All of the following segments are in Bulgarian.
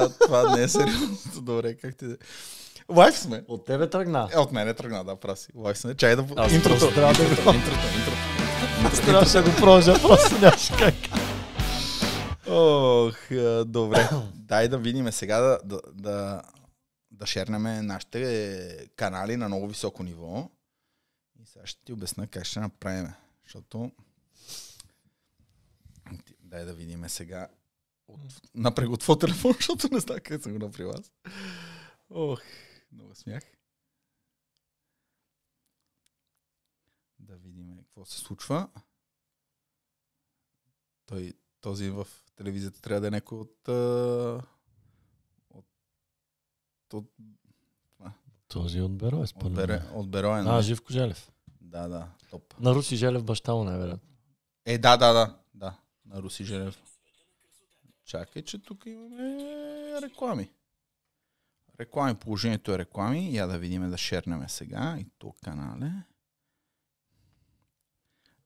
това, това не е сериозно. Добре, как ти... Лайф сме. От тебе тръгна. Е, от мене тръгна, да, праси. Лайф сме. Чай да... Аз интрото. Трябва да интрото, интрото, интрото. Аз да го продължа, просто нямаш как. Ох, добре. Дай да видим сега да, да, да, да шернеме нашите канали на много високо ниво. И сега ще ти обясна как ще направим. Защото... Дай да видим сега от, напрег от твоя телефон, защото не знам къде съм го направил аз. Ох, много смях. Да видим какво се случва. Той, този в телевизията трябва да е някой от... от, от, а. този е от Берое, според От, Беро, от Берое, А, нали? Живко Желев. Да, да, топ. На Руси Желев баща му, най-вероятно. Е, да, да, да. да. На Руси Желев. Чакай, че тук имаме реклами. Реклами, положението е реклами. Я да видим да шернем сега и тук канале.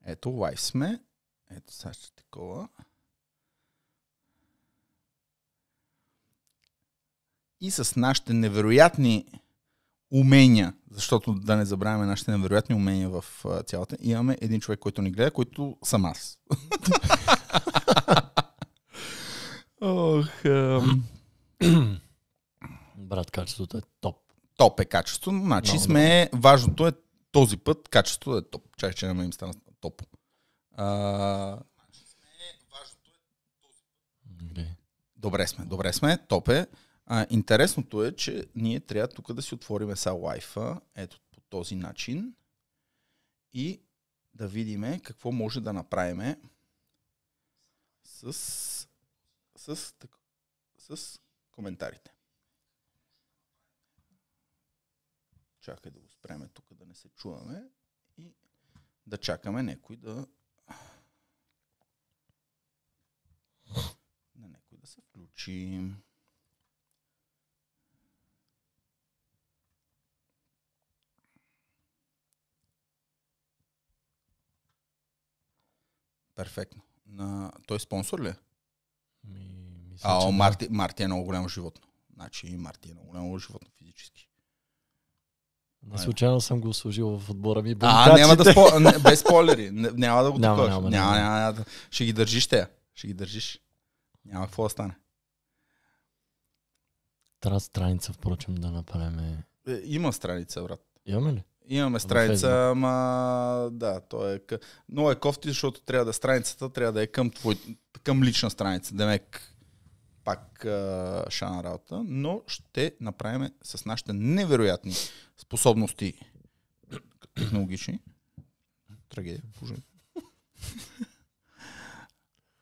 Ето, лайв сме. Ето, сега ще такова. И с нашите невероятни умения, защото да не забравяме нашите невероятни умения в цялата, имаме един човек, който ни гледа, който съм аз. Ох, Брат, качеството е топ. Топ е качество, значи Много сме... Добре. Важното е този път качеството е топ. Чай, че няма им стана топ. А... Значи е добре сме, добре сме, топ е. А, интересното е, че ние трябва тук да си отвориме са лайфа, ето по този начин и да видим какво може да направим с с, с коментарите. Чакай да го спреме тук, да не се чуваме и да чакаме някой да на някой да се включи. Перфектно. На... Той е спонсор ли е? Ми, мисля, а, че... Марти, Марти е много голямо животно. Значи Марти е много голямо животно физически. Не случайно съм го служил в отбора ми. А, няма да спо... не, без спойлери. Няма да го няма, няма, няма, няма, няма, няма, Ще ги държиш те. Ще ги държиш. Няма какво да стане. Трябва страница, впрочем, да направим. Е, има страница, брат. Имаме ли? Имаме страница, ама да, то е... Но е кофти, защото трябва да страницата трябва да е към твой, към лична страница. Демек, пак шана работа, но ще направим с нашите невероятни способности технологични. Трагедия, боже.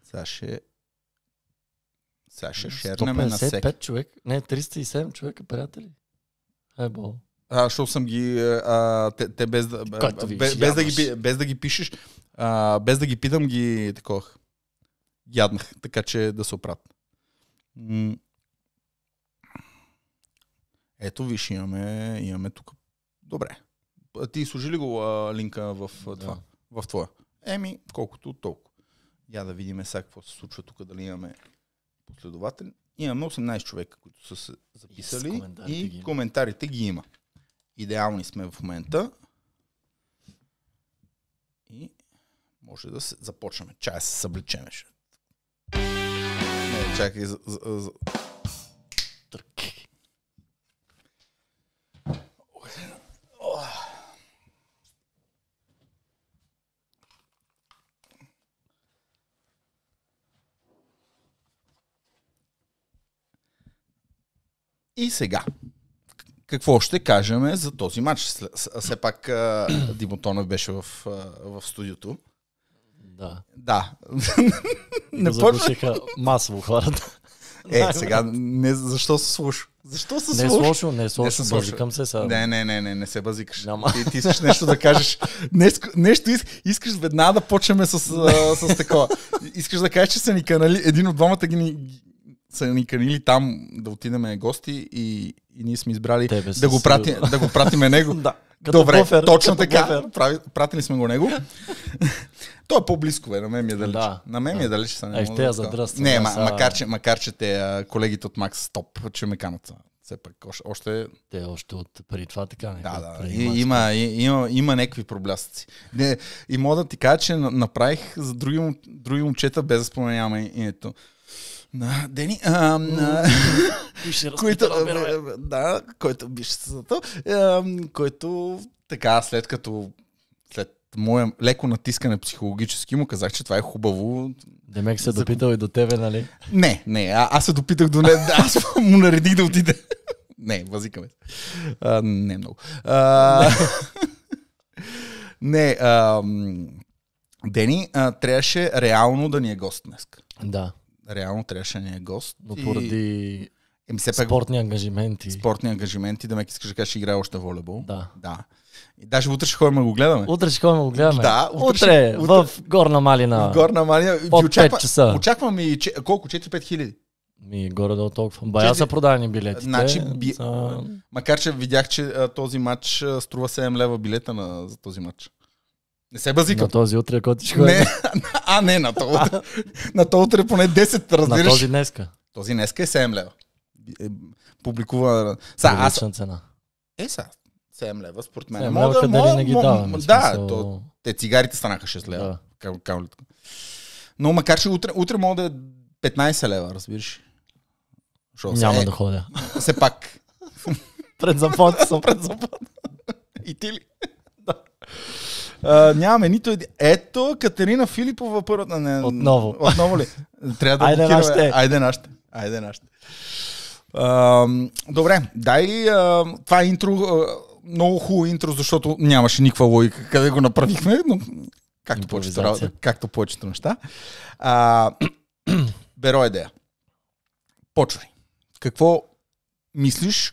Сега ще сега ще шернеме на всеки. човек. Не, 307 човека, приятели. Ай, е, бол. А, защото съм ги... А, те, те без, без, без, без, да ги, без да ги пишеш, а, без да ги питам ги такова яднах, така че да се опрат. Ето, виж, имаме, имаме тук. Добре. Ти служи ли го а, линка в да. това? В твоя? Еми, колкото толкова. Я да видим сега какво се случва тук, дали имаме последователи. Имаме 18 човека, които са се записали и, коментарите, и ги коментарите ги има. Идеални сме в момента. И може да се започнем. Чая се събличеме. Ще не, чакай. За, за, за... И сега, какво ще кажем за този матч? Все пак Димотонов беше в, в студиото. Да. Да. не започнаха масово хората. Е, сега, не, защо се слуш? Защо се слуш? Не е слушал, не е слушал, базикам се сега. Не, не, не, не, не се базикаш. Няма. Ти, ти искаш нещо да кажеш. Нещо, нещо искаш веднага да почнем с, с такова. Искаш да кажеш, че са ни канали, един от двамата ги ни, са ни канили там да отидем гости и, и ние сме избрали Тебе да, го прати, да го пратиме него. да. Като Добре, буфер, точно като така. Буфер. пратили сме го него. То е по-близко, бе, на мен ми е далеч. Да, на мен ми е далеч. Са, не Ай, те да задръстя. Не, са... макар, че, макар, че те, колегите от Макс Стоп, че ме канат. Все пак, още... Те още от преди това така не. Да, да. И, има, и, има, има някакви проблясъци. Не, и мога да ти кажа, че направих за други, други момчета, без да споменяваме името. На Дени, а, на, който, да, който беше който така след като след мое леко натискане психологически му казах, че това е хубаво. Демек се е За... допитал и до тебе, нали? Не, не, а, аз се допитах до... Не... аз му наредих да отиде. не, възикаме. А, не много. А... не, а, Дени а, трябваше реално да ни е гост днес. Да. Реално трябваше да ни е гост. Но поради и... Спортни ангажименти. Спортни ангажименти, да ме искаш да кажеш, играе още волейбол. Да. да. И даже утре ще ходим да го гледаме. Утре ще ходим да го гледаме. Да, утре, утре, утре в Горна Малина. В Горна Малина. Под очаква, 5 часа. Очакваме и че, колко? 4-5 хиляди. Ми, горе да толкова. Бая 4... са продадени билети. Значи, би... са... Макар, че видях, че а, този матч а, струва 7 лева билета на, за този матч. Не се бази На този утре, който ще не, А, не, на този утре. на този утре поне 10, разбираш. На този днеска. Този днеска е 7 лева. Е, публикува... Са, аз... цена. Е, са, 7 лева, според мен. Мога да, мога, ги даваме, да, то, те цигарите станаха 6 лева. Да. Как, как, но макар, че утре, утре мога да е 15 лева, разбираш. Шо, Няма се, да ходя. Все пак. Пред запад съм. Пред запад. И ти ли? да. А, нямаме нито един. Ето, Катерина Филипова първата. Не, отново. Отново ли? Трябва да Айде нашите. Айде нашите. Айде нашите. Uh, добре, дай uh, това е интро uh, много хубаво интро, защото нямаше никаква логика къде го направихме, но както повечето, както повечето неща. А, беро е идея. Почвай. Какво мислиш,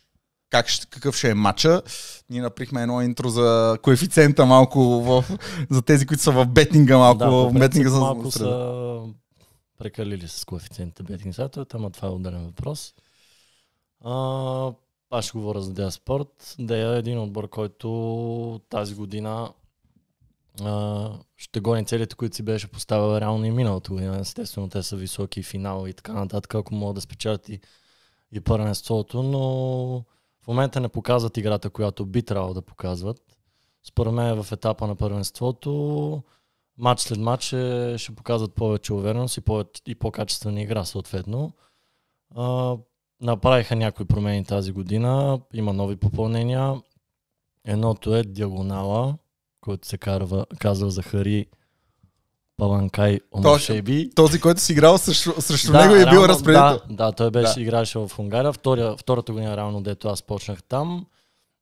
как ще, какъв ще е матча. Ние наприхме едно интро за коефициента малко в, за тези, които са в бетинга малко. Да, в бетинга са, малко среда. са прекалили с коефициента бетинга това е отделен въпрос. А, аз ще говоря за Диаспорт. Да е един отбор, който тази година а, ще гони целите, които си беше поставил реално и миналото година. Естествено, те са високи финал и така нататък, ако могат да спечелят и, и първенството, но в момента не показват играта, която би трябвало да показват. Според мен е в етапа на първенството матч след матч ще, ще показват повече увереност и, по- и по-качествена игра, съответно. А, Направиха някои промени тази година, има нови попълнения. Едното е диагонала, който се карва, казва Хари Паланкай Омашеби. Този, който си играл срещу, срещу да, него и е бил разпределител. Да, да, той беше да. играше в Унгария. Втория, втората година, равно, дето аз почнах там.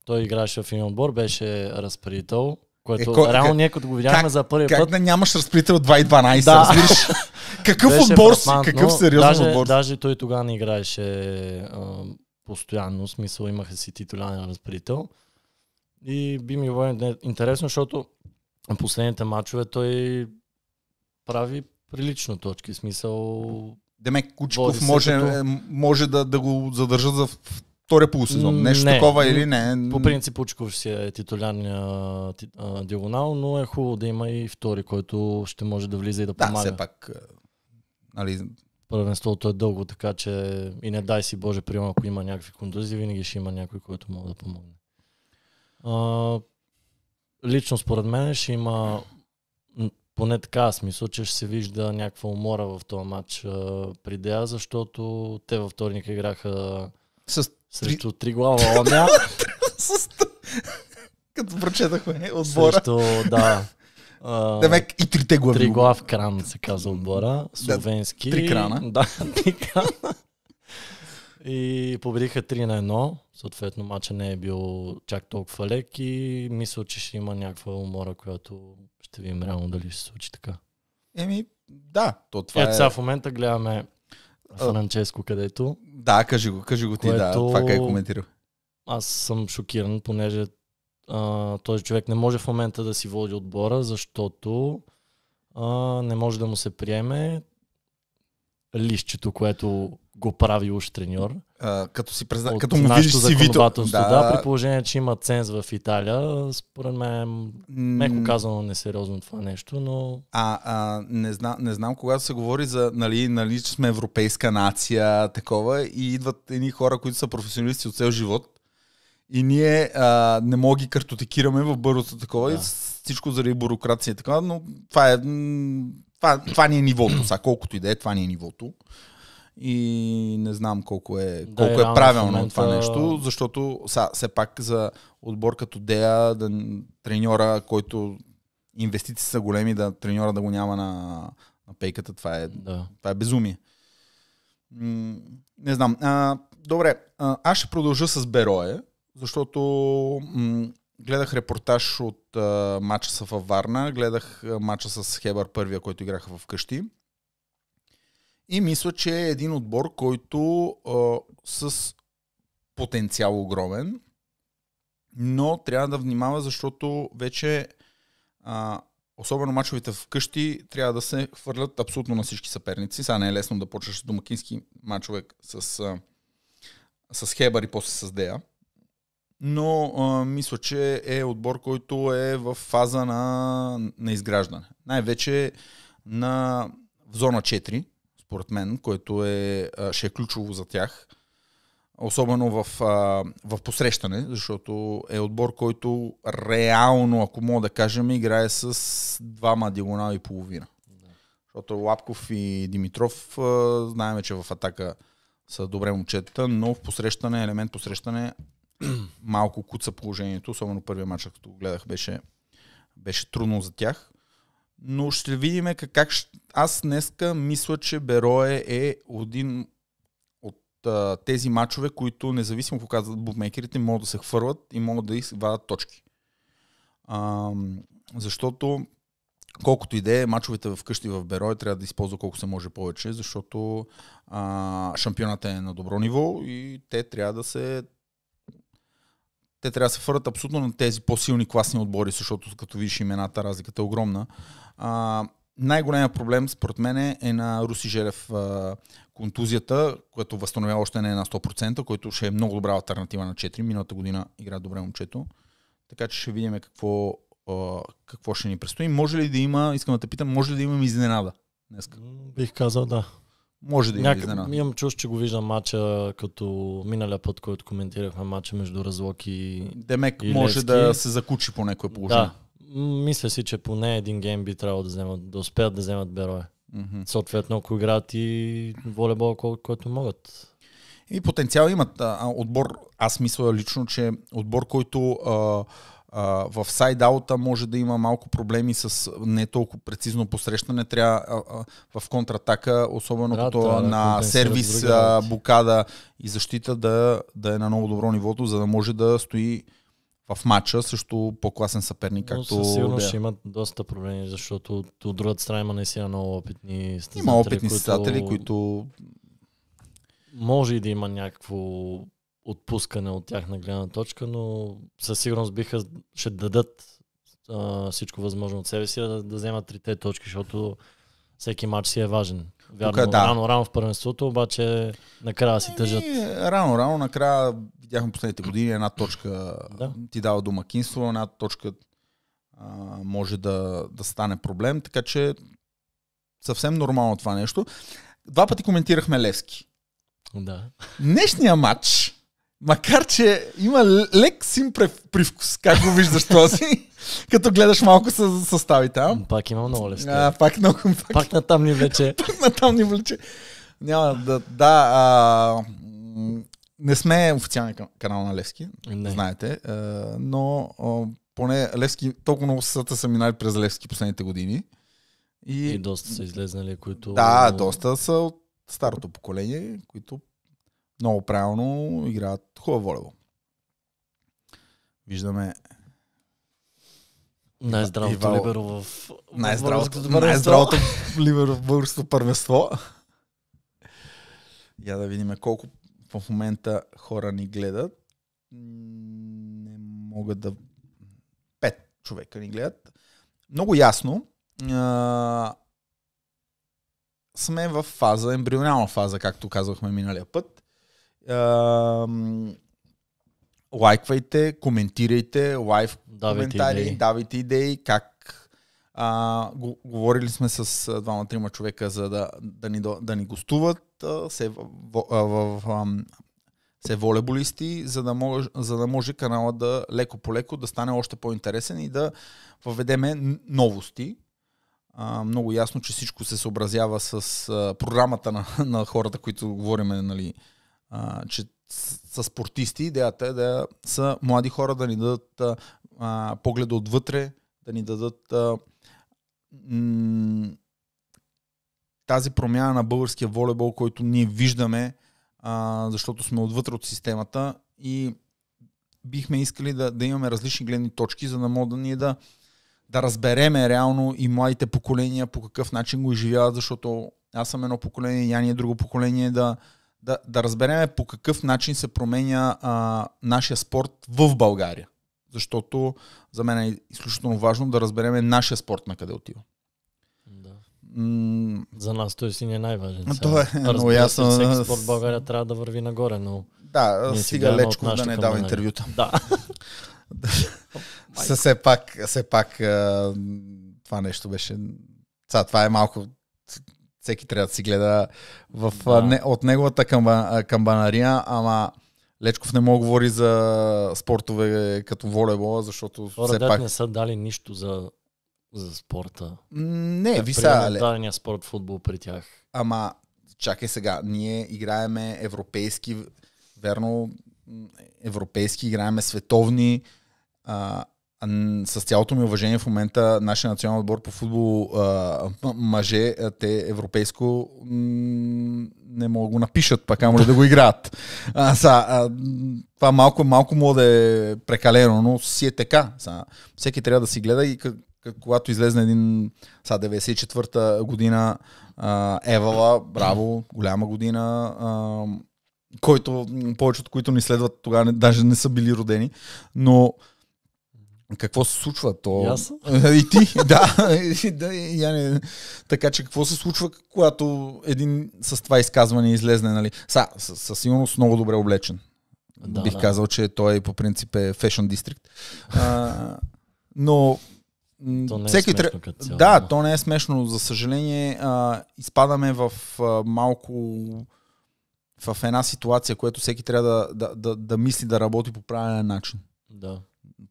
Той играше в един отбор, беше разпределител което е, кой, реално ние като го видяхме как, за първи как път... Как да нямаш разпитал 2012, да. разбираш? какъв отбор си? Какъв сериозен даже, отбор Даже той тогава не играеше а, постоянно, в смисъл имаха си титулярен разпитал. И би ми било интересно, защото на последните матчове той прави прилично точки, смисъл... Демек Кучков може, като... Е, може да, да го задържат за втория полусезон. Нещо не, такова или не? По принцип Учков си е титулярния диагонал, но е хубаво да има и втори, който ще може да влиза и да, да помага. Да, все пак. Нали... Първенството е дълго, така че и не дай си Боже, приема, ако има някакви контузии, винаги ще има някой, който може да помогне. А, лично според мен ще има поне така смисъл, че ще се вижда някаква умора в този матч а, при Деа, защото те във вторник играха с срещу три глава Оня. Като прочетахме отбора. Срещу, да. Uh, Демек и трите глави. Три глав кран се казва отбора. Словенски. Да, три крана. Да, три крана. И победиха 3 на 1. Съответно, матча не е бил чак толкова лек и мисля, че ще има някаква умора, която ще видим реално дали ще се случи така. Еми, да, то това Ето, е... сега в момента гледаме Франческо, където. Да, кажи го, кажи го ти, което... да. Това как е коментирал. Аз съм шокиран, понеже а, този човек не може в момента да си води отбора, защото а, не може да му се приеме лището, което го прави уж треньор. А, като си призна... като му видиш си то Да. да, при положение, че има ценз в Италия, според мен, меко казано несериозно това нещо, но... А, а не, знам, не знам, когато се говори за, нали, нали, че сме европейска нация, такова, и идват едни хора, които са професионалисти от цел живот, и ние а, не мога ги картотекираме в бързото такова, да. и всичко заради бюрокрация и така, но това е, това, това ни е нивото, са, колкото и да е, това ни е нивото и не знам колко е, да, колко е, е правилно момента... това нещо, защото са, все пак за отбор като Дея, да, треньора, който инвестиции са големи, да треньора да го няма на, на пейката, това е, да. това е безумие. М- не знам. А, добре, а, аз ще продължа с Берое, защото м- гледах репортаж от а, матча с във Варна, гледах а, матча с Хебър първия, който играха в къщи. И мисля, че е един отбор, който а, с потенциал огромен, но трябва да внимава, защото вече а, особено мачовете вкъщи трябва да се хвърлят абсолютно на всички съперници. Сега не е лесно да почнеш с домакински мачове с, с Хебър и после с Дея. Но а, мисля, че е отбор, който е в фаза на, на изграждане. Най-вече на в зона 4, според мен, което е, ще е ключово за тях. Особено в, в посрещане, защото е отбор, който реално, ако мога да кажем, играе с двама диагонали и половина. Да. Защото Лапков и Димитров, знаем, че в атака са добре момчетата, но в посрещане, елемент посрещане, малко куца положението, особено първия матч, като гледах, беше, беше трудно за тях но ще видим как, как ще... Аз днеска мисля, че Берое е един от а, тези мачове, които независимо какво казват букмекерите, могат да се хвърват и могат да извадат точки. А, защото колкото и да е, мачовете къщи в Берое трябва да използва колко се може повече, защото а, шампионата е на добро ниво и те трябва да се те трябва да се фърват абсолютно на тези по-силни класни отбори, защото като видиш имената, разликата е огромна. А, най-големия проблем, според мен, е на Руси Желев а, контузията, която възстановява още не на 100%, който ще е много добра альтернатива на 4. Миналата година игра добре момчето. Така че ще видим какво, а, какво ще ни предстои. Може ли да има, искам да те питам, може ли да имам изненада днес? Бих казал да. Може да има Някъв... изненада. Имам чуш, че го виждам матча като миналия път, който коментирахме матча между Разлок и Демек и може Левски. да се закучи по някое положение. Да, мисля си, че поне един гейм би трябвало да, вземат, да успеят да вземат берое. Mm-hmm. Съответно, ако играят и волейбол, който могат. И потенциал имат. А, отбор, аз мисля лично, че отбор, който а, Uh, в сайдаута може да има малко проблеми с не толкова прецизно посрещане, трябва uh, uh, в контратака, особено да, като да, на сервис, uh, букада и защита да, да е на много добро нивото, за да може да стои в матча също по-класен съперник, както... Но със сигурност ще имат доста проблеми, защото от, от другата страна има наистина много опитни състезатели. Има опитни които... които... Може и да има някакво отпускане от тях на гледна точка, но със сигурност биха, ще дадат а, всичко възможно от себе си да, да вземат трите точки, защото всеки матч си е важен. Вярно, Тука, да. рано-рано в първенството, обаче накрая си тъжат. Рано-рано, ами, накрая видяхме последните години една точка да. ти дава домакинство, една точка а, може да, да стане проблем, така че съвсем нормално това нещо. Два пъти коментирахме Левски. Да. Днешния матч Макар, че има лек син привкус, как го виждаш този, като гледаш малко с състави там. Пак има много лесно. А, пак много. Пак, пак на там ни влече. пак на там ни влече. Няма да... да а, не сме официален канал на Левски, не. знаете, а, но а, поне Левски, толкова много съсата са минали през Левски последните години. И, и доста са излезнали, които... Да, доста са от старото поколение, които много правилно играят хубаво волейбол. Виждаме най-здравото Ивал... либеро в... Най-здравото, най-здравото либеро в българското първенство. Я да видим колко в момента хора ни гледат. Не мога да... Пет човека ни гледат. Много ясно. А... Сме в фаза, ембрионална фаза, както казвахме миналия път лайквайте, коментирайте, лайв давайте коментари, идеи. давайте идеи, как а, го, говорили сме с двама-трима човека, за да, да, ни, да ни гостуват. А, се, в, в, в, в, се волейболисти, за да, мож, за да може канала да леко по леко да стане още по-интересен и да въведеме новости. А, много ясно, че всичко се съобразява с а, програмата на, на хората, които говориме, нали, а, че са спортисти, идеята е да са млади хора, да ни дадат погледа отвътре, да ни дадат а, м- тази промяна на българския волейбол, който ние виждаме, а, защото сме отвътре от системата и бихме искали да, да имаме различни гледни точки, за да мога да ние да, да разбереме реално и младите поколения по какъв начин го изживяват, защото аз съм едно поколение, я ни е друго поколение, да, да, да разбереме по какъв начин се променя а, нашия спорт в България. Защото за мен е изключително важно да разбереме нашия спорт на къде отива. Да. М- за нас той си не е най-важен. Той е, но ясно. Всеки спорт в България трябва да върви нагоре, но... Да, стига Лечко да не дава интервюта. Да. Са, все пак, все пак това нещо беше... това е малко всеки трябва да си гледа в, да. не, от неговата камба, камбанария, ама Лечков не мога говори за спортове като волейбола, защото Хора, все пак... не са дали нищо за, за спорта. Не, ви са... спорт, футбол при тях. Ама, чакай сега, ние играеме европейски, верно, европейски, играеме световни, а, с цялото ми уважение в момента нашия национал отбор по футбол мъже, те европейско не мога да го напишат, пък камо ли да го играят. А, са, а, това малко, малко му да е прекалено, но си е така. Са, всеки трябва да си гледа и когато излезе когато един са 94-та година Евала, браво, голяма година, а, който, от които ни следват тогава даже не са били родени, но какво се случва то. И аз? И ти, да. И, да и, я не. Така че какво се случва, когато един с това изказване излезне, нали? Са, със сигурност много добре облечен. Да, Бих да. казал, че той по принцип е фешн дистрикт. А, но то не е всеки е смешно, тр... цяло, да, но... то не е смешно. За съжаление, а, изпадаме в а, малко в една ситуация, която всеки трябва да, да, да, да мисли да работи по правилен начин. Да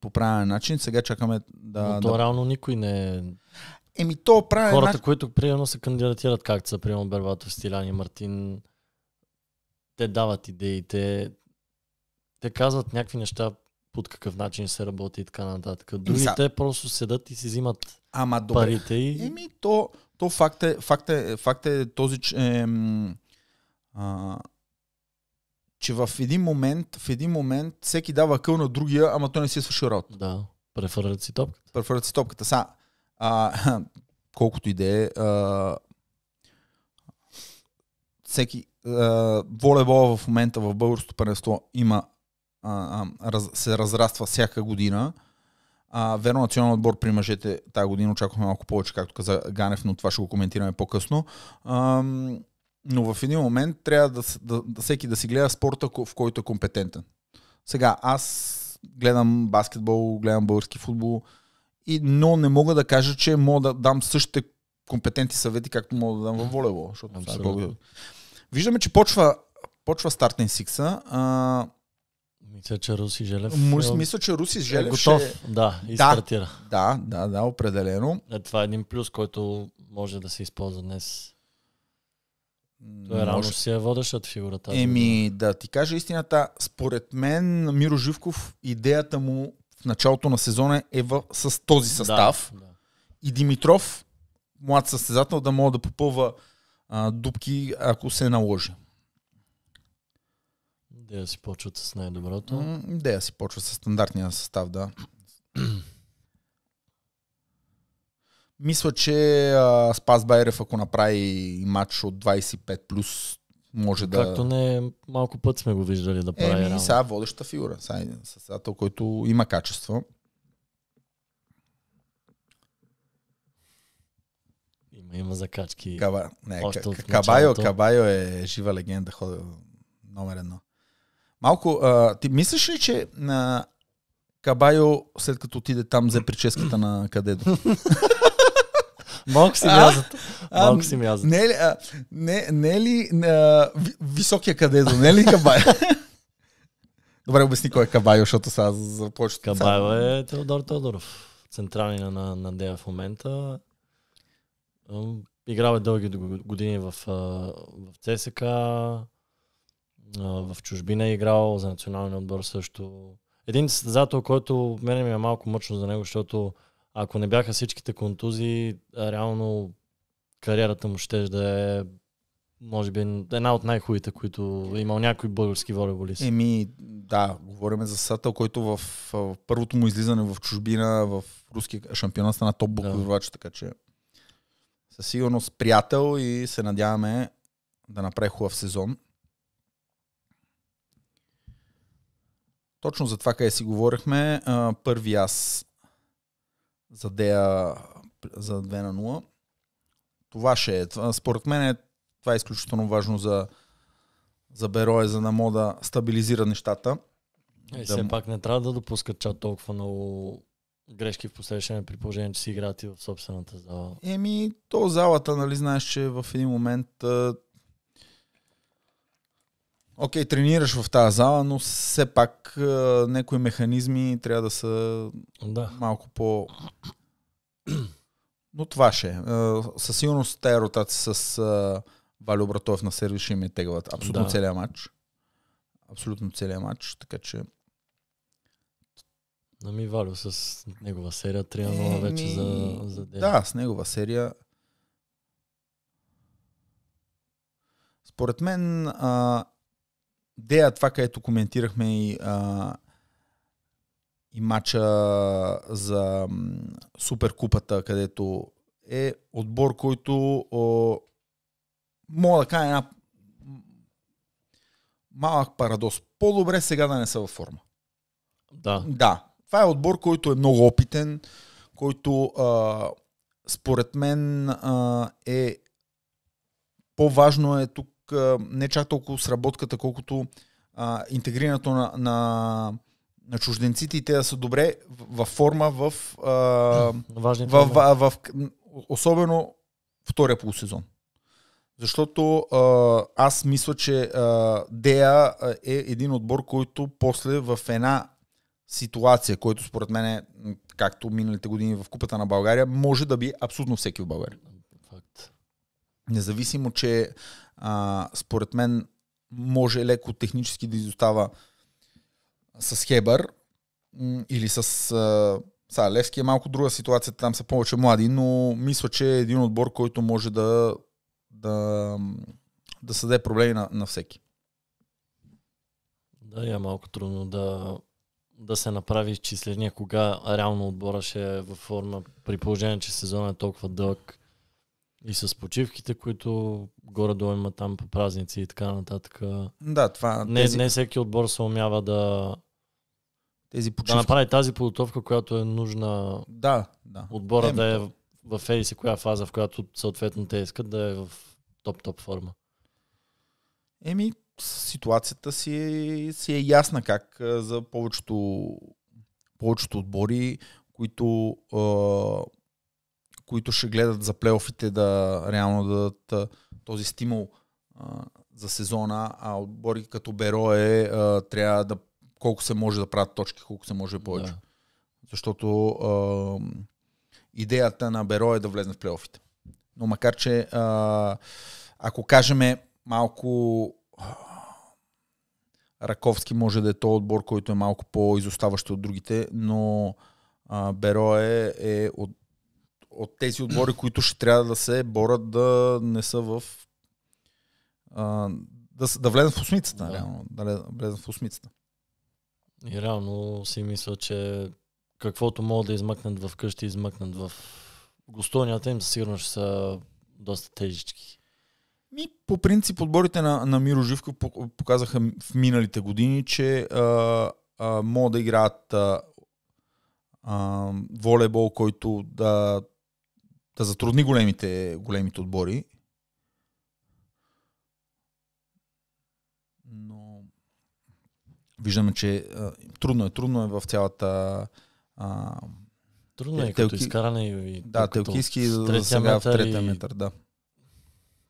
по правилен начин. Сега чакаме да... Но то да... реално никой не е... Еми то правилен Хората, начин... които примерно се кандидатират, както са примерно Бербатов, Стилян и Мартин, те дават идеите, те казват някакви неща, под какъв начин се работи и така нататък. Другите са... просто седат и си взимат Ама, добре. парите и... Еми то, то факт, е, факт, е, факт е този, че... Е, а, че в един момент, в един момент всеки дава къл на другия, ама той не си е свършил работа. Да, префърлят си топката. Префърлят си топката. Са, а, колкото и да е, всеки а, в момента в българското първенство има а, а, раз, се разраства всяка година. А, верно, националният отбор при мъжете тази година очакваме малко повече, както каза Ганев, но това ще го коментираме по-късно. Но в един момент трябва да, да, да всеки да си гледа спорта, в който е компетентен. Сега, аз гледам баскетбол, гледам български футбол, и, но не мога да кажа, че мога да дам същите компетентни съвети, както мога да дам в волейбол. Защото е Абсолютно. Виждаме, че почва, почва стартен сикса. А... Мисля, че Руси Желев. Мисля, е мисля, че Руси е Желев. Е готов, ще... да, и да, стартира. Да, да, да, определено. Е, това е един плюс, който може да се използва днес той е рано може... си е водещата фигура тази. Еми, да ти кажа истината, според мен Миро Живков, идеята му в началото на сезона е в, с този състав. Да, да. И Димитров, млад състезател, да мога да попълва а, дубки, ако се наложи. Идея си почват с най-доброто? Идея си почват с стандартния състав, да. Мисля, че а, Спас Байрев, ако направи матч от 25+, плюс, може Както да... Както не, малко път сме го виждали да прави. Еми, сега водеща фигура. Сега е съседател, който има качество. Има, има закачки. Каба... Не, к- кабайо, кабайо е жива легенда, Ходи, номер едно. Малко, а, ти мислиш ли, че на Кабайо, след като отиде там, взе прическата на Кадедо? Малко си мязат. Малко си мязат. Не, а, не, не ли а, високия къдедо, не ли кабай? Добре, обясни кой е Кабайо, защото сега за Кабайо е Теодор Теодоров. Централния на, на Дея в момента. Играва е дълги години в, в ЦСК, в чужбина е играл, за националния отбор също. Един състезател, който мене ми е малко мъчно за него, защото ако не бяха всичките контузии, реално кариерата му ще да е може би една от най-хубавите, които е имал някой български волейболист. Еми, да, говорим за Сатъл, който в, в първото му излизане в чужбина, в руски шампионат стана топ боксувач, да. така че със сигурност приятел и се надяваме да направи хубав сезон. Точно за това, къде си говорихме, първи аз за Дея за 2 на 0. Това ще е. Според мен е, това е изключително важно за, за Берое, за на мода стабилизира нещата. Е, да... все пак не трябва да допускат чат толкова много грешки в посрещане при положение, че си играти в собствената зала. Еми, то залата, нали знаеш, че в един момент окей, okay, тренираш в тази зала, но все пак някои механизми трябва да са да. малко по... Но това ще е. Със сигурност тази ротация с Валио Братов на сервис ще им е тегават. абсолютно да. целият матч. Абсолютно целият матч, така че... Нами, Валио с негова серия трябва е, вече ми... за, за ден. Да, с негова серия. Според мен а, идея е това където коментирахме и, а, и матча за Суперкупата, където е отбор, който о, мога да кажа една малък парадос. По-добре сега да не са във форма. Да. Да. Това е отбор, който е много опитен, който а, според мен а, е по-важно е тук не чак толкова сработката, колкото а, интегрирането на, на, на чужденците и те да са добре във форма в, а, Важни в, в, в, в особено втория полусезон. Защото а, аз мисля, че а, Дея е един отбор, който после в една ситуация, който според мен е, както миналите години в Купата на България, може да би абсолютно всеки в България. Факт. Независимо, че а, според мен може леко технически да изостава с Хебър или с... А, са, Левски е малко друга ситуация, там са повече млади, но мисля, че е един отбор, който може да, да, да съде проблеми на, на всеки. Да, е малко трудно да, да се направи числения, кога реално отбора ще е във форма, при положение, че сезонът е толкова дълъг и с почивките, които горе-долу има там по празници и така нататък. Да, това... Не, тези... не всеки отбор се умява да... Тези почивки... Да направи тази подготовка, която е нужна да, да. отбора Еми, да е в, в коя фаза, в която съответно те искат да е в топ-топ форма. Еми, ситуацията си е, си е ясна как за повечето, повечето отбори, които е, които ще гледат за плейофите да реално дадат а, този стимул а, за сезона, а отбори като Беро е, а, трябва да колко се може да правят точки, колко се може повече. Да. Защото а, идеята на Беро е да влезне в плейофите. Но макар, че а, ако кажеме малко Раковски може да е то отбор, който е малко по-изоставащ от другите, но а, Беро е, е от, от тези отбори, които ще трябва да се борят да не са в... А, да, да влезат в усмицата. да. реално. Да влезат в усмицата. И реално си мисля, че каквото могат да измъкнат в къщи, измъкнат в гостонията им, сигурно ще са доста тежички. Ми, по принцип, отборите на, на Миро Живка показаха в миналите години, че а, а, могат да играят а, а, волейбол, който да Та затрудни големите, големите отбори. Но виждаме, че а, трудно е, трудно е в цялата а, Трудно е, телки... като изкаране и... Да, телкийски за сега в третия метър, да.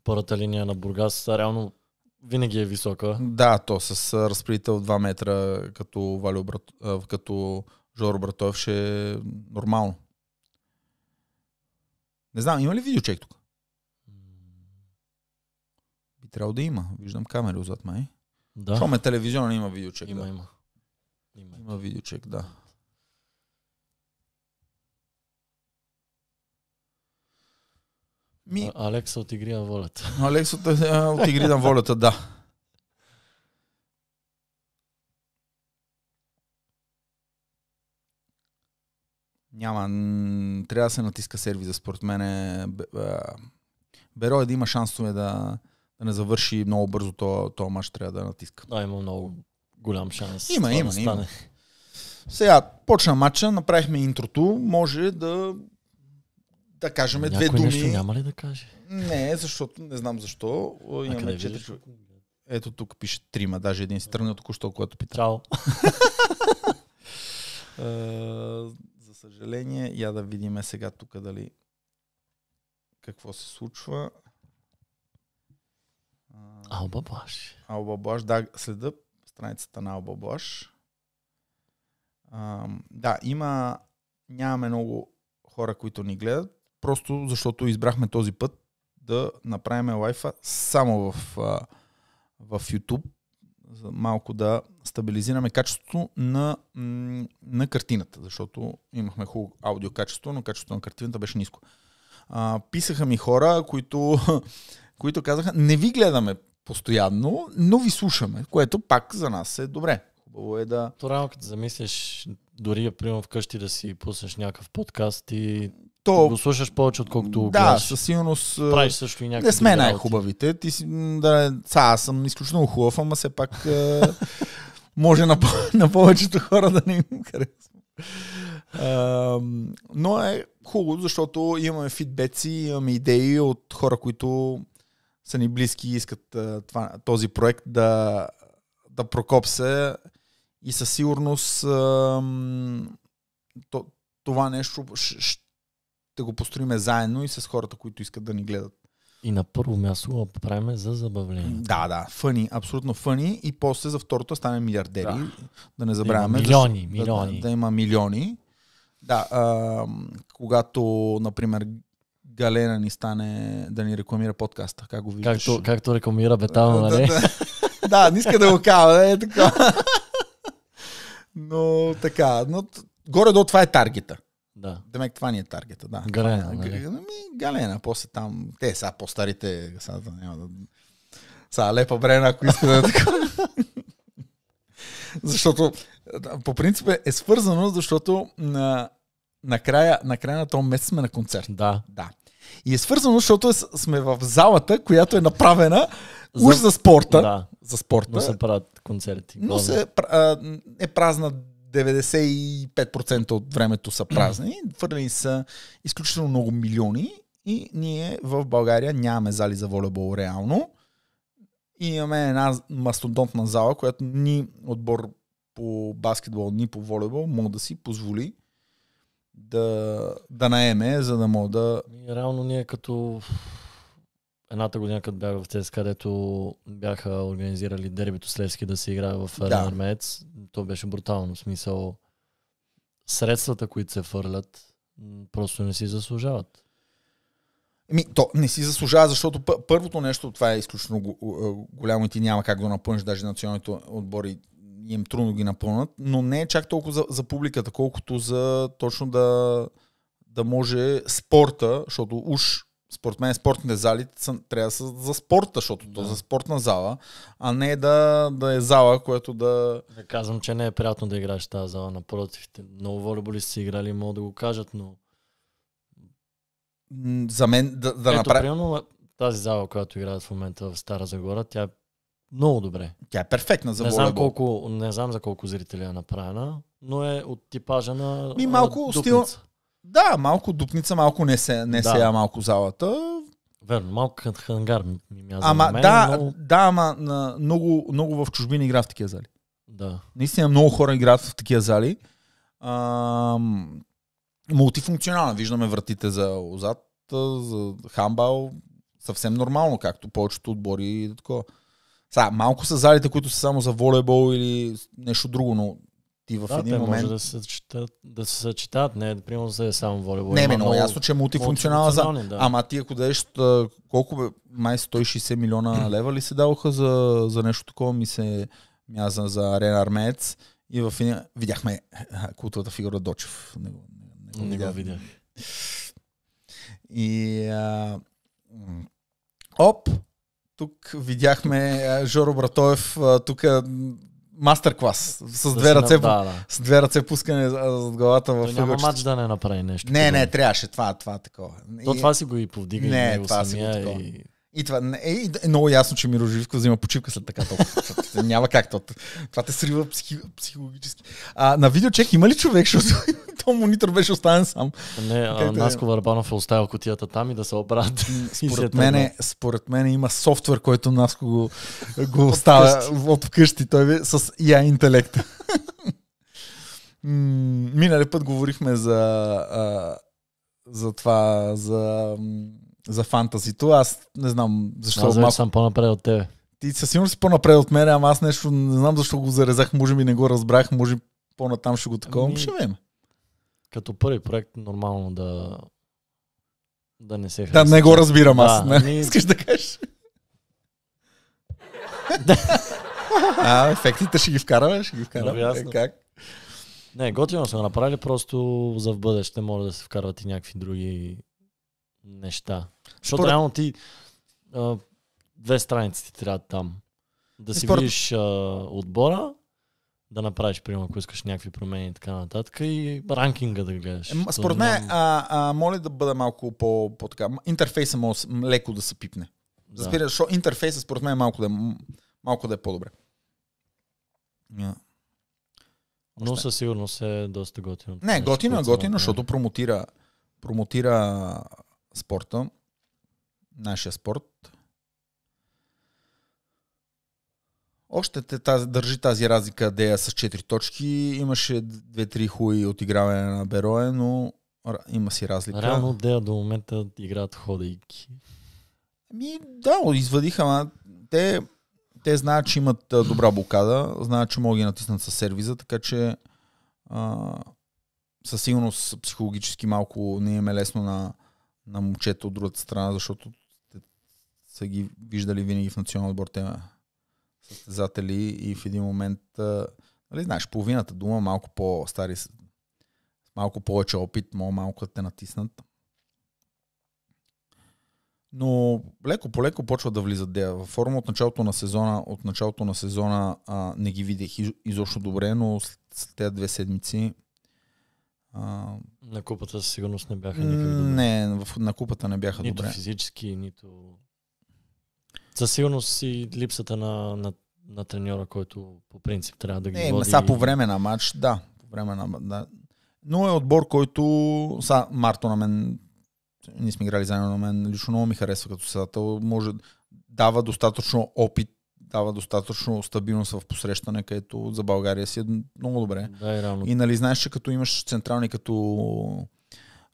Първата линия на Бургас реално винаги е висока. Да, то с разпределител 2 метра като, Валю Брат... като Жоро Братов ще е нормално. Не знам, има ли видеочек тук? Би трябвало да има. Виждам камери отзад май. Да. Щом е телевизионен, има видеочек. Има, да. има. Има, има видеочек, да. Ми... Алекса игри на волята. Алекса е, игри на волята, да. Няма. Трябва да се натиска сервиза, според мен. Е, Беро е да има шансове да, да не завърши много бързо този то мач, трябва да натиска. Да, има много голям шанс. Има, има, да има. Сега, почна матча, направихме интрото, може да да кажем Някой две думи. Нещо няма ли да каже? Не, защото не знам защо. А Имаме четири човека. Ето тук пише трима, даже един си тръгна току-що, което пита. Чао. съжаление. Я да видим сега тук дали какво се случва. Алба Блаш. Алба Блаш, да, следа страницата на Алба Блаш. Да, има, нямаме много хора, които ни гледат, просто защото избрахме този път да направим лайфа само в, в YouTube за малко да стабилизираме качеството на, на картината, защото имахме хубаво аудиокачество, но качеството на картината беше ниско. А, писаха ми хора, които, които казаха, не ви гледаме постоянно, но ви слушаме, което пак за нас е добре. Хубаво е да... То рано като замислиш, дори, примерно, вкъщи да си пуснеш някакъв подкаст и то... го слушаш повече, отколкото Да, със сигурност. Правиш също и някакви. Не сме най-хубавите. Ти си, да, са, аз съм изключително хубав, ама все пак може на, на повечето хора да не им харесва. но е хубаво, защото имаме фидбеци, имаме идеи от хора, които са ни близки и искат това, този проект да, да прокопсе и със сигурност това нещо ще, да го построиме заедно и с хората, които искат да ни гледат. И на първо място го правим за забавление. Да, да, фъни, абсолютно фъни. И после за второто стане милиардери. Да, да не забравяме. Да милиони, да, милиони. Да, да, има милиони. Да, а, когато, например, Галена ни стане да ни рекламира подкаста. Как го виждаш? Както, както рекламира Бетана, нали? Да, да, да, не иска да го кава, е така. Но така, но горе-долу това е таргета. Да. Демек, това ни е таргета, да. Галена. Галена, нали? Ми, галена, после там. Те са по-старите. Са, няма да... са лепа брена, ако иска да е така. защото по принцип е, е свързано, защото на, накрая, края, на този месец сме на концерт. Да. да. И е свързано, защото е сме в залата, която е направена за, уж за спорта. Да. За спорта. Но се правят концерти. Но се, а, е празна 95% от времето са празни. Хвърлени са изключително много милиони и ние в България нямаме зали за волейбол реално. И имаме една мастодонтна зала, която ни отбор по баскетбол, ни по волейбол мога да си позволи да, да наеме, за да мога да... Ами, реално ние като едната година, като бях в ЦСКА, където бяха организирали дербито с Левски да се играе в да. Армеец, то беше брутално. В смисъл, средствата, които се фърлят, просто не си заслужават. Ми, то не си заслужава, защото първото нещо, това е изключително голямо и ти няма как да напълниш даже националните отбори им трудно ги напълнат, но не е чак толкова за, за публиката, колкото за точно да, да може спорта, защото уж според мен спортните зали са, трябва да са за спорта, защото да. то за спортна зала, а не да, да е зала, която да... Да казвам, че не е приятно да играеш тази зала, напротив. Много волейболисти са играли, могат да го кажат, но... За мен да, да направя... Примерно, тази зала, която играят в момента в Стара Загора, тя е много добре. Тя е перфектна за не знам волейбол. колко, Не знам за колко зрители е направена, но е от типажа на Ми малко стил, да, малко дупница, малко не се, не да. малко залата. Верно, малко хангар ми, мяза Ама мен, да, но... да, ама на, много, много в чужбина игра в такива зали. Да. Наистина много хора играят в такива зали. А, мултифункционална. Виждаме вратите за озад, за хамбал. Съвсем нормално, както повечето отбори и такова. Са, малко са залите, които са само за волейбол или нещо друго, но ти в да, един те момент... може да се съчетат, да се съчетат не, да, примерно да е само волейбол. Не, но е много ясно, че е мултифункционална за... Да. Ама ти ако дадеш колко бе, май 160 милиона лева ли се даваха за, за нещо такова, ми се мяза за Арена Армеец и в един... видяхме култовата фигура Дочев. Не го, не, не, не го видях. И а... оп, тук видяхме Жоро Братоев, тук мастер клас. С две, да ръце, да, да. с две ръце пускане зад главата в Той няма матч да не направи нещо. Не, не, трябваше. Това, това такова. То и... това си го и повдига. Не, и това самия, си го такова. И... И това не, е, е много ясно, че Миро Живко взима почивка след така толкова. Няма как. То, това те срива психи, психологически. А, на видеочек има ли човек, защото то монитор беше останен сам. Не, а, е? Наско Варбанов е оставил котията там и да се обрат. Според е мен, е, според мен има софтуер, който Наско го, го оставя от вкъщи. Той е с я интелекта. Минали път говорихме за, а, за това, за за фантазито. Аз не знам защо. Аз малко... съм по-напред от тебе. Ти със сигурност си по-напред от мен, ама аз нещо не знам защо го зарезах, може би не го разбрах, може би по-натам ще го таковам. Ами... Ще видим. Като първи проект, нормално да да не се харесва. Да, не го разбирам аз. Да, не. Ами... Искаш да кажеш? а, ефектите ще ги вкараме, ще ги вкараме. Е, как? Не, готино сме направили, просто за в бъдеще може да се вкарват и някакви други неща. Защото Според... реално ти а, две страници ти трябва там. Да е, си Според... видиш а, отбора, да направиш, примерно, ако искаш някакви промени и така нататък, и ранкинга да гледаш. Е, според мен, а, а, моля да бъда малко по, по така. Интерфейса може леко да се пипне. Да. Разбира, защото интерфейса според мен е малко да, е, малко да е по-добре. Yeah. Но със сигурност е доста готино. Не, готино е готино, защото промотира, промотира спорта, нашия спорт, още те тази, държи тази разлика Дея с 4 точки. Имаше 2-3 хуи отиграване на Берое, но има си разлика. Рано Дея до момента играят ходейки. Ами да, извадиха, ма. те, те знаят, че имат добра блокада, знаят, че могат да ги натиснат със сервиза, така че а, със сигурност психологически малко не им е лесно на, на момчета от другата страна, защото са ги виждали винаги в националния отбор. тема състезатели и в един момент, нали, знаеш, половината дума, малко по-стари, с малко повече опит, мога малко да те натиснат. Но леко по леко почва да влизат дея. Във форма от началото на сезона, от началото на сезона а, не ги видях изобщо добре, но след тези две седмици а... На купата със сигурност не бяха никак добре. Не, в, на купата не бяха нито добре. Нито физически, нито... Със сигурност и липсата на, на, на треньора, който по принцип трябва да ги не, води. са по време на матч, да. По време на, да. Но е отбор, който... Са, Марто на мен... Ние сме играли заедно на мен. Лично много ми харесва като съдател. Може дава достатъчно опит дава достатъчно стабилност в посрещане, където за България си е много добре. Да, и, реално. и нали знаеш, че като имаш централни като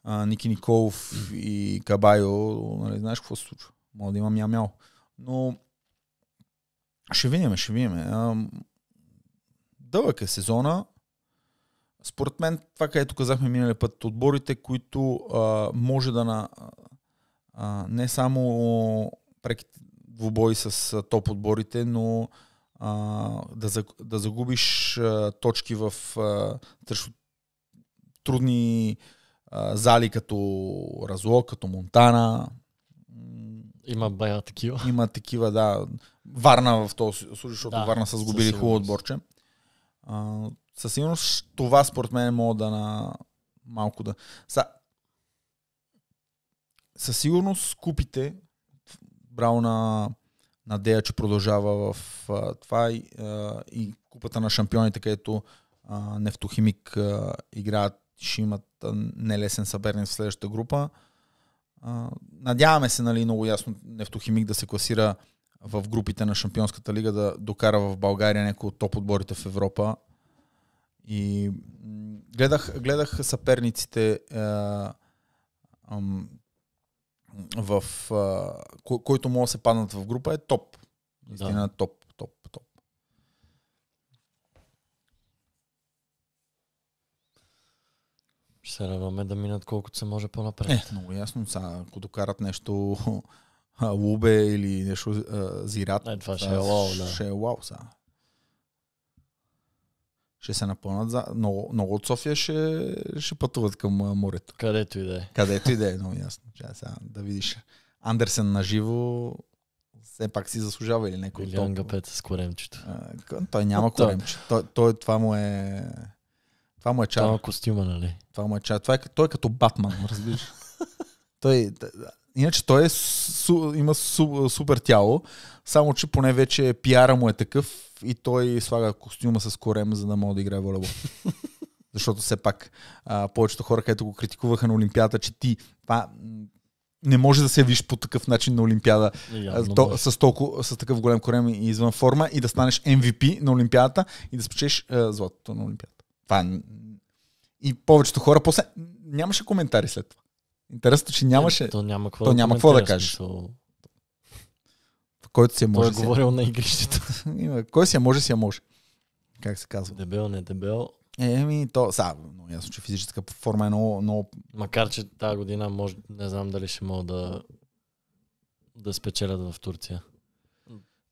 а, Ники Николов и Кабайо, нали знаеш какво се случва. Мога да имам мяу Но ще видим, ще видим. Дълъг е сезона. Според мен, това, където казахме миналия път, отборите, които а, може да на, а, не само преките двубой с топ отборите, но а, да, да загубиш а, точки в а, тършо, трудни а, зали като Разло, като Монтана. Има бая такива. Има такива, да. Варна в този случай, защото да, Варна са сгубили хубаво отборче. А, със сигурност това според мен мога да на малко да... Са, със сигурност купите браво на Надея, че продължава в а, това и, а, и купата на шампионите, където а, Нефтохимик а, играят, ще имат а, нелесен съперник в следващата група. А, надяваме се, нали, много ясно Нефтохимик да се класира в групите на Шампионската лига да докара в България някои от топ отборите в Европа. И гледах, гледах съперниците в, а, кой, който може да се паднат в група е топ. Истина да. топ, топ, топ. Ще се радваме да минат колкото се може по-напред. Е, много ясно. Са, ако докарат нещо лубе или нещо а, зират, е, това ще е вау, да. Ще е вау, са ще се напълнат. За... Много, много от София ще, ще пътуват към морето. Където и да е. Където и да е, много ясно. Чай, сега да видиш. Андерсен наживо все пак си заслужава или някой. Или толкова. ангапет с коремчето. А, той няма коремче. Той, той, това му е... Това му е чар. Това е костюма, нали? Това му е чар. Това е, той е като Батман, разбираш. той, Иначе той е, су, има су, супер тяло, само че поне вече пиара му е такъв и той слага костюма с корем, за да може да играе волейбол. Защото все пак а, повечето хора, където го критикуваха на Олимпиада, че ти па, не може да се виж по такъв начин на Олимпиада Явно, то, да. с, толкова, с такъв голям корем и извън форма и да станеш MVP на Олимпиадата и да спечеш златото на Олимпиадата. Това е... И повечето хора после нямаше коментари след това. Интересното, че нямаше. Е, то няма какво, то няма какво да кажеш. Смисъл... Който си е може. Той е си говорил на игрището. Кой си е може, си е може. Как се казва? Дебел, не дебел. Еми, то, са, но ясно, че физическа форма е много, много... Макар, че тази година може, не знам дали ще мога да, да спечелят в Турция.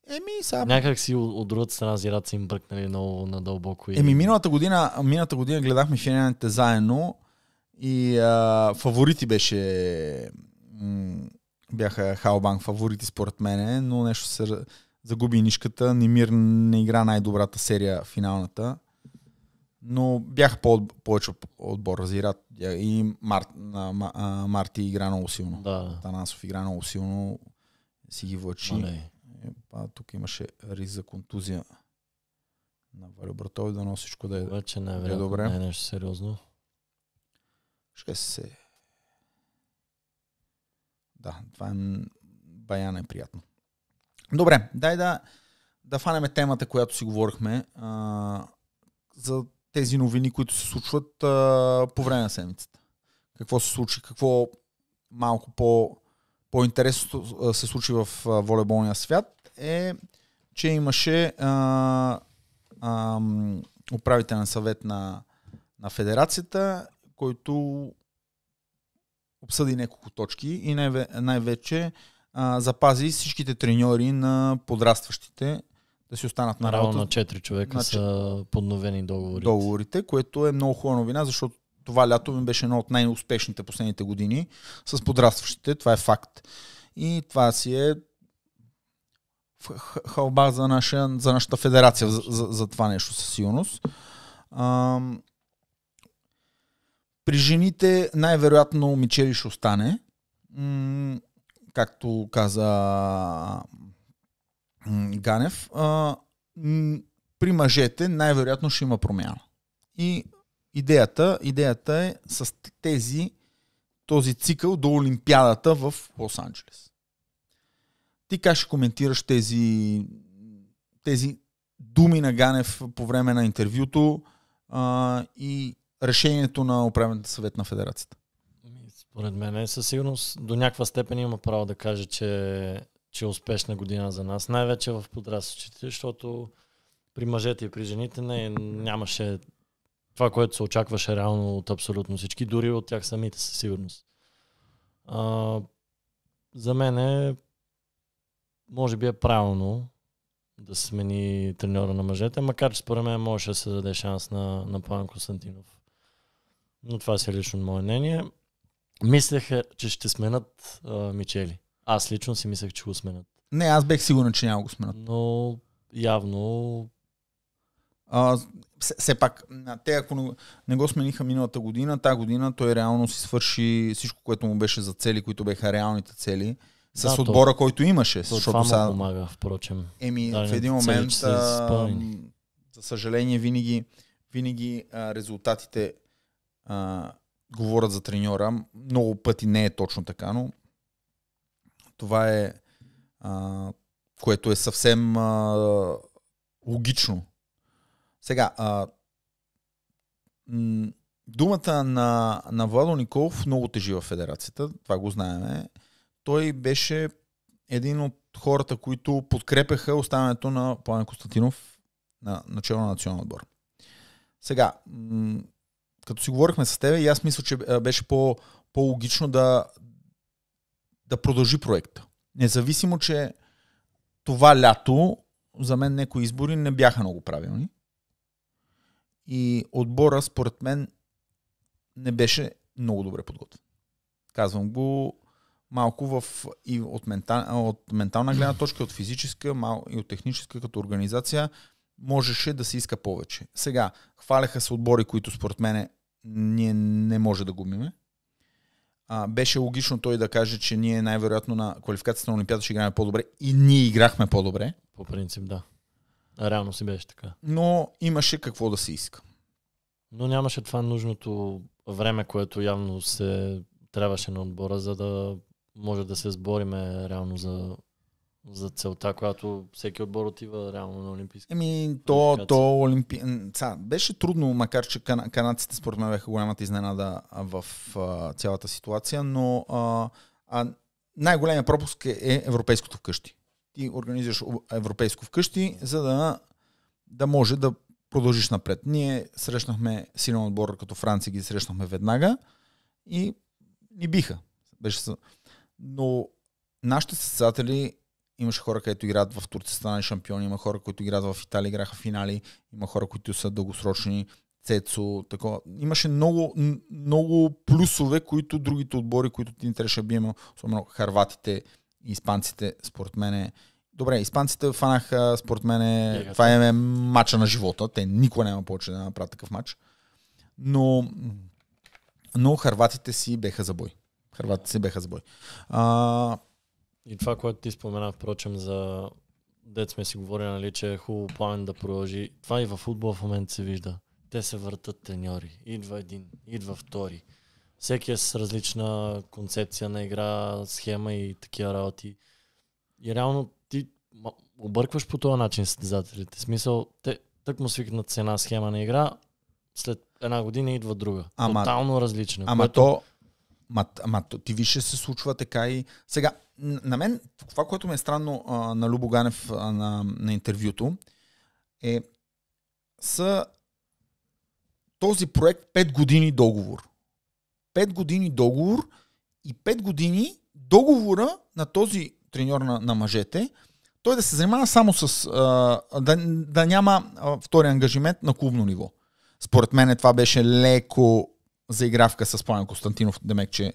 Еми, са... Някак си от другата страна зират са им бръкнали много надълбоко. И... Еми, миналата година, миналата година гледахме финалите заедно и а, фаворити беше... М- бяха Халбанк фаворити според мене, но нещо се загуби нишката. Немир не игра най-добрата серия финалната. Но бяха по- повече отбор. Ират. и Мар, а, Марти игра много силно. Да. Танасов игра много силно. Си ги влачи. Епа, тук имаше риск за контузия на Валю Братов, да носи всичко да е, Вече не е, е добре. Не е нещо сериозно ще се... Да, това е бая неприятно. Добре, дай да, да фанеме темата, която си говорихме а, за тези новини, които се случват а, по време на седмицата. Какво се случи, какво малко по, по-интересно се случи в а, волейболния свят е, че имаше а, а, управителен съвет на, на федерацията който обсъди няколко точки и най- вече а, запази всичките треньори на подрастващите да си останат на работа. Равно на 4 човека на значи, 4... са подновени договорите. Договорите, което е много хубава новина, защото това лято ми беше едно от най-успешните последните години с подрастващите. Това е факт. И това си е халба за, наша, за нашата федерация за, за, за това нещо със сигурност. При жените най-вероятно Мичели ще остане. както каза Ганев. при мъжете най-вероятно ще има промяна. И идеята, идеята е с тези, този цикъл до Олимпиадата в Лос-Анджелес. Ти как ще коментираш тези, тези думи на Ганев по време на интервюто а, и решението на управителната съвет на федерацията? Ами, според мен е със сигурност до някаква степен има право да каже, че, че е успешна година за нас. Най-вече в подрастващите, защото при мъжете и при жените не, нямаше това, което се очакваше реално от абсолютно всички, дори от тях самите със сигурност. А, за мен е, може би е правилно да се смени треньора на мъжете, макар че според мен можеше да се даде шанс на, на Пан Константинов но това си е лично мое мнение. Мислех, че ще сменят а, Мичели. Аз лично си мислех, че го сменят. Не, аз бех сигурен, че няма го сменят. Но явно... А, все, все пак, те ако не, не го смениха миналата година, та година той реално си свърши всичко, което му беше за цели, които беха реалните цели с да, отбора, то, който имаше. То защото това му помага, впрочем. Еми, да, в един момент, а, за съжаление, винаги, винаги а, резултатите а, говорят за треньора. Много пъти не е точно така, но това е а, което е съвсем а, логично. Сега, а, думата на, на Владо Николов много тежи в федерацията, това го знаеме. Той беше един от хората, които подкрепяха оставането на Пламен Константинов на начало на националния отбор. Сега, м- като си говорихме с теб, и аз мисля, че беше по, по-логично да, да продължи проекта. Независимо, че това лято за мен някои избори не бяха много правилни. И отбора, според мен, не беше много добре подготвен. Казвам го малко в, и от, ментал, от ментална гледна точка, от физическа мал, и от техническа като организация можеше да се иска повече. Сега, хваляха се отбори, които според мен ние не може да губиме. А, беше логично той да каже, че ние най-вероятно на квалификацията на Олимпиада ще играем по-добре и ние играхме по-добре. По принцип, да. Реално си беше така. Но имаше какво да се иска. Но нямаше това нужното време, което явно се трябваше на отбора, за да може да се сбориме реално за за целта, която всеки отбор отива реално на Олимпийски. Еми, то, то Олимпи... Са, беше трудно, макар че кан... канадците според мен бяха голямата изненада в а, цялата ситуация, но а, а, най-големия пропуск е, е европейското вкъщи. Ти организираш европейско вкъщи, за да, да може да продължиш напред. Ние срещнахме силен отбор като Франция, ги срещнахме веднага и ни биха. Беше... Но нашите състезатели имаше хора, където играят в Турция, станали шампиони, има хора, които играят в Италия, играха финали, има хора, които са дългосрочни, Цецо, такова. Имаше много, много плюсове, които другите отбори, които ти трябваше да бием, особено харватите и испанците, според мен е... Добре, испанците фанаха, според мен е... Това е мача на живота. Те никога няма повече да направят такъв матч. Но, но харватите си беха за бой. Харватите си беха за бой. А, и това, което ти спомена, впрочем, за дет сме си говорили, нали, че е хубаво план да продължи. Това и в футбол в момента се вижда. Те се въртат треньори. Идва един, идва втори. Всеки е с различна концепция на игра, схема и такива работи. И реално ти объркваш по този начин състезателите. Смисъл, те тък му свикнат с една схема на игра, след една година идва друга. Ама, тотално различна. Ама което... то Ма, ама, ти више се случва така и... Сега, на мен, това, което ми е странно а, на Любо Ганев а, на, на интервюто, е са този проект 5 години договор. 5 години договор и 5 години договора на този треньор на, на мъжете, той да се занимава само с... А, да, да няма а, втори ангажимент на клубно ниво. Според мен това беше леко заигравка с Пламен Константинов, демек, че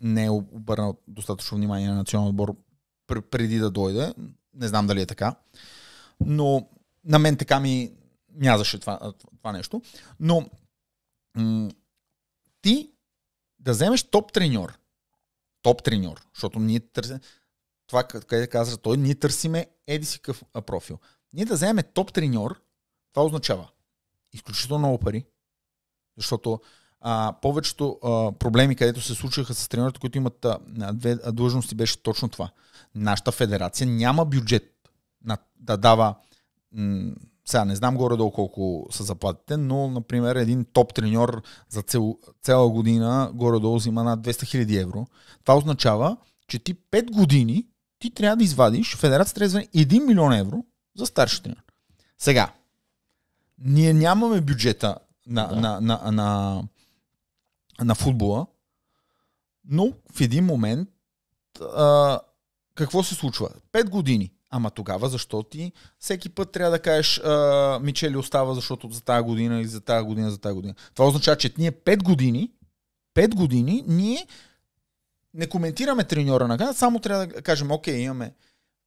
не е обърнал достатъчно внимание на националния отбор преди да дойде. Не знам дали е така. Но на мен така ми мязаше това, това нещо. Но м- ти да вземеш топ треньор, топ треньор, защото ние търсим, това къде каза той, ние търсиме еди си къв профил. Ние да вземем топ треньор, това означава изключително много пари, защото а, повечето а, проблеми, където се случваха с тренерите, които имат а, две длъжности, беше точно това. Нашата федерация няма бюджет на, да дава. М- сега не знам горе-долу колко са заплатите, но, например, един топ треньор за цел, цяла година горе-долу взима над 200 000 евро. Това означава, че ти 5 години ти трябва да извадиш, федерацията трябва да 1 милион евро за старши треньор. Сега, ние нямаме бюджета на, да. на, на, на, на на футбола, но в един момент а, какво се случва? Пет години. Ама тогава защо ти всеки път трябва да кажеш а, Мичели остава, защото за тази година и за тази година, за тази година. Това означава, че ние 5 години, 5 години, ние не коментираме треньора на Гана, само трябва да кажем, окей, имаме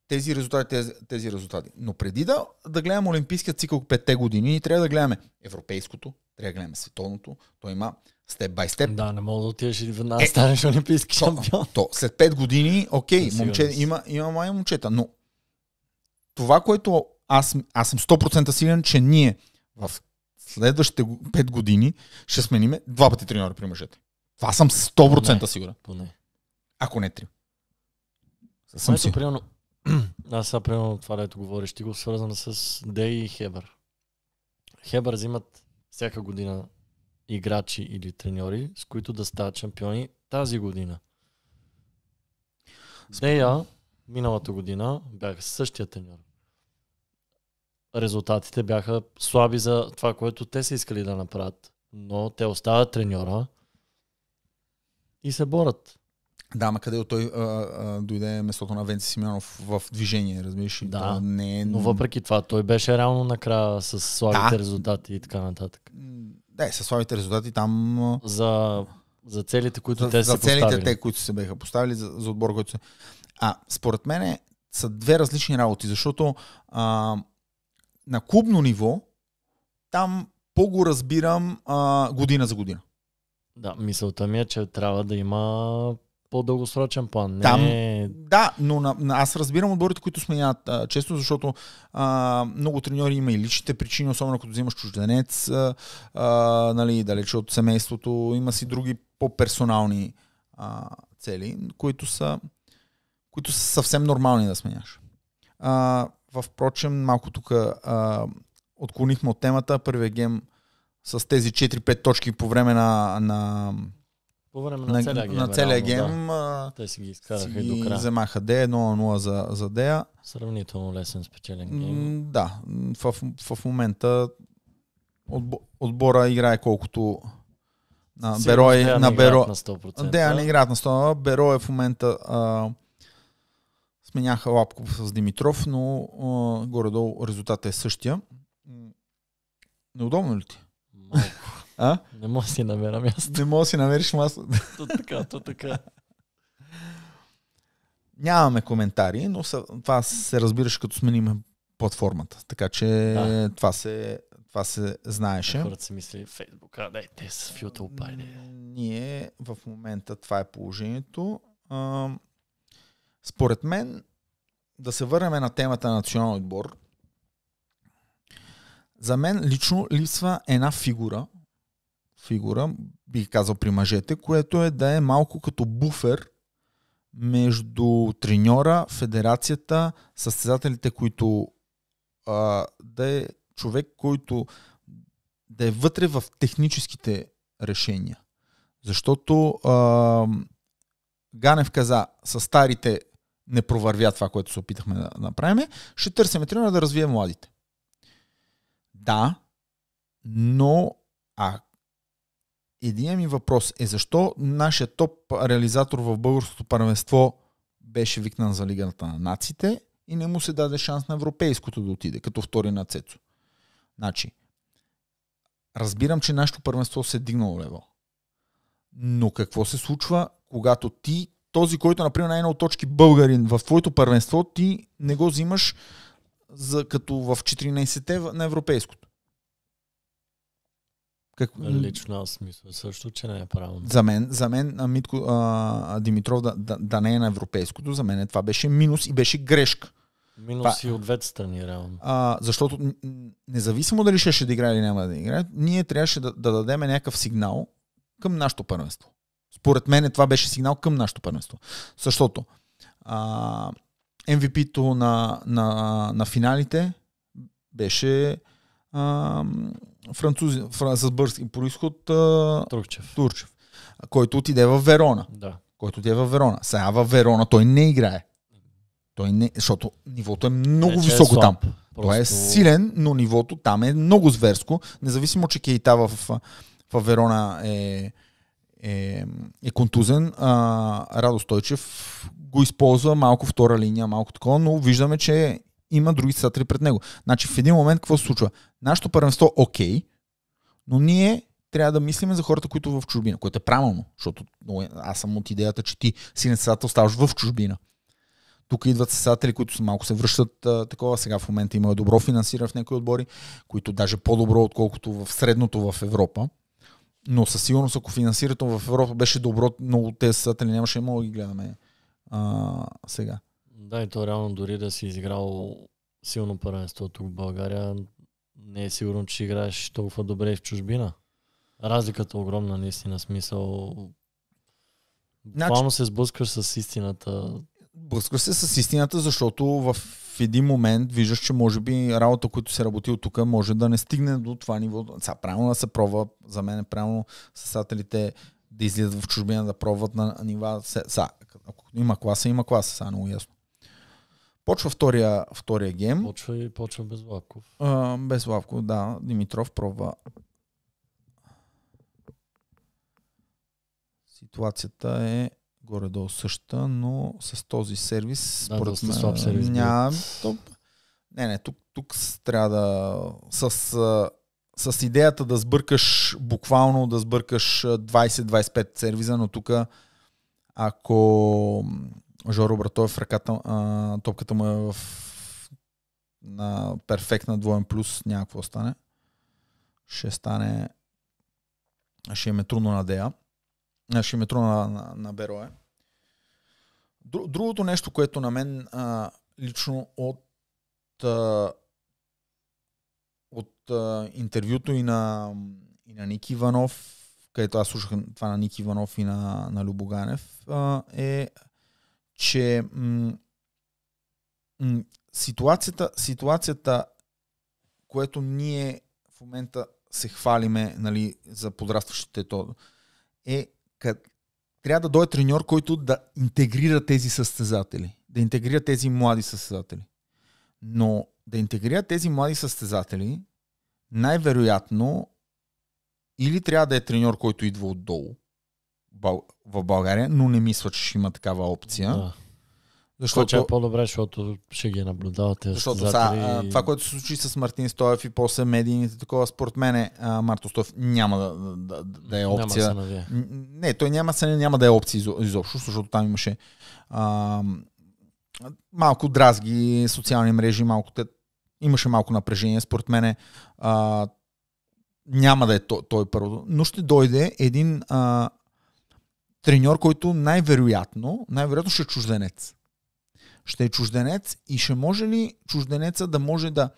тези резултати, тези, тези резултати. Но преди да, да гледаме олимпийския цикъл 5 години, ние трябва да гледаме европейското, трябва да гледаме световното. Той има степ бай степ. Да, не мога да отидеш и веднага е, станеш олимпийски то, шампион. То, след 5 години, окей, okay, момче, има, има май момчета, но това, което аз, аз съм 100% сигурен, че ние в следващите 5 години ще смениме два пъти треньора при мъжете. Това съм 100% поне, сигурен. Поне. Ако не три. Съм си. Примерно, аз сега примерно това, дето говориш, ти го свързвам с Дей и Хебър. Хебър взимат всяка година играчи или треньори, с които да стават шампиони тази година. С нея миналата година бяха същия треньор. Резултатите бяха слаби за това, което те са искали да направят. Но те остават треньора и се борят. Да, ма къде той а, а, дойде местото на Венци Симеонов в движение, разбираш? Да, то не, е но въпреки това той беше реално накрая с слабите да. резултати и така нататък. Да, е, със слабите резултати там... За, за целите, които за, те са За целите поставили. те, които се бяха поставили, за, за отбор, който се. А, според мен е, са две различни работи, защото а, на клубно ниво там по-го разбирам а, година за година. Да, мисълта ми е, че трябва да има по-дългосрочен план. Не... Там, е- да, но на, на, аз разбирам отборите, които сменят а, често, защото а, много треньори има и личните причини, особено като взимаш чужденец, а, а, нали, далече от семейството, има си други по-персонални а, цели, които са, които са съвсем нормални да сменяш. А, впрочем, малко тук отклонихме от темата. Първия гем с тези 4-5 точки по време на, на по време на, на целия гейм. На целия гейм да. Те си ги изкараха и до края. Вземаха Д, 0-0 за, за Дея. Сравнително лесен спечелен гейм. М, да, в, в момента отбо, отбора играе колкото на Берой. На Беро... на 100%. Дея не играят на 100%. Беро е в момента а, сменяха Лапков с Димитров, но а, горе-долу резултатът е същия. Неудобно ли ти? А? Не мога да си намеря място. Не мога да си намериш място. то така, то така. Нямаме коментари, но това се разбираш като сменим платформата. Така че да. това, се, това се знаеше. Хората си мисли Фейсбук, а дай те с фютъл пайде. Ние в момента това е положението. според мен, да се върнем на темата на отбор, за мен лично липсва една фигура, фигура, бих казал при мъжете, което е да е малко като буфер между треньора, федерацията, състезателите, които а, да е човек, който да е вътре в техническите решения. Защото а, Ганев каза, с старите не провървя това, което се опитахме да направим, ще търсим тренера да развие младите. Да, но а Единият ми въпрос е защо нашия топ реализатор в българското първенство беше викнан за Лигата на нациите и не му се даде шанс на европейското да отиде, като втори на Цецо. Значи, разбирам, че нашето първенство се е дигнало лево. Но какво се случва, когато ти, този, който, например, най ново точки българин в твоето първенство, ти не го взимаш за, като в 14-те на европейското? Как... Лично аз мисля също, че не е правилно. За мен, за мен Митко а, Димитров да, да, да не е на европейското, за мен е, това беше минус и беше грешка. Минус това... и от двете страни, реално. А, защото независимо дали ще, ще да играе или няма да играе, ние трябваше да, да дадем някакъв сигнал към нашето първенство. Според мен това беше сигнал към нашето първенство. Защото а, MVP-то на, на, на финалите беше а, французи, с бърски происход Турчев. Турчев, който отиде в Верона. Да. Който отиде в Верона. Сега в Верона той не играе. Той не, защото нивото е много не, е високо е там. Просто... Той е силен, но нивото там е много зверско. Независимо, че Кейта в, в, в Верона е, е, е контузен, а, Радо Стойчев го използва малко втора линия, малко такова, но виждаме, че има други сатри пред него. Значи в един момент какво се случва? Нашето първенство окей, но ние трябва да мислиме за хората, които в чужбина, което е правилно, защото е, аз съм от идеята, че ти си състезател ставаш в чужбина. Тук идват състезатели, които са малко се връщат а, такова. Сега в момента има добро финансиране в някои отбори, които даже по-добро, отколкото в средното в Европа. Но със сигурност, ако финансирането в Европа беше добро, много тези състезатели нямаше, мога да ги гледаме а, сега. Да, и то реално дори да си изиграл силно първенството в България, не е сигурно, че играеш толкова добре и в чужбина. Разликата е огромна, наистина смисъл. Значи- Буквално значи, се сблъскваш с истината. Блъскваш се с истината, защото в един момент виждаш, че може би работа, която работи от тук, може да не стигне до това ниво. Са, правилно да се пробва, за мен е правилно състателите да излизат в чужбина, да пробват на нива. Са, ако има класа, има класа, сега е много ясно. Почва втория, втория гейм. Почва и почва без Лавков. А, без Лавков, да. Димитров пробва ситуацията е горе-долу съща, но с този сервис, да, според мен, слаб сервис няма... Топ. не, не, тук, тук трябва да... С, с идеята да сбъркаш, буквално да сбъркаш 20-25 сервиза, но тук ако Жоро Братов, ръката, а, топката му е в на перфектна двоен плюс, някакво стане. Ще стане ще им е трудно на Дея. Ще им е трудно на, на, на Берое. Другото нещо, което на мен а, лично от, а, от а, интервюто и на, и на Ники Иванов, където аз слушах това на Ники Иванов и на, на Любоганев, а, е че м- м- ситуацията, ситуацията, което ние в момента се хвалиме нали, за подрастващите, то е къд, трябва да дойде треньор, който да интегрира тези състезатели, да интегрира тези млади състезатели. Но да интегрира тези млади състезатели, най-вероятно или трябва да е треньор, който идва отдолу, в България, но не мисля, че ще има такава опция. Да. Защото Кой, е по-добре, защото ще ги наблюдавате. Защото са, и... това, което се случи с Мартин Стоев и после медийните такова, според мен е, Марто Стоев няма да, да, да е опция. Няма не, той няма, няма да е опция изобщо, защото там имаше а, малко дразги, социални мрежи, малко те, имаше малко напрежение. Според мен а, няма да е той, той първо. Но ще дойде един а, треньор, който най-вероятно, най-вероятно ще е чужденец. Ще е чужденец и ще може ли чужденеца да може да,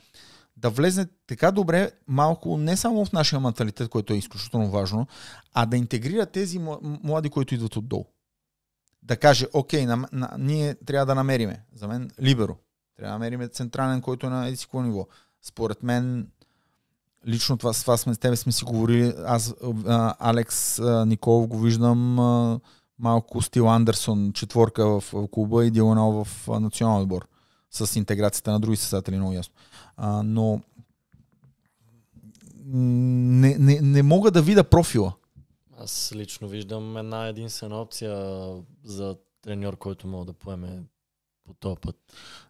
да влезне така добре, малко не само в нашия менталитет, което е изключително важно, а да интегрира тези млади, които идват отдолу. Да каже, окей, на, на, ние трябва да намериме, за мен, либеро. Трябва да намериме централен, който е на едико ниво. Според мен Лично това, с сме, с тебе сме си говорили. Аз, а, Алекс а, Николов, го виждам а, малко стил Андерсон, четворка в, в клуба и Диланов в националния отбор с интеграцията на други състезатели, много ясно. А, но не, не, не мога да видя профила. Аз лично виждам една единствена опция за треньор, който мога да поеме по този път.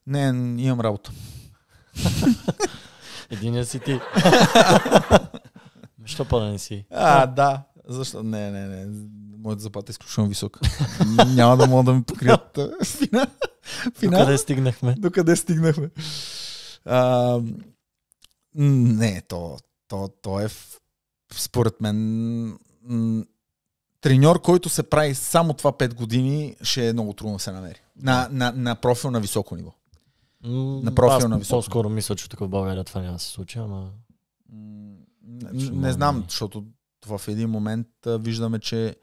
Не, имам работа. Единия си ти. Що па да не си? А, да. Защо? Не, не, не. Моята запад е изключително висока. Няма да мога да ми покрият финал. финал. Докъде стигнахме? Докъде стигнахме? А, не, то, то, то е според мен треньор, който се прави само това 5 години, ще е много трудно да се намери. На, на, на профил на високо ниво на профил на високо. По-скоро мисля, че тук в България това няма да се случи, ама... Не, не знам, защото в един момент виждаме, че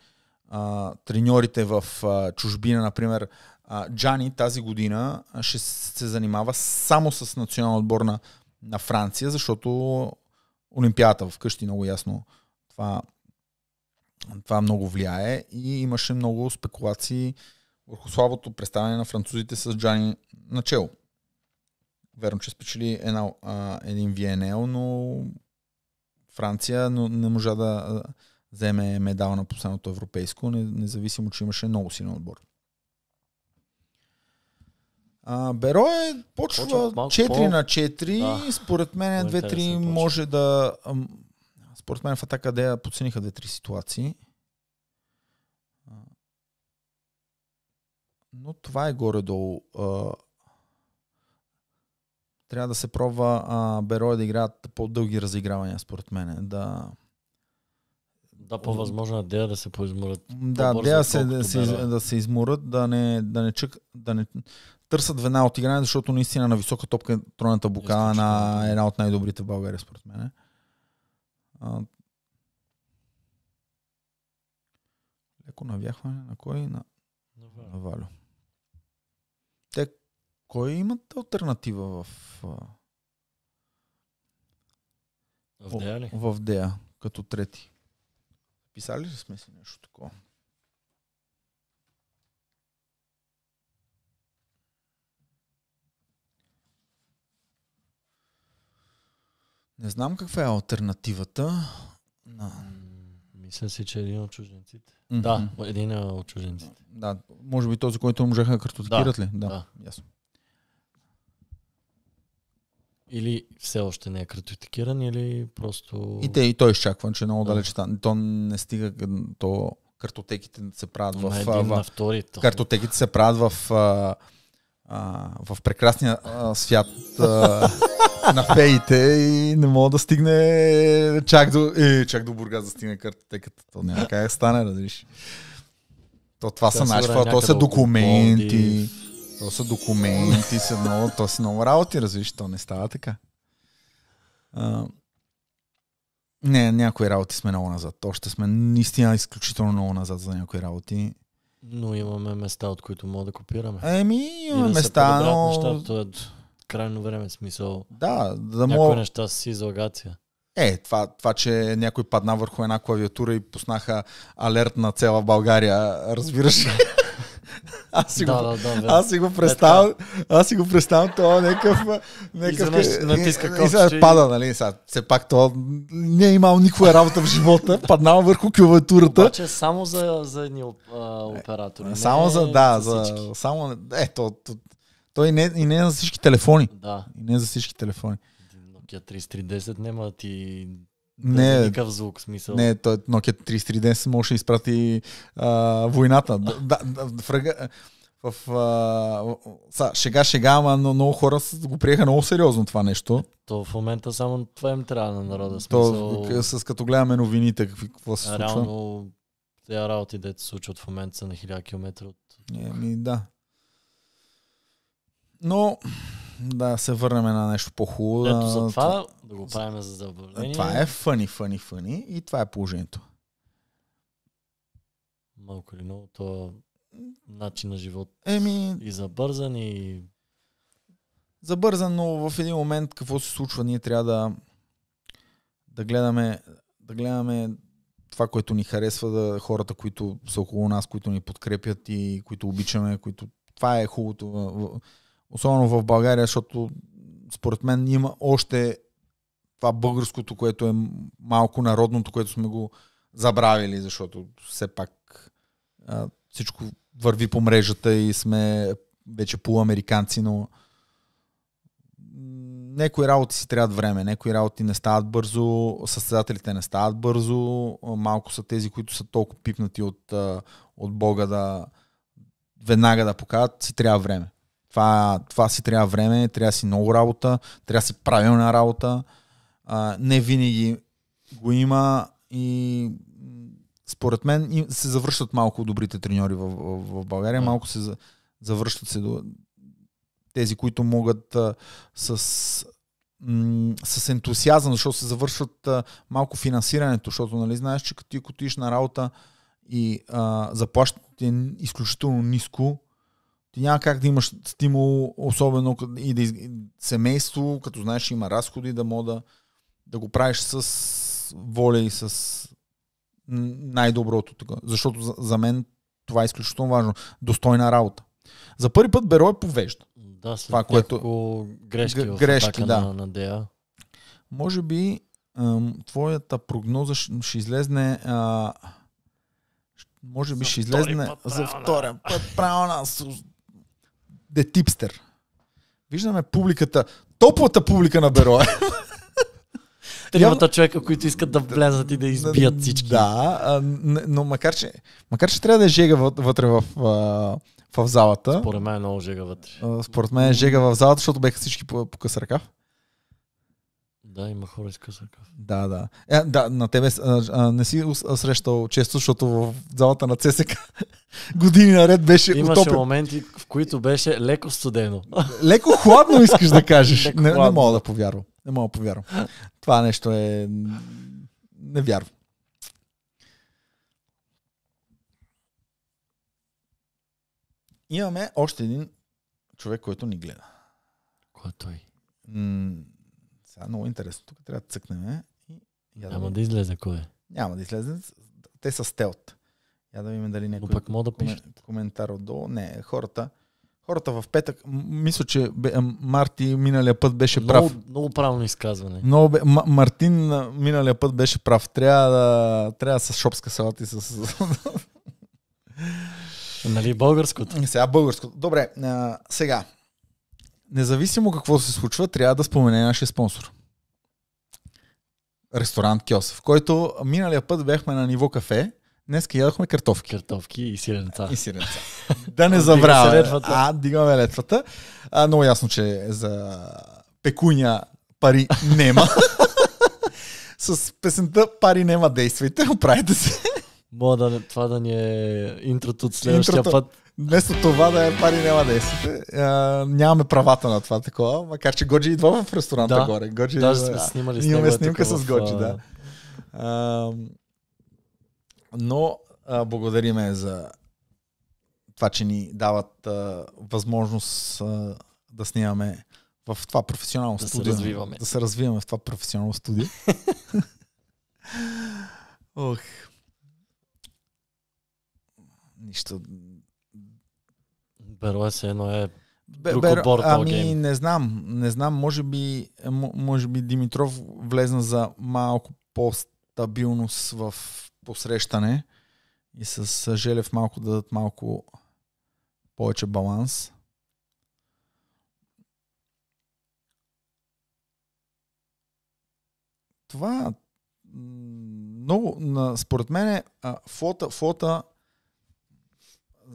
а, треньорите в а, чужбина, например, а, Джани тази година ще се занимава само с национална отбор на, на Франция, защото Олимпиадата вкъщи много ясно това, това много влияе и имаше много спекулации върху слабото представяне на французите с Джани начало верно, че спечели една, а, един VNL, но Франция но не можа да вземе медал на последното европейско, независимо, че имаше много силен отбор. А, Беро е почва 4 по... на 4. Да. Според мен 2-3 може да... Според мен в атака Дея подцениха 2-3 ситуации. Но това е горе-долу трябва да се пробва а, Берой да играят по-дълги разигравания, според мен. Да, да, по-възможно е Дея да се поизморят. Да, Дея се, да, се, да се изморят, да не, да не, чък, да не търсят вена от игране, защото наистина на висока топка е тройната бокала е на една от най-добрите в България, според мен. А... Леко навяхване на кой? На, на Валю. Кой имат альтернатива в... В Дея ли? В Дея, като трети. Писали ли сме си нещо такова? Не знам каква е альтернативата. На... Мисля си, че е един от чужденците. Mm-hmm. Да, един е от чужденците. Да, може би този, който можаха да картотекират да, ли? Да, да. ясно. Или все още не е картотекиран, или просто... И, те, и той изчаква, че е много далеч Да. То не стига, то картотеките се правят в... един, в, на втори, то... Картотеките се правят в... А, а, в прекрасния а, свят а, на феите и не мога да стигне чак до, е, чак до Бургас да стигне картотеката. То няма как да стане, разбираш. То, това това са наши, това са документи. Плодив. То са документи, са много, то са много работи, развиш, то не става така. А, не, някои работи сме много назад. Още сме наистина изключително много назад за някои работи. Но имаме места, от които мога да копираме. Еми, имаме да места, но... Нещата, е крайно време смисъл. Да, да мога... Някои неща с излагация. Е, това, това, че някой падна върху една клавиатура и пуснаха алерт на цяла България, разбираш ли? Аз си, да, го, да, да, аз си го е, представям, аз си го представям това някакъв... някакъв Изведнъж е- натиска и, Изведнъж пада, нали? Сега, все пак то не е имал никаква работа в живота, паднал върху клавиатурата. Обаче само за, за едни оператори. само за, да, за, за само, е, то, то, то не, и не е за всички телефони. Да. И не е за всички телефони. Nokia 3310 няма ти не, никакъв звук, смисъл. Не, той е Nokia 3310 може да изпрати а, войната. да, да, да, врага, в, а, са, шега, шега, ама но, много хора го приеха много сериозно това нещо. То в момента само това им трябва на народа. Смисъл... То, с, като гледаме новините, какви какво се случва. Реално, тези работи, дете се случват в момента са на 1000 км от... Еми, да. Но да се върнем на нещо по-хубаво. Ето за това да го правим за забавление. Това е фъни, фъни, фъни и това е положението. Малко или много, то е начин на живот. Еми... И забързан, и... Забързан, но в един момент какво се случва, ние трябва да, да гледаме да гледаме това, което ни харесва, да хората, които са около нас, които ни подкрепят и които обичаме, които... Това е хубавото особено в България, защото според мен има още това българското, което е малко народното, което сме го забравили, защото все пак а, всичко върви по мрежата и сме вече полуамериканци, но някои работи си трябват време, някои работи не стават бързо, състезателите не стават бързо, малко са тези, които са толкова пипнати от, от Бога да веднага да покажат, си трябва време. Това, това си трябва време, трябва си много работа, трябва си правилна работа. А, не винаги го има и според мен се завършват малко добрите треньори в, в, в България, малко се завършват се до тези, които могат а, с с ентусиазъм, защото се завършват а, малко финансирането, защото нали, знаеш, че като ти отиш на работа и а, е изключително ниско, ти няма как да имаш стимул, особено и да из... семейство, като знаеш, има разходи, да мога да, го правиш с воля и с най-доброто. Защото за, за мен това е изключително важно. Достойна работа. За първи път Берой повежда. Да, след това, което... грешки, г- грешки да. на, на Деа. Може би твоята прогноза ще, излезне а, може би за ще излезне път, за втория път правилна де типстер. Виждаме публиката, топлата публика на Бероя. Тримата човека, които искат да влязат и да избият всички. Да, но макар че, макар, че трябва да е жега вътре в, в залата. Според мен е много жега вътре. Според мен е жега в залата, защото беха всички по, по къс ръкав. Да, има хора с къса кафе. Да, да. Е, да, на тебе а, а, не си срещал често, защото в залата на ЦСК години наред беше Имаше утопен. моменти, в които беше леко студено. Леко хладно искаш да кажеш. не, не мога да повярвам. Не мога да повярвам. Това нещо е... Не вярвам. Имаме още един човек, който ни гледа. Кой е той? Сега много интересно. Тук трябва да цъкнем. И я Няма да, да излезе кое? Няма да излезе. Те са стелт. Я да видим дали някой пак да комен... коментар отдолу. Не, хората, хората в петък, мисля, че бе, Марти миналия път беше прав. Много правилно изказване. Но бе, М- Мартин миналия път беше прав. Трябва да, трябва с шопска салата и с... нали българското? Сега българското. Добре, а, сега. Независимо какво се случва, трябва да спомене нашия спонсор. Ресторант Кьос, в който миналия път бяхме на ниво кафе, днес ядохме картофки. Картофки и сиренца. И сиренца. да не забравяме. А, дигаме летвата. А, много ясно, че за пекуня пари нема. С песента пари нема, действайте, оправете се. Мога да, това да ни е интрото от следващия Интрото. път. Вместо това да е пари няма да е. нямаме правата на това такова, макар че Годжи идва в ресторанта да, горе. Годжи, да, сме снимали с Имаме снимка с Годжи, в... да. А, но а, благодариме за това, че ни дават а, възможност а, да снимаме в това професионално да студио. Се развиваме. Да се развиваме в това професионално студио. Ох. Нищо, Беро се едно е друг Бер, отбор Ами гейм. не знам, не знам, може би, може би Димитров влезна за малко по-стабилност в посрещане и с Желев малко да дадат малко повече баланс. Това много, според мен, флота, флота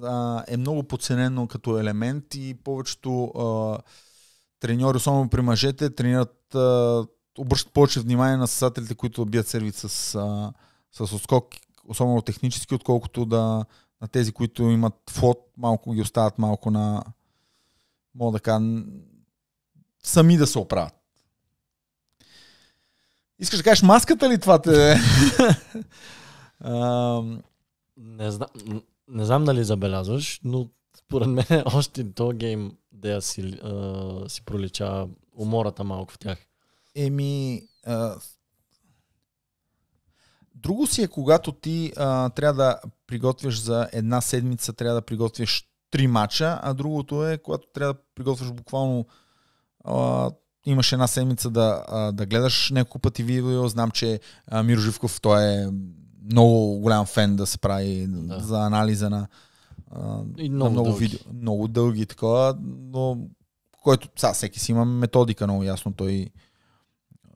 а, е много подценено като елемент и повечето а, треньори, особено при мъжете, тренират, а, обръщат повече внимание на съсателите, които бият сервис с, а, с отскок, особено технически, отколкото да на тези, които имат флот, малко ги остават малко на, мога да кажа, сами да се оправят. Искаш да кажеш маската ли това те? Е? Не знам не знам дали забелязваш, но според мен още то гейм да си, а, си пролича умората малко в тях. Еми, а, друго си е, когато ти а, трябва да приготвяш за една седмица, трябва да приготвяш три мача, а другото е, когато трябва да приготвяш буквално а, имаш една седмица да, а, да гледаш няколко пъти видео. Знам, че а, Живков, той е много голям фен да се прави да. за анализа на, а, и много, на много дълги. видео. Много дълги такова, но който са, всеки си има методика много ясно. Той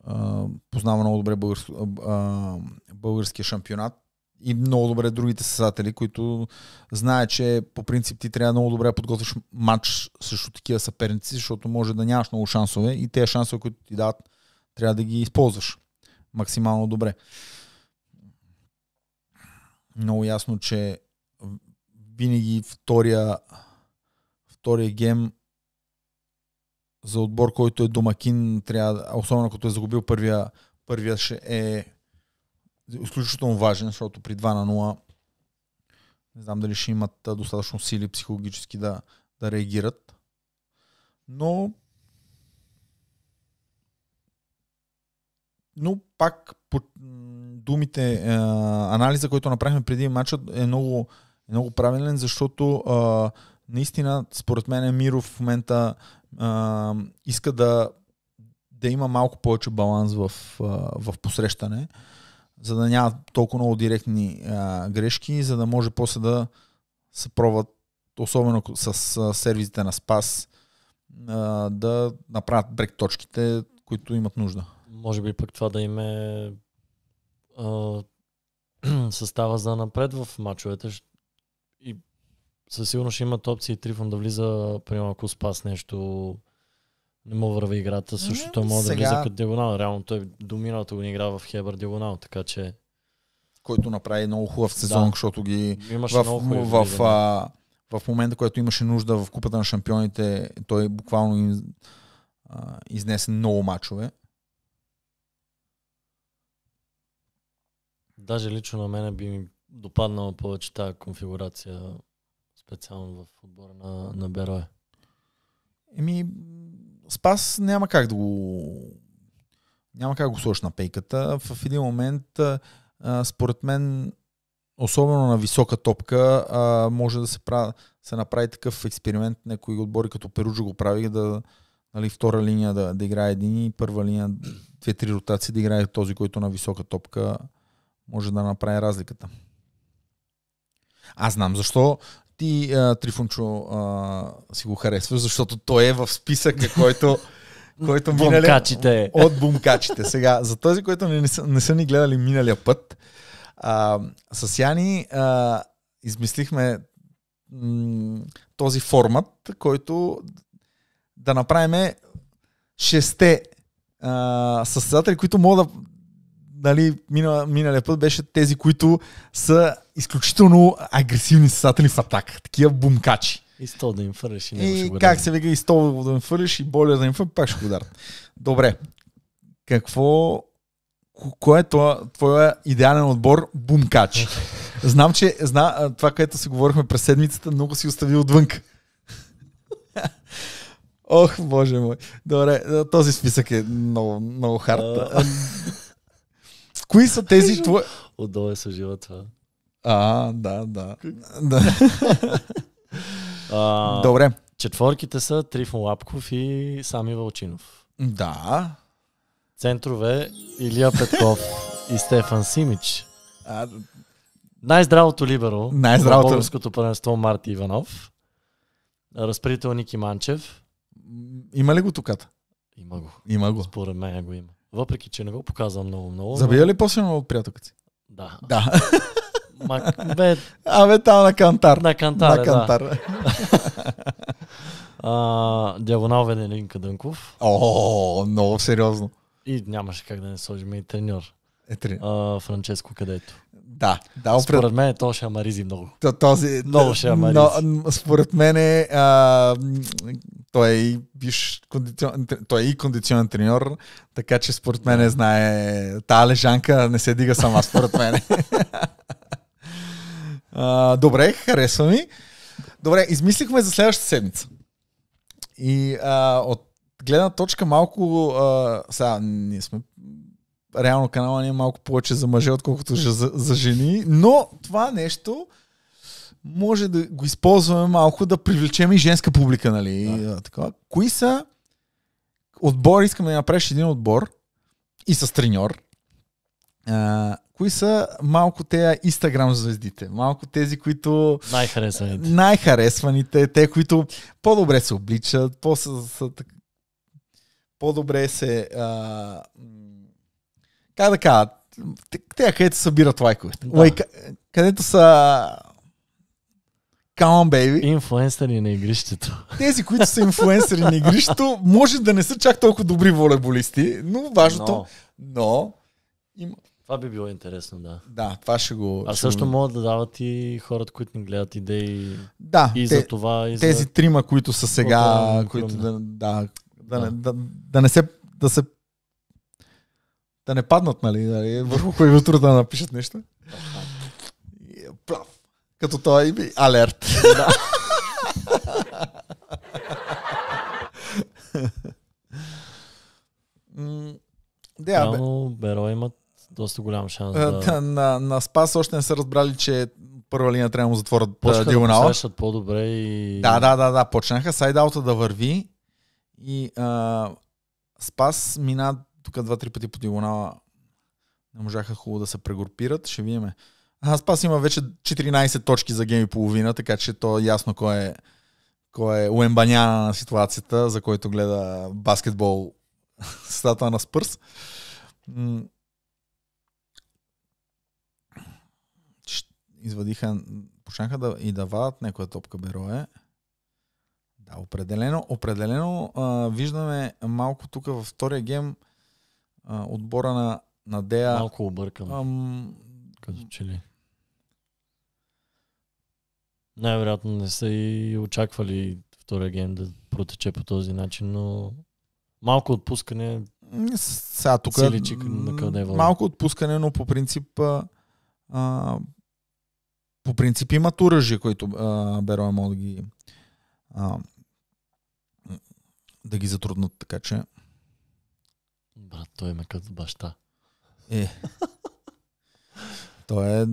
а, познава много добре българско, а, българския шампионат и много добре другите създатели, които знаят, че по принцип ти трябва много добре да подготвиш матч срещу такива съперници, защото може да нямаш много шансове и тези шансове, които ти дадат, трябва да ги използваш максимално добре много ясно, че винаги втория, втория гем за отбор, който е домакин, трябва, особено като е загубил първия, първия ще е изключително важен, защото при 2 на 0 не знам дали ще имат достатъчно сили психологически да, да реагират. Но но пак думите, а, анализа, който направихме преди матча е много, е много правилен, защото а, наистина, според мен, Миров в момента а, иска да, да има малко повече баланс в, а, в посрещане, за да няма толкова много директни а, грешки, за да може после да се пробват, особено с а, сервизите на Спас, а, да направят брек точките, които имат нужда. Може би пък това да им е състава за напред в мачовете и със сигурност ще имат опции Трифон да влиза, примерно ако спас нещо не му върви играта, също той може Сега... да влиза като диагонал. Реално той до миналата го игра в Хебър диагонал, така че... Който направи много хубав сезон, да. защото ги... Имаше в, много хубав, в, в, в момента, който имаше нужда в Купата на шампионите, той буквално им, а, изнесе много мачове. Даже лично на мене би ми допаднала повече тази конфигурация специално в отбора на, на Берое. Еми, Спас няма как да го няма как да го сложиш на пейката. В един момент, според мен, особено на висока топка, може да се, прави, се направи такъв експеримент. Някои отбори като Перуджо го прави да нали, втора линия да, да играе един и първа линия две-три ротации да играе този, който е на висока топка може да направи разликата. Аз знам защо ти а, Трифончо а, си го харесваш, защото той е в списъка, който който минали... бумкачите. От бумкачите. Сега, за този, който не, не, са, не са ни гледали миналия път, а, с Яни а, измислихме м- този формат, който да направим шесте а, състезатели, които могат да нали, миналия път беше тези, които са изключително агресивни съсатели в атака. Такива бумкачи. И стол да им фърлиш. И, и как се вика, и стол да им фърлиш, и боля да им фърлиш, пак ще го ударят. Добре. Какво кой е твоя идеален отбор бумкач? Знам, че зна, това, където си говорихме през седмицата, много си остави отвън. Ох, боже мой. Добре, този списък е много, много хард. кои са тези твои... Отдолу е съжива това. А, да, да. да. а, Добре. Четворките са Трифон Лапков и Сами Вълчинов. Да. Центрове Илия Петков и Стефан Симич. А... Най-здравото либеро Най-здравото... на българското първенство Марти Иванов. Разпределник Ники Манчев. Има ли го тук? Има го. Има го. Според мен го има. Въпреки, че не го показвам много-много. Забия ли после много от си? Да. Да. Мак, бе... Абе, там на кантар. На кантар, на кантар. Да. а, диагонал Венелин Кадънков. О, много сериозно. И нямаше как да не сложим и треньор. Е, три. А, Франческо, където. Да, да. Според опред... мен то ще амаризи много. То, този, много ще амаризи. Но, според мен е... А, той е и биш кондицион, той е и кондиционен треньор, така че според мен знае тази лежанка не се дига сама, според мен. добре, харесва ми. Добре, измислихме за следващата седмица. И а, от гледна точка малко, а, сега ние сме реално канала ни е малко повече за мъже, отколкото за, за жени, но това нещо може да го използваме малко да привлечем и женска публика, нали? Да. Така. Кои са отбор, искаме да направиш един отбор и с треньор. А, кои са малко тези инстаграм звездите? Малко тези, които... Най-харесваните. Най-харесваните, те, които по-добре се обличат, по по-добре се... А, как да кажа? Те, където събират лайковете. Да. Лайка, където са Come on, baby. Инфлуенсъри на игрището. Тези, които са инфлуенсъри на игрището, може да не са чак толкова добри волейболисти, но важното... Но... но има... Това би било интересно, да. Да, това ще го... А ще също го... могат да дават и хората, които ни гледат идеи да, и те, за това, и Тези за... трима, които са сега, Отправим, които да, да, да, да. Не, да, да не се... Да се да не паднат, нали, нали върху клавиатурата да напишат нещо. Е Плав. Като той е алерт. Да. Да, но Беро имат доста голям шанс. Е, да... На, на Спас още не са разбрали, че първа линия трябва да му затворят диагонала. Е, да по-добре и... Да, да, да, да. Почнаха сайдаута да върви и а, Спас мина тук два-три пъти по диагонала. Не можаха хубаво да се прегрупират. Ще видиме. Аз пас има вече 14 точки за гейм и половина, така че то е ясно кой е, кой е уембаняна на ситуацията, за който гледа баскетбол стата на Спърс. Извадиха, почнаха да и да вадат някоя топка берое. Да, определено, определено а, виждаме малко тук във втория гейм а, отбора на Дея Малко объркам. Ам, като че ли. Най-вероятно не са и очаквали втория гейм да протече по този начин, но малко отпускане сега тук личи на къде е Малко отпускане, но по принцип а, по принцип имат оръжие, които а, могат да ги а, да ги затруднат, така че Брат, той ме като баща. Е. той е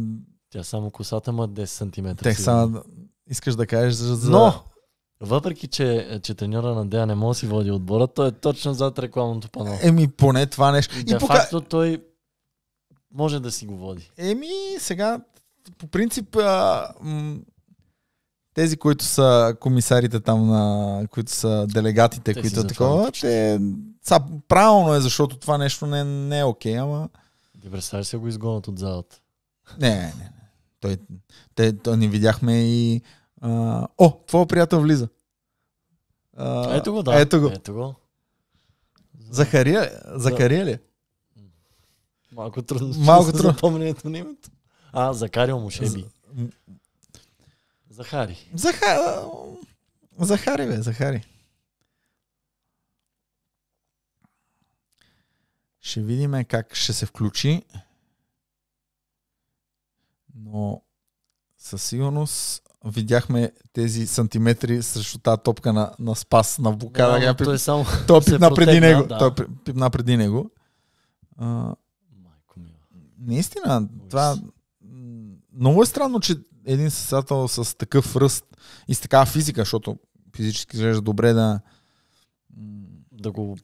тя само косата ма 10 см. Те само искаш да кажеш за... Но, въпреки, че, че треньора на Дея не може да си води отбора, той е точно зад рекламното панел. Еми, поне това нещо. И и пока... факто той може да си го води. Еми, сега, по принцип, а, м- тези, които са комисарите там, на, които са делегатите, те които са е такова, че са, правилно е, защото това нещо не, не е окей, ама... Ти представяш се го изгонят от залата. Не, не, не. Той, те, той ни видяхме и... А, о, твоя приятел влиза. А, ето го, да. Ето го. Ето го. Захария, Захария ли? Малко трудно. Малко трудно. Запомнението на името. А, Закарил Мушеби. Захари. Захари. Заха... Захари, бе, Захари. Ще видим как ще се включи но със сигурност видяхме тези сантиметри срещу тази топка на, на спас на Букада. Да, Той, е само... той пипна протегна, преди него. Да. Той пипна преди него. А... Майко ми. Наистина, Ой, това... Много е странно, че един състезател с такъв ръст и с такава физика, защото физически изглежда добре да... Да го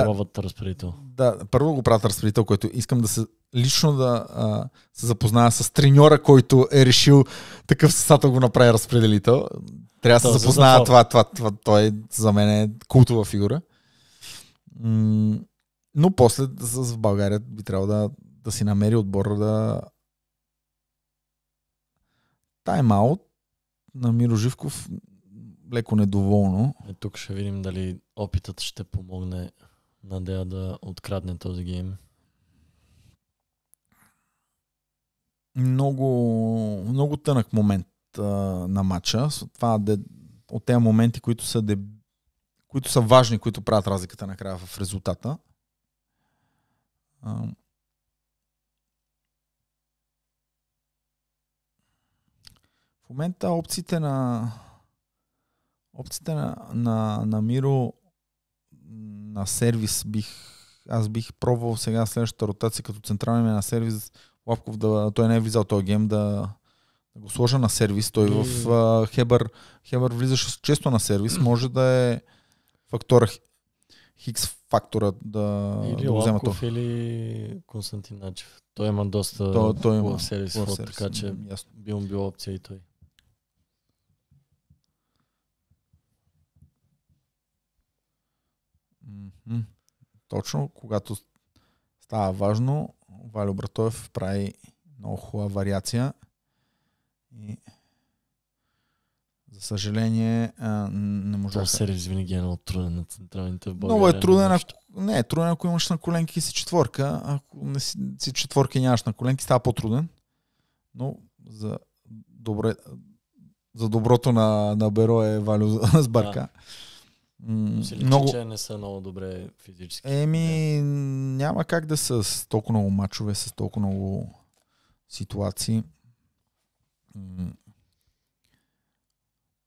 да, пробват разпределител. Да, първо го правят разпределител, който искам да се лично да а, се запозная с треньора, който е решил такъв съсател го направи разпределител. Трябва да се запозная за това, това, това, това, той за мен е култова фигура. М- но после в България би трябвало да, да си намери отбор да тайм-аут на Миро Живков леко недоволно. Е, тук ще видим дали опитът ще помогне надея да открадне този гейм. Много, много тънък момент а, на матча. Това де, от тези моменти, които са, де, които са важни, които правят разликата накрая в резултата. А, в момента опциите на опциите на, на, на Миро на сервис бих аз бих пробвал сега следващата ротация като централен на сервис Лапков да, той не е влизал този гейм да, да го сложа на сервис. Той в uh, Хебър, Хебър влизаше често на сервис, може да е фактора Хикс фактора да, или да го взема Лапков, това. Или Константин Начев. Той има доста той, той има, в сервис, в сервис така че ясно. би му опция и той. Mm-hmm. Точно, когато става важно, Валио Братоев прави много хубава вариация и за съжаление, а, не може. Този сервис винаги е много труден на централните в Много е труден, ако, не е труден, ако имаш на коленки си четворка. Ако не си, си четворка и нямаш на коленки, става по-труден. Но за, добре, за доброто на, на Беро е Валю с барка. Да. Мисля, личи, много... че не са много добре физически. Еми, няма как да са с толкова много мачове, с толкова много ситуации.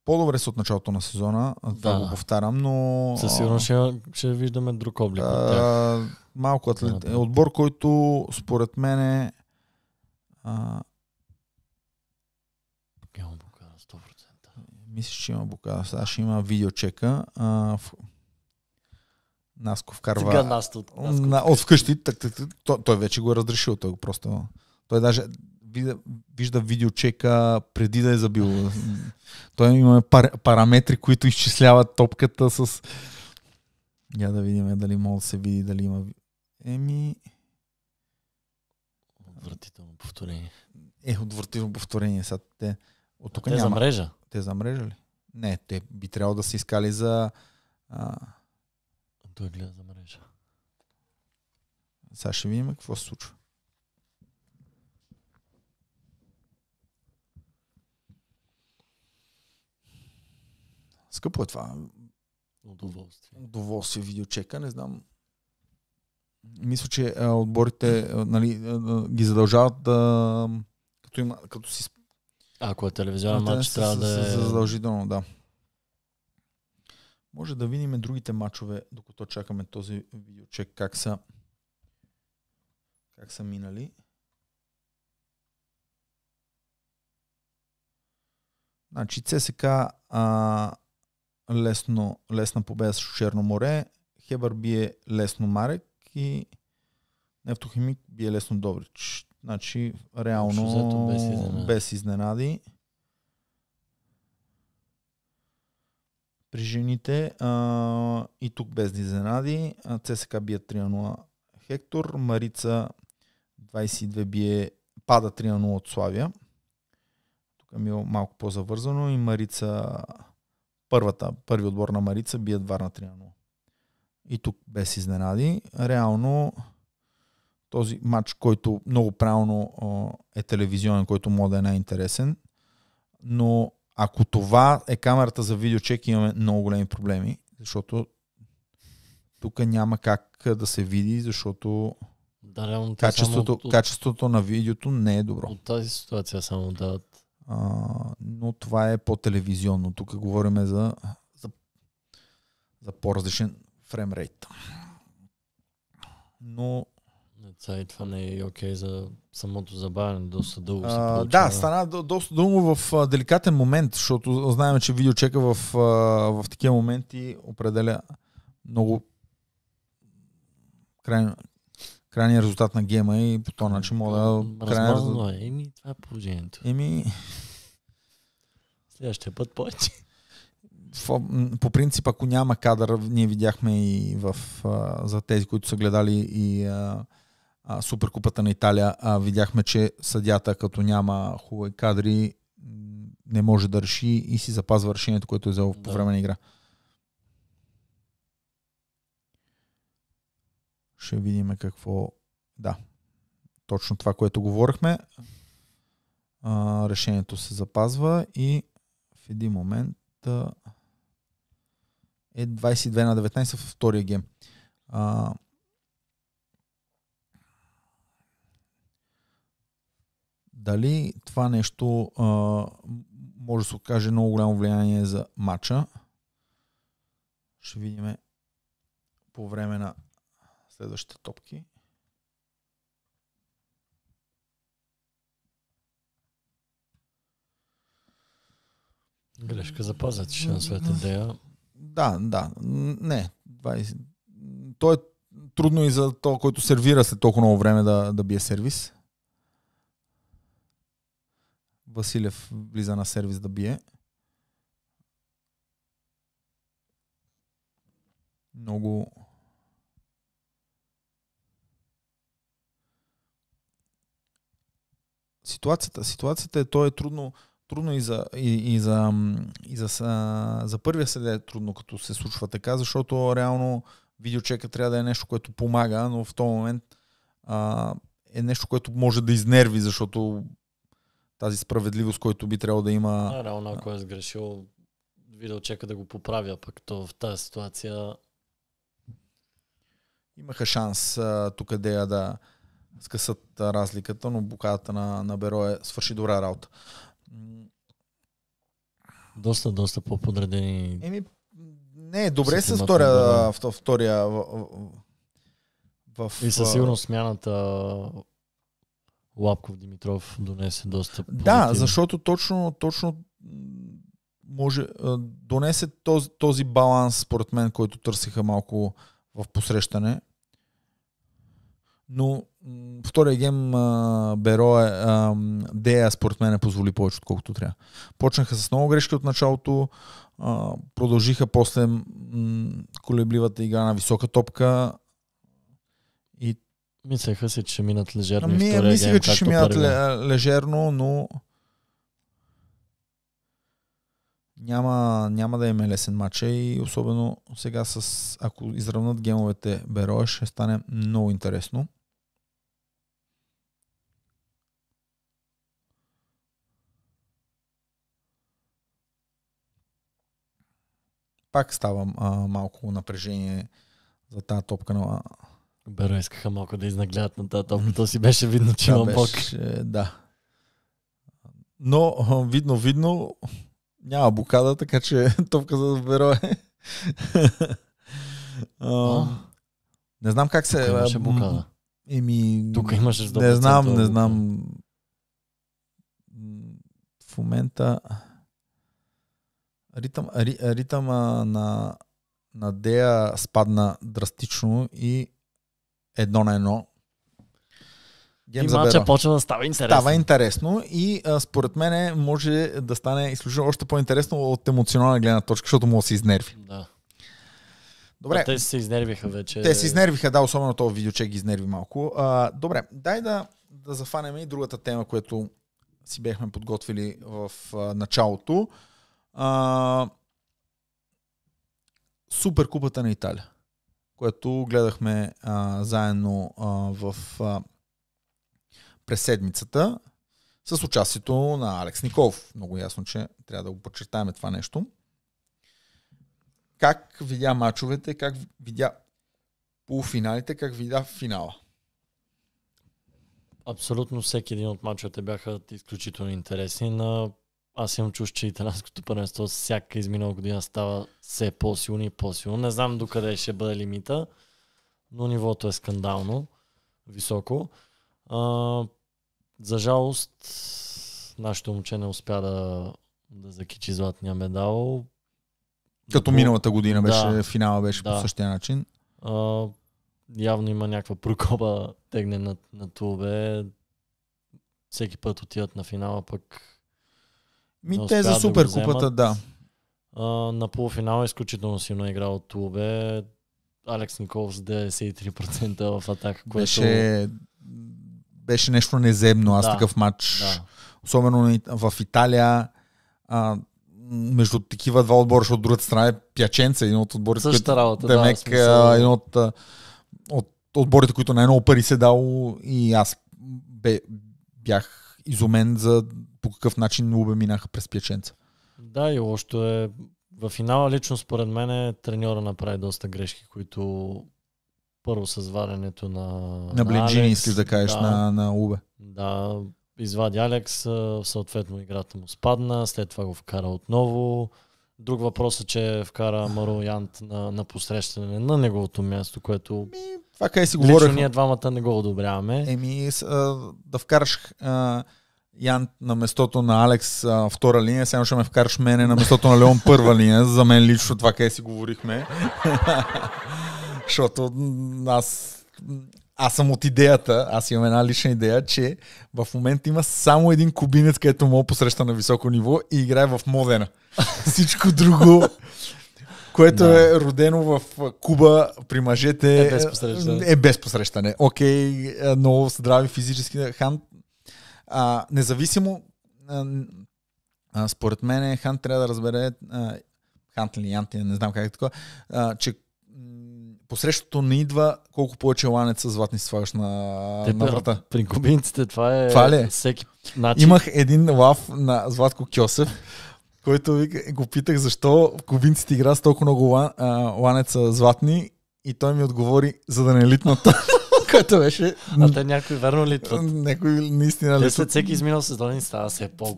по-добре са от началото на сезона, да, да. го повтарям, но... Със сигурност ще, ще виждаме друг облик а, Малко атлет... Да, да. Отбор, който според мен е а, Мисля, че има блокада. Сега ще има видеочека. А, в... Наско вкарва... Сега Наско, на, от вкъщи. Так, так, так, той, той вече го е разрешил. Той го просто... Той даже вижда, вижда видеочека преди да е забил. той има пар, параметри, които изчисляват топката с... Я да видим дали мога да се види, дали има... Еми... Отвратително повторение. Е, отвратително повторение. Сега те... От тук те няма. за мрежа? Те за мрежа ли? Не, те би трябвало да са искали за... А... Той гледа за мрежа. Сега ще видим какво се случва. Скъпо е това. Удоволствие. Удоволствие, видеочека, не знам. Мисля, че отборите нали, ги задължават да, като, има, като си ако е телевизионен матч, трябва да е... Задължително, да. Може да видим другите матчове, докато чакаме този видеочек, как са, как са минали. Значи ЦСК а, лесно, лесна победа с Черно море, Хебър бие лесно Марек и Нефтохимик бие лесно Добрич. Значи, реално, без изненади. без изненади. При жените а, и тук без изненади. ЦСК бие 3 0 Хектор. Марица 22 бие, пада 3 0 от Славия. Тук е е малко по-завързано. И Марица, първата, първи отбор на Марица бие 2 на 3 0. И тук без изненади. Реално, този матч, който много правилно е телевизионен, който може да е най-интересен. Но ако това е камерата за видеочек, имаме много големи проблеми, защото тук няма как да се види, защото да, реално, качеството, от, качеството на видеото не е добро. От тази ситуация само дават. А, но това е по-телевизионно. Тук говорим за, за, за по-различен фреймрейт. Но сайт, това не е окей okay за самото забавяне, доста дълго се получава. Да, стана до, доста дълго в а, деликатен момент, защото знаем, че видеочека в, а, в такива моменти определя много край, крайния резултат на гема и по този начин мога да... Размазано е. Еми, това е положението. Еми... Следващия път повече. По принцип, ако няма кадър, ние видяхме и в, а, за тези, които са гледали и а, Суперкупата на Италия, а, видяхме, че съдята, като няма хубави кадри, не може да реши и си запазва решението, което е взел по време на игра. Ще видим какво... Да, точно това, което говорихме. А, решението се запазва и в един момент а, е 22 на 19 във втория гейм. А, дали това нещо а, може да се окаже много голямо влияние за Мача. Ще видим по време на следващите топки. Грешка запазят шансовете да я... Да, да. Не. 20... То е трудно и за то, който сервира след толкова много време да, да бие сервис. Василев влиза на сервис да бие. Много ситуацията, ситуацията е, то е трудно, трудно и за, и, и за, и за, за, първия съде е трудно, като се случва така, защото реално видеочека трябва да е нещо, което помага, но в този момент а, е нещо, което може да изнерви, защото тази справедливост, който би трябвало да има. А, реално, ако е сгрешил, видел чека да го поправя, пък то в тази ситуация имаха шанс тук Дея да скъсат разликата, но буката на, на Беро е свърши добра работа. Доста, доста по-подредени. Еми, не, добре се втория, втория, втория в, в, в, в, И със сигурност смяната Лапков Димитров донесе доста. Позитивно. Да, защото точно, точно може, донесе този, този баланс, според мен, който търсиха малко в посрещане. Но втория гейм Беро е, Дея според мен е позволи повече, отколкото трябва. Почнаха с много грешки от началото, продължиха после колебливата игра на висока топка, Мислеха се, че минат лежерно. Ами, мислеха, че ще минат ами, ле, лежерно, но няма, няма да им е лесен матча и особено сега с, ако изравнат гемовете Бероя, ще стане много интересно. Пак става а, малко напрежение за тази топка на Беро искаха малко да изнагледат на тази топка. То си беше видно, че има бок. Е, да. Но видно, видно, няма букада, така че топка за Беро е. не знам как се... Тук имаше букада. Еми... Тук имаше Не знам, не знам. В момента... Ритъм, ритъма на, на Дея спадна драстично и едно на едно. Гем и матча почва да става интересно. Става интересно и а, според мен може да стане изключително още по-интересно от емоционална гледна точка, защото му се изнерви. Да. Добре. А те се изнервиха вече. Те се изнервиха, да, особено това видеоче ги изнерви малко. А, добре, дай да, да зафанем и другата тема, която си бяхме подготвили в а, началото. А, Суперкупата на Италия което гледахме а, заедно а, в а, през седмицата с участието на Алекс Ников. Много ясно, че трябва да го подчертаем това нещо. Как видя мачовете, как видя полуфиналите, как видя финала? Абсолютно всеки един от мачовете бяха изключително интересни. На аз имам чуш, че италянското първенство всяка изминала година става все по-силно и по-силно. Не знам докъде ще бъде лимита, но нивото е скандално, високо. А, за жалост, нашето момче не успя да, да закичи златния медал. Като миналата година беше, да, финала беше да. по същия начин. А, явно има някаква прокоба тегне на, на тулове. Всеки път отиват на финала, пък ми не те за суперкупата, да. да. А, на полуфинал изключително силно е играл от Лубе. Алекс Николов с 93% в атака, което... Беше, беше нещо неземно. Аз да, такъв матч, да. особено в Италия, а, между такива два отбора, защото от другата страна е Пяченца, един от отборите, Същата работа, Демек, да, един от, от, от отборите, които най-много пари се е дал и аз бе, бях изумен за по какъв начин Лубе минаха през Пяченца. Да, и още е в финала лично според мен е, треньора направи доста грешки, които първо с варенето на на Блинджини, искаш да кажеш, да, на, на Лубе. Да, извади Алекс, съответно играта му спадна, след това го вкара отново. Друг въпрос е, че вкара Маро Янт на, на посрещане на неговото място, което Ми, това къде си говорих. ние двамата не го одобряваме. Еми, да вкараш а, Ян на местото на Алекс а, втора линия, сега ще ме вкараш мене на местото на Леон първа линия, за мен лично това, къде си говорихме. Защото аз аз съм от идеята, аз имам една лична идея, че в момента има само един кубинец, където мога посреща на високо ниво и играе в Модена. Всичко друго, което да. е родено в Куба при мъжете, е без посрещане. Е без посрещане. Окей, е, много здрави физически хан, а, независимо, а, а, според мен Хан трябва да разбере, а, Хант или Янти, не знам как е такова, а, че посрещато не идва колко повече ланец с златни слагаш на, Те, на врата. При губинците това е, това е? всеки начин. Имах един лав на Златко Кьосев, който го питах защо кубинците игра с толкова много ланеца златни и той ми отговори за да не литната. Което беше... А те някой верно ли това? Някой наистина ли след всеки изминал сезон и става все по...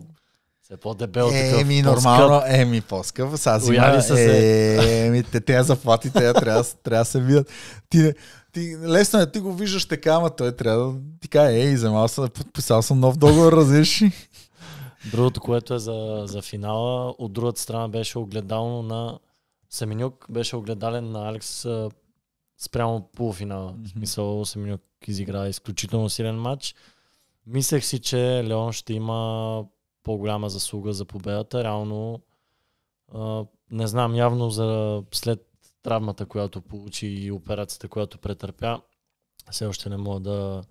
е по-дебел. Еми, нормално, еми, по-скъп. Са, зима, се. Еми, те тези заплати, те трябва, трябва да се видят. Ти, ти, лесно е, ти го виждаш така, ама той трябва да ти каже, ей, вземал съм, подписал съм нов договор, разбираш Другото, което е за, за финала, от другата страна беше огледално на Семенюк, беше огледален на Алекс спрямо полуфинала. Mm-hmm. В смисъл Семенюк изигра изключително силен матч. Мислех си, че Леон ще има по-голяма заслуга за победата. Реално а, не знам, явно за след травмата, която получи и операцията, която претърпя, все още не мога да,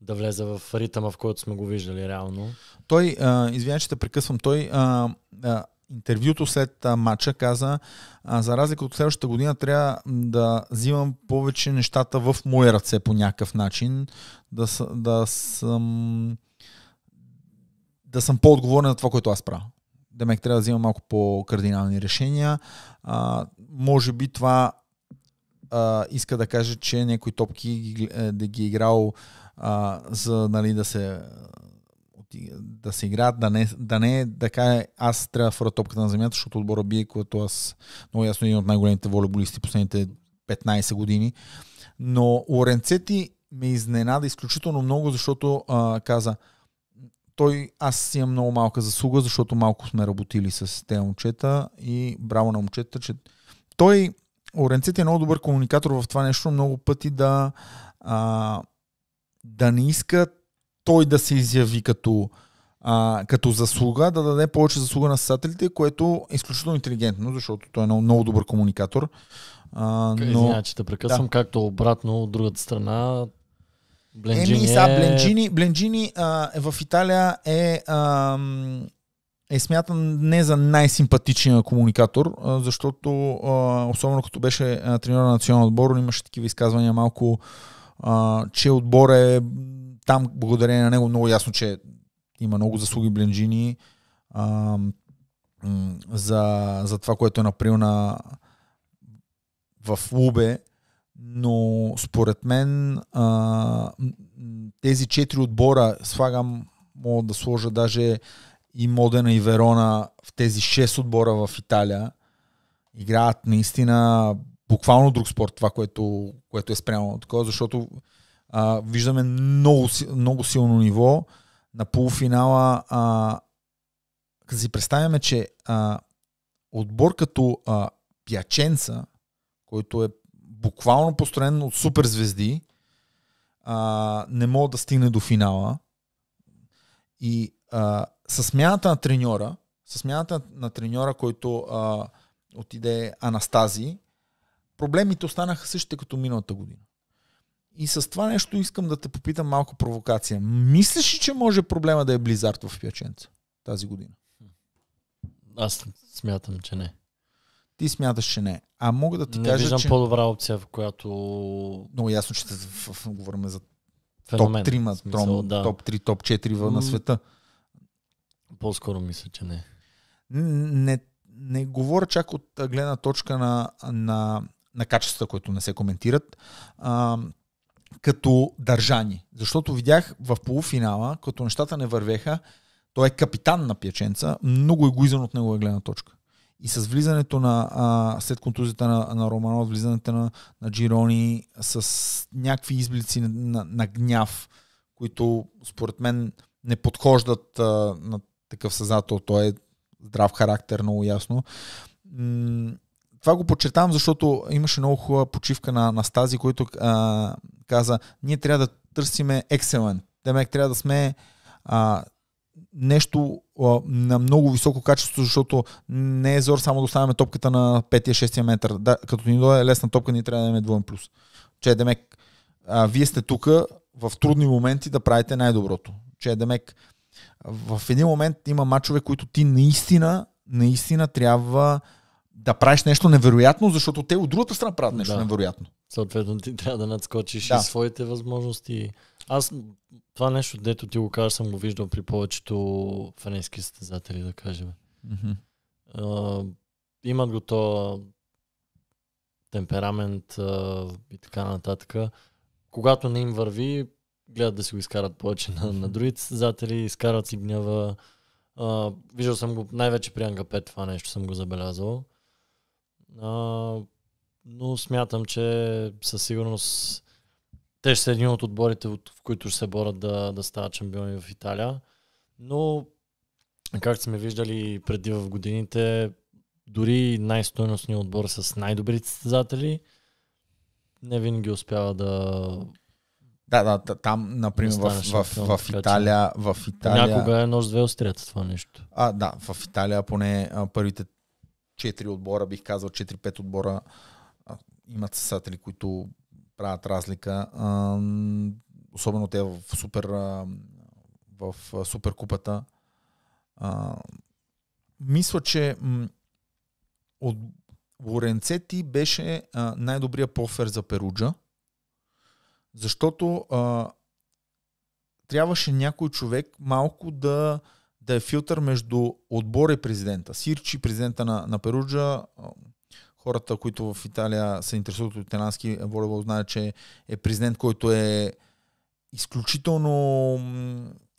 да влезе в ритъма, в който сме го виждали реално. Той, а, извиня, че те прекъсвам, той а, а, интервюто след матча каза, а, за разлика от следващата година трябва да взимам повече нещата в мои ръце по някакъв начин, да, да съм да съм по-отговорен на това, което аз правя. Демек трябва да взимам малко по-кардинални решения. А, може би това а, иска да каже, че някои топки е, да ги е играл а, за нали, да се да се играят, да не, да не да кажа, аз трябва да фъра топката на земята, защото отбора бие, което аз много ясно е един от най-големите волейболисти последните 15 години. Но Лоренцети ме изненада изключително много, защото а, каза, той, аз имам много малка заслуга, защото малко сме работили с тези момчета и браво на момчета, че той, Оренцет е много добър комуникатор в това нещо, много пъти да, а, да не искат той да се изяви като, а, като заслуга, да даде повече заслуга на съсателите, което е изключително интелигентно, защото той е много, много добър комуникатор. А, но... Извиня, че те прекъсвам, да. както обратно от другата страна. Бленджини, Еми, са, е- Бленджини, Бленджини а, в Италия е, а, е смятан не за най-симпатичния комуникатор, а, защото а, особено като беше тренер на националния отбор, имаше такива изказвания малко, а, че отбор е там, благодарение на него, много ясно, че има много заслуги Бленджини а, за, за това, което е направил на, в Лубе, но според мен а, тези четири отбора, слагам, мога да сложа даже и Модена и Верона в тези 6 отбора в Италия играят наистина буквално друг спорт, това, което, което е спрямо от защото а, виждаме много, много силно ниво. На полуфинала, а, като си представяме, че а, отбор като а, Пяченца, който е буквално построен от суперзвезди, а, не мога да стигне до финала. И а, със смяната на треньора, със смяната на треньора, който а, отиде Анастази, проблемите останаха същите като миналата година. И с това нещо искам да те попитам малко провокация. Мислиш ли, че може проблема да е Близард в Пяченца тази година? Аз смятам, че не. Ти смяташ, че не. А мога да ти не кажа, виждам че... по-добра опция, в която... Много ясно, че в, в, говорим за Феномен, топ 3 на смисъл, да. топ 3, топ 4 в, на света. По-скоро мисля, че не. Не, не говоря чак от гледна точка на, на, на качества, които не се коментират. А, като държани. Защото видях в полуфинала, като нещата не вървеха, той е капитан на пяченца, много егоизъм от негова гледна точка. И с влизането на, а, след контузията на, на Романов, влизането на, на Джирони, с някакви изблици на, на, на гняв, които според мен не подхождат а, на такъв съзнател, той е здрав характер, много ясно. М- това го подчертавам, защото имаше много хубава почивка на, на Стази, който а, каза, ние трябва да търсиме екселен. Демек трябва да сме а, нещо а, на много високо качество, защото не е зор само да оставяме топката на 5-6 метър. Да, като ни дойде лесна топка, ние трябва да имаме двоен плюс. Че Демек, а, вие сте тук в трудни моменти да правите най-доброто. Че Демек, в един момент има мачове, които ти наистина, наистина трябва да правиш нещо невероятно, защото те от другата страна правят нещо да. невероятно. Съответно ти трябва да надскочиш да. и своите възможности. Аз това нещо, дето ти го кажа, съм го виждал при повечето френски състезатели, да кажем. Mm-hmm. Uh, имат го то темперамент uh, и така нататък. Когато не им върви, гледат да си го изкарат повече на, на другите състезатели, изкарат си гнява. Uh, виждал съм го най-вече при Анга 5 това нещо, съм го забелязал. А, но смятам, че със сигурност те ще са един от отборите, в които ще се борят да, да стават шампиони в Италия. Но, както сме виждали преди в годините, дори най-стойностният отбор с най-добрите състезатели не винаги успява да да, да, там, например, в, в, в, в, Италия, в Италия... Някога е нож две острията това нещо. А, да, в Италия поне а, първите четири отбора, бих казал 4-5 отбора имат съсатели, които правят разлика. Особено те в супер в суперкупата. Мисля, че от Лоренцети беше най-добрия пофер за Перуджа, защото трябваше някой човек малко да да е филтър между отбор и президента. Сирчи, президента на, на Перуджа, хората, които в Италия се интересуват от италянски волейбол, знаят, че е президент, който е изключително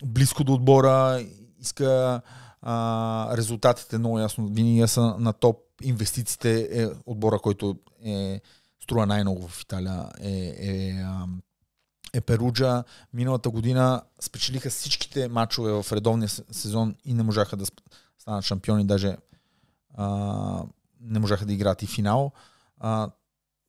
близко до отбора, иска а, резултатите много ясно. Винаги са на топ. Инвестициите е отбора, който е струва най-много в Италия е, е, е е Перуджа. Миналата година спечелиха всичките мачове в редовния сезон и не можаха да станат шампиони, даже а, не можаха да играят и финал. А,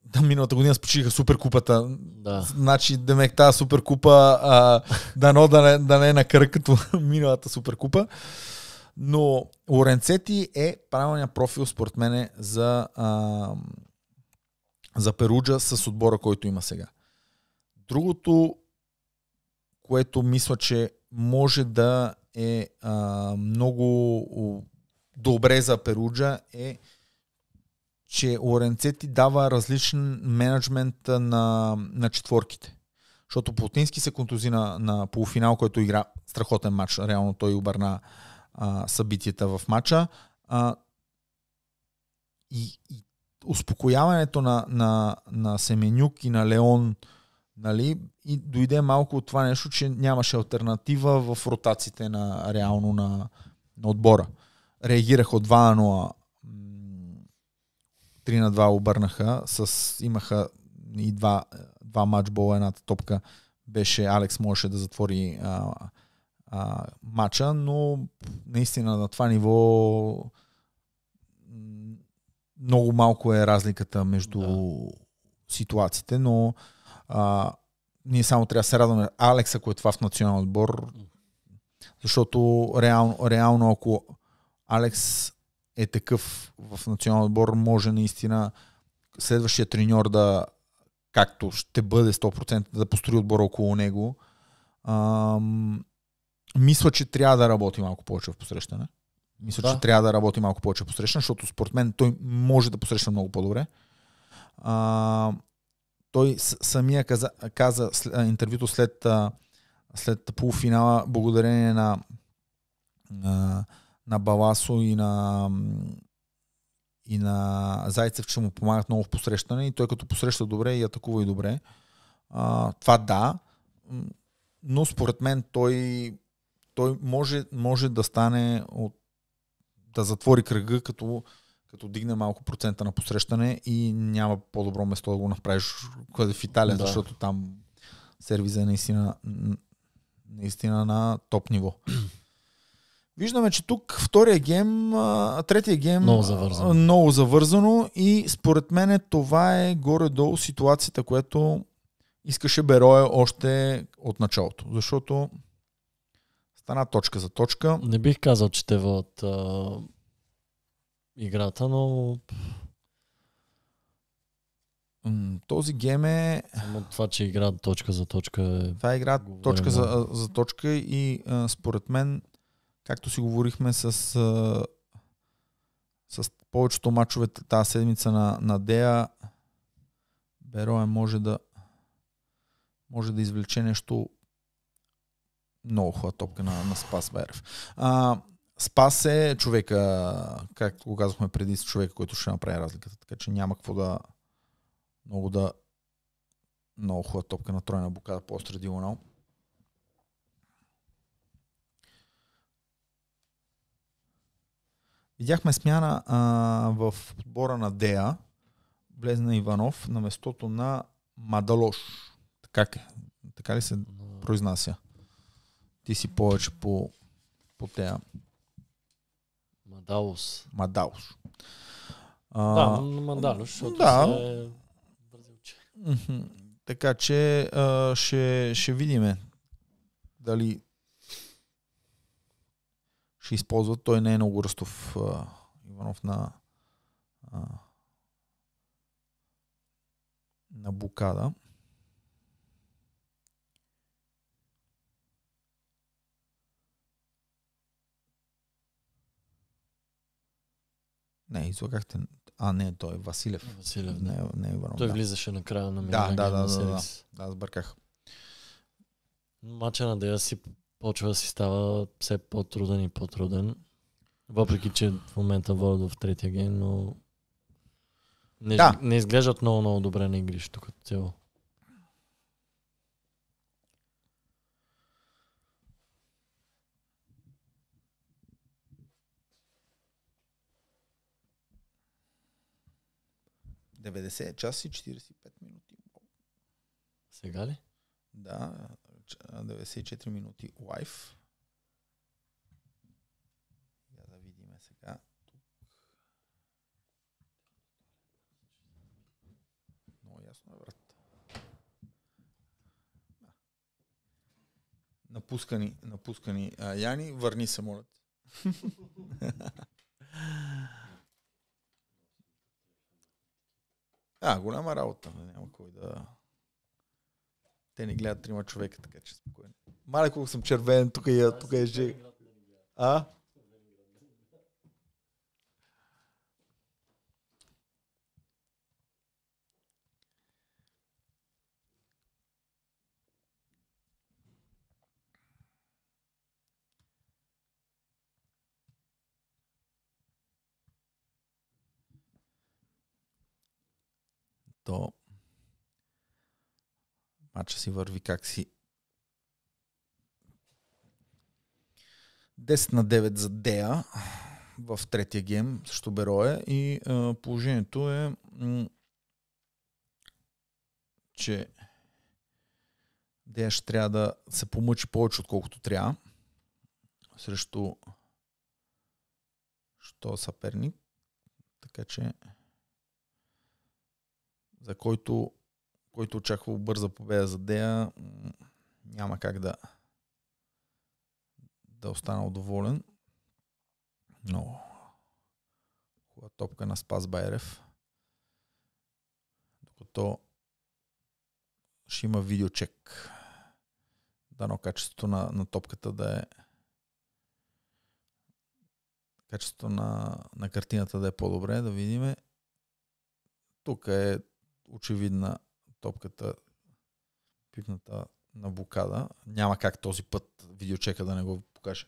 да, миналата година спечелиха суперкупата. Да. Значи, демек, тази суперкупа, а, дано да не, да не е на кръг като миналата суперкупа. Но Лоренцети е правилният профил, според мен, за, а, за Перуджа с отбора, който има сега. Другото, което мисля, че може да е а, много добре за Перуджа е, че Лоренцети дава различен менеджмент на, на четворките. Защото Плотински се контузи на, на полуфинал, който игра страхотен матч. Реално той обърна а, събитията в матча. А, и, и успокояването на, на, на Семенюк и на Леон, Нали? И дойде малко от това нещо, че нямаше альтернатива в ротациите на реално на, на отбора. Реагирах от 2 на 0, 3 на 2 обърнаха, с, имаха и два, два матчбола, едната топка беше Алекс можеше да затвори а, а, матча, но наистина на това ниво много малко е разликата между да. ситуациите, но а, ние само трябва да се радваме Алекс, ако е това в национал отбор, защото реално, реално ако Алекс е такъв в националния отбор, може наистина следващия треньор да, както ще бъде 100%, да построи отбора около него. Ам, мисля, че трябва да работи малко повече в посрещане. Мисля, да. че трябва да работи малко повече в посрещане, защото спортмен той може да посреща много по-добре. Ам, той самия каза, каза интервюто след, след полуфинала, благодарение на, на, на Баласо и на, и на Зайцев, че му помагат много в посрещане и той като посреща добре и атакува и добре. А, това да, но според мен той, той може, може да стане от, да затвори кръга, като като дигне малко процента на посрещане и няма по-добро место да го направиш, което е в Италия, да. защото там сервиза е наистина, наистина на топ ниво. Виждаме, че тук втория гейм, третия гейм много завързано. много завързано и според мен това е горе-долу ситуацията, която искаше Бероя още от началото, защото стана точка за точка. Не бих казал, че те водят играта, но... Този гем е... Само това, че игра точка за точка е... Това е игра Говорим точка за, за точка и а, според мен, както си говорихме с, а, с повечето мачовете тази седмица на, на Дея, Бероя е, може да може да извлече нещо много хубава топка на, на Спас Берев. А, Спас е човека, както го казахме преди, с човека, който ще направи разликата. Така че няма какво да много да много хубава топка на тройна бокада по остра диагонал. Видяхме смяна а, в отбора на Дея. Влезна Иванов на местото на Мадалош. Така, Така ли се произнася? Ти си повече по, по тея. Мадаус. Мадаус. А, да, Мандалюш, защото да. се бразилче. Е така че а, ще, ще видиме дали ще използват. Той не е много ръстов а, Иванов на а, на Букада. Не, излагахте. А, не, той е Василев. Е, Василев, не, не е Иванов. Той да. влизаше на края на Милена. Да, да, да, да, да, да, сбърках. Мача на Дея си почва да си става все по-труден и по-труден. Въпреки, че в момента водят в третия гейм, но не, да. не изглеждат много, много добре на игрището като цяло. 90 часа и 45 минути. Сега ли? Да, 94 минути лайф. Я да видим сега. Тук. Много ясно е, брат. Да. Напускани, напускани. А, Яни, върни се, моля. А, голяма работа. Нали? Няма кой да... Те ни гледат трима човека, така че спокойно. Мале съм червен, тук е, тук е жи. А? то матча си върви как си 10 на 9 за Дея в третия гейм срещу Берое и а, положението е, м- че Дея ще трябва да се помъчи повече, отколкото трябва срещу що е съперник. Така че за който, който очаква бърза победа за Дея, няма как да, да остана удоволен. Но хубава топка на Спас Байрев. Докато ще има видеочек. Дано качеството на, на топката да е качеството на, на картината да е по-добре, да видиме. Тук е очевидна топката пипната на блокада. Няма как този път видеочека да не го покаже.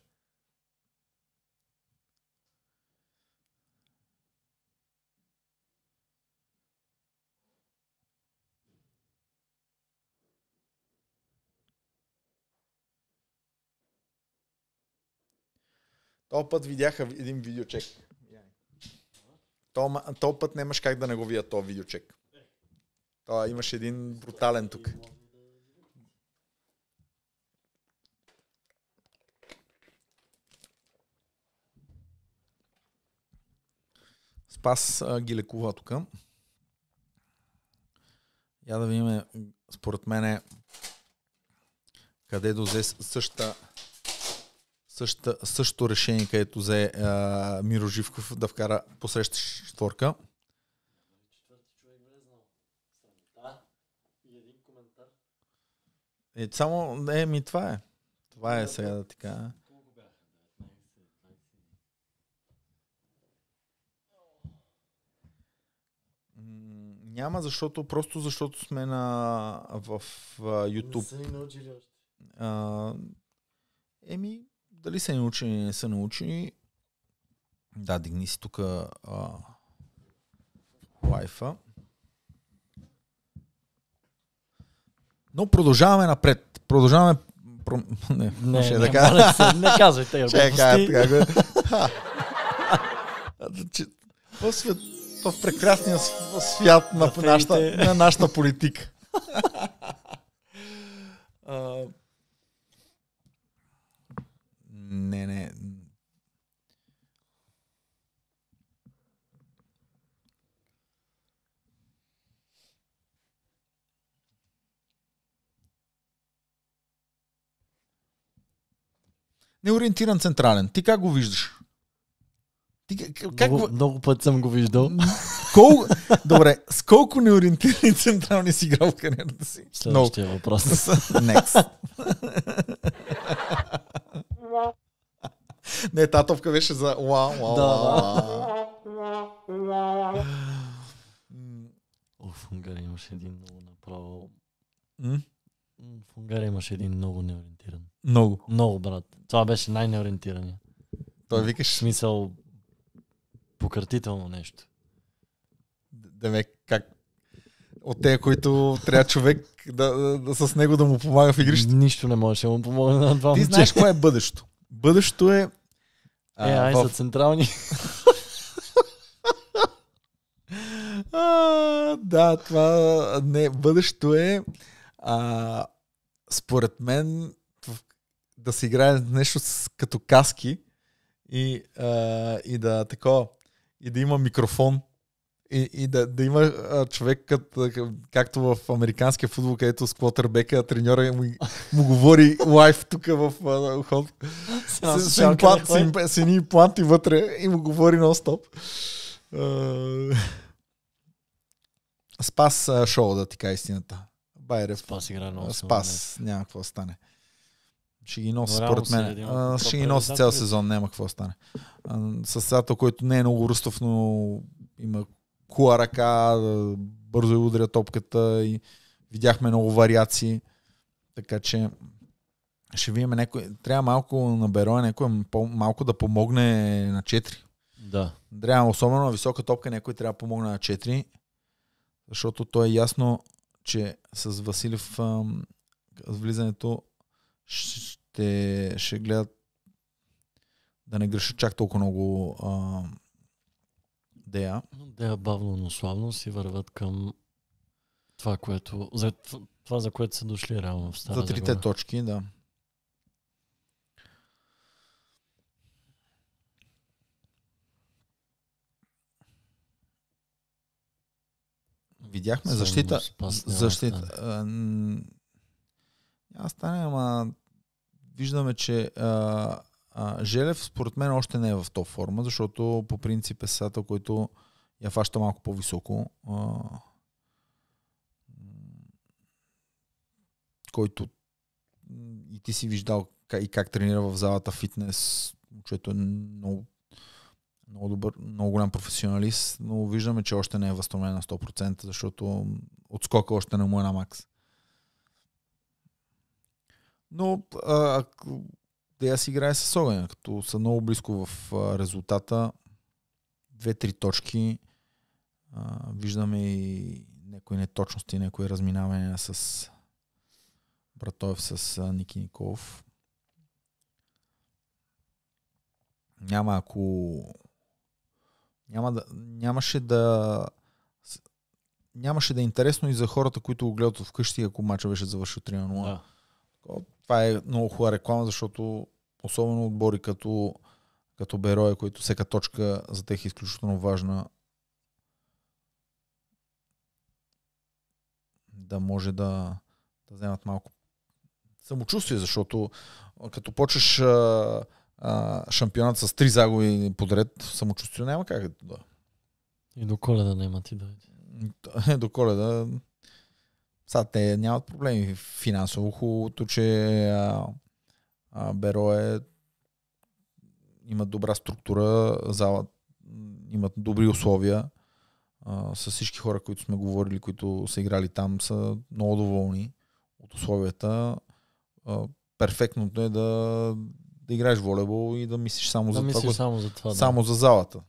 Този път видяха един видеочек. Този път нямаш как да не го видя този видеочек. Той имаш един брутален тук. Спас а, ги лекува тук. Я да видим, според мен е къде дозе същата, също, същото решение, където взе Миро Живков да вкара посреща четворка. Е, само, е, ми това е. Това е сега да така. Няма, защото, просто защото сме на, в в YouTube. Не са ни научили още. еми, дали са ни научили или не са научили. Да, дигни си тук лайфа. Но продължаваме напред. Продължаваме Про... Не, не, не, да кажа. Не, не казвайте. Ще кажа така. В, свят, в прекрасния свят на нашата, на нашата политика. не, не, неориентиран централен. Ти как го виждаш? Ти, как... Много, много път съм го виждал. Кол... Добре, с колко неориентирани централни си играл в кариерата си? Следващия no. въпрос. Next. Не, тази топка беше за уа, уа, да. уа. Оф, Унгария имаше един много направо... М? В Унгария имаше един много неориентиран. Много. Много, брат. Това беше най-неориентирания. Той викаш... В смисъл, пократително нещо. Деме, как от те, които трябва човек да, да, да, с него да му помага в игрището. Нищо не можеше да му помогне на това Ти знаеш кое е бъдещето? Бъдещето е... А, е, ай, в... са централни. а, да, това не. Бъдещето е а, според мен да си играе нещо с, като каски и, а, и да такова, и да има микрофон и, и да, да има а, човек, кът, както в американския футбол, където с квотербека треньора му, му говори лайф тук в ход. С, едни импланти вътре и му говори нон-стоп. Спас шоу, да ти кажа истината. Байрев. Спас игра на Спас, няма какво стане ще ги носи, според мен. Е а, ще ги носи цял сезон, няма какво стане. А, с който не е много рустов, но има кула ръка, бързо и е удря топката и видяхме много вариации. Така че ще видим някой. Трябва малко на Бероя някой малко да помогне на 4. Да. Трябва особено на висока топка някой трябва да помогне на 4, защото то е ясно, че с Василев с влизането ще, ще гледат да не греша чак толкова много а, Дея. Дея бавно, но славно си върват към това, което, за, това, за което са дошли реално в Стара За трите загора. точки, да. Видяхме Съм защита. Спас, защита. Няма стане, ама виждаме, че а, а, Желев според мен още не е в топ форма, защото по принцип е сетател, който я фаща малко по-високо. А, който и ти си виждал как, и как тренира в залата фитнес, което е много, много добър, много голям професионалист, но виждаме, че още не е възстановен на 100%, защото отскока още не му е на макс. Но а, ако да си играе с огъня, като са много близко в а, резултата, две-три точки, а, виждаме и някои неточности, някои разминавания с Братоев, с а, Ники Николов. Няма ако... Няма да, нямаше да нямаше да е интересно и за хората, които го гледат вкъщи, ако мача беше завършил 3 на 0. Да това е много хубава реклама, защото особено отбори като, като Бероя, които всяка точка за тях е изключително важна, да може да, да вземат малко самочувствие, защото като почеш а, а, шампионат с три загуби подред, самочувствие няма как да. И до коледа не има ти да. До коледа са, те нямат проблеми финансово. Хубавото, че а, а, Беро е има добра структура, зала, имат добри условия. А, с всички хора, които сме говорили, които са играли там, са много доволни от условията. А, перфектното е да, да играеш волейбол и да мислиш само, да за, мислиш това, само за това. Само за залата.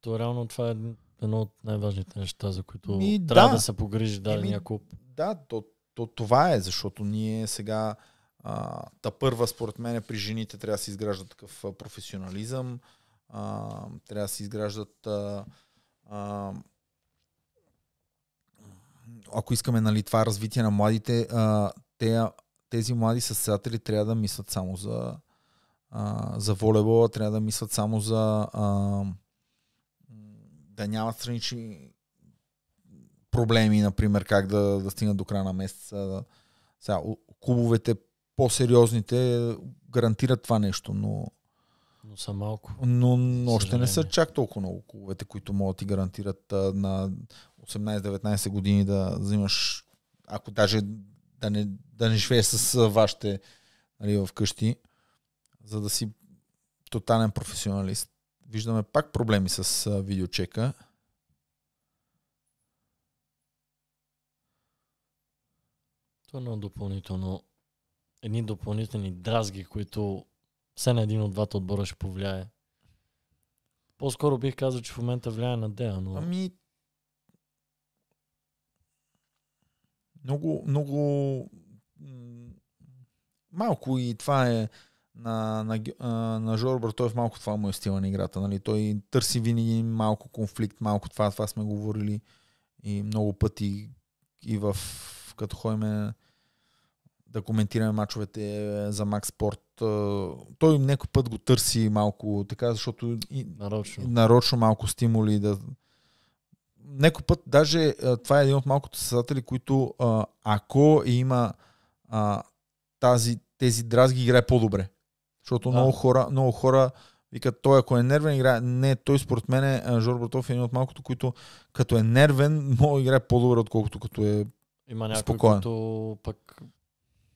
То реално това е едно от най-важните неща, за които и, трябва да, да се погрижи да, някой да, то, то, това е, защото ние сега та първа, според мен, при жените трябва да се изгражда такъв професионализъм, а, трябва да се изграждат а, а, ако искаме нали, това развитие на младите, а, те, тези млади състезатели трябва да мислят само за, а, за волейбола, трябва да мислят само за а, да нямат странични проблеми, например, как да, да стигнат до края на месеца. Сега, клубовете, по-сериозните, гарантират това нещо, но... Но са малко. Но, но още не са чак толкова много клубовете, които могат да ти гарантират на 18-19 години да взимаш, ако даже да не, да не живееш с вашите нали, вкъщи, за да си тотален професионалист. Виждаме пак проблеми с видеочека още едно допълнително, едни допълнителни дразги, които все на един от двата отбора ще повлияе. По-скоро бих казал, че в момента влияе на Дея, но... Ами... Много, много... Малко и това е на, на, на Жор Братоев малко това му е стила на играта. Нали? Той търси винаги малко конфликт, малко това, това сме говорили и много пъти и в като ходиме да коментираме мачовете е, за Макс Спорт. Е, той някой път го търси малко така, защото и нарочно, нарочно малко стимули да... Некой път, даже е, това е един от малкото създатели, които ако има тази, тези дразги, играе по-добре. Защото да. много хора, много хора Викат, той ако е нервен, играе. Не, той според мен е, Жор Братов е един от малкото, които като е нервен, мога играе по-добре, отколкото като е Има някой, спокоен. който пък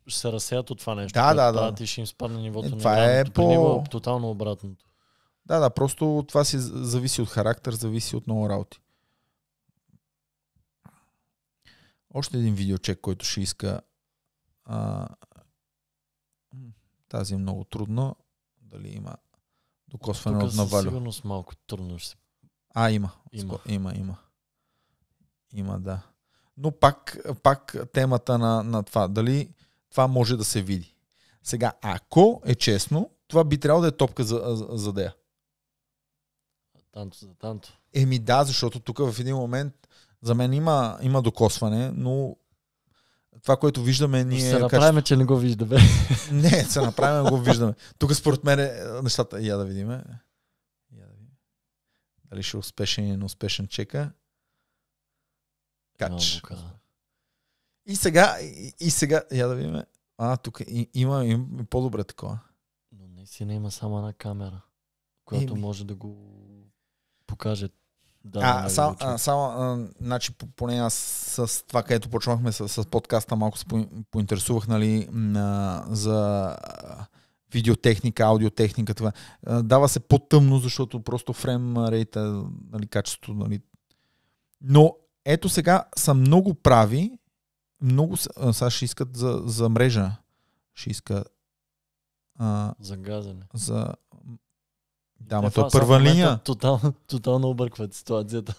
ще се разсеят от това нещо. Да, да, да. Ти ще им спадне нивото е, на Това е по... Е тотално обратното. Да, да, просто това си зависи от характер, зависи от много работи. Още един видеочек, който ще иска. А... Тази е много трудна. Дали има докосване от Навалю? Сигурно с малко трудно ще се... А, има. Има, има. Има, има да. Но пак, пак темата на, на това. Дали това може да се види. Сега, ако е честно, това би трябвало да е топка за, за, за Дея. Танто за танто. Еми да, защото тук в един момент за мен има, има докосване, но това, което виждаме, ние. Ще се направим, че не го виждаме. Не, се направим, го виждаме. Тук според мен е, нещата. Я да видим. Я да видим. Дали ще е успешен или неуспешен чека. Кач. Много, и сега, и, и сега, я да видим. А, тук има, има, има по-добре такова. Но наистина има само една камера, която Еми. може да го покаже. Да, а, нали, само, а, само значи, поне аз с това, където почнахме с, с подкаста, малко се по, поинтересувах, нали, на, за видеотехника, аудиотехника, това. Дава се по-тъмно, защото просто фрейм рейта, нали, качеството, нали. Но ето сега са много прави, много сега ще искат за, за мрежа. Ще иска а, за газене. За... Да, но е първа линия. Тотал, тотално объркват ситуацията.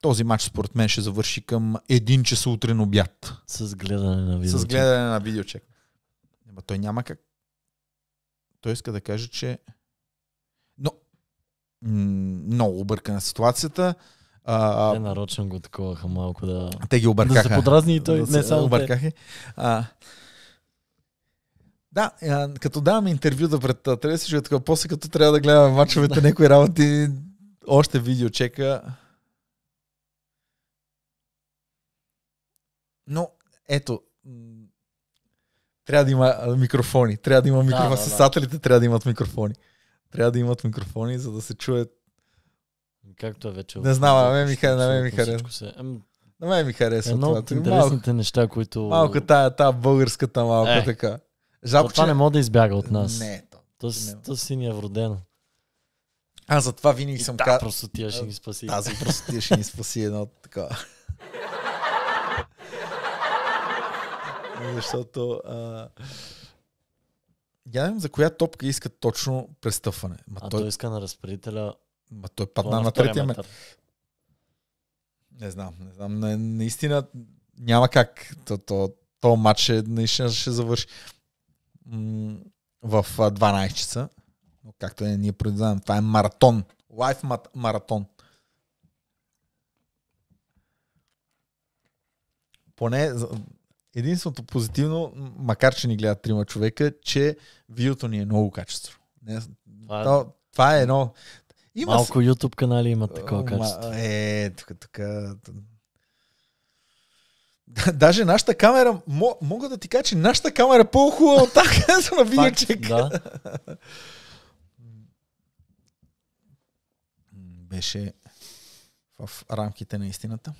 Този матч според мен ще завърши към 1 часа утрен обяд. С гледане на видеочек. С гледане на видеочек. Ама е, той няма как. Той иска да каже, че... Но... Много объркана ситуацията. А, не нарочно го таковаха малко да... Те ги объркаха. Да се подразни и той, да не само объркаха. А, да, като давам интервюта пред телевизия, така, после като трябва да гледам мачовете, някои работи, още видеочека. Но, ето, трябва да има микрофони. Трябва да има микрофони. Да, да, да. трябва да имат микрофони. Трябва да имат микрофони, за да се чуят както е вече. Не знам, на мен ми, ами, на мен ми харесва. Не Ам... На мен ми харесва Едно това. От интересните малко, неща, които... Малко тая, тая българската малко е. така. Жалко, това че... не може да избяга от нас. Не, то, то, не, то си ни е вродено. Аз затова винаги съм казал. Просто тия ще ни спаси. Тази просто тия ще ни спаси едно така. Защото. А... Я не за коя топка иска точно престъпване. а той... той иска на разпределителя Ма той падна на, на е третия метър. метър. Не знам, не знам. Не, наистина няма как. То, то, то матч е, наистина ще завърши в 12 часа. Но както е, ние предвидаваме, това е маратон. Лайф маратон. Поне единственото позитивно, макар че ни гледат трима човека, че видеото ни е много качество. Не, това, е- това е едно има Малко с... YouTube канали имат такова качество. Е, тук, така. Даже нашата камера, мога да ти кажа, че нашата камера е по-хубава от тази на видеочек. Да. Беше в рамките на истината.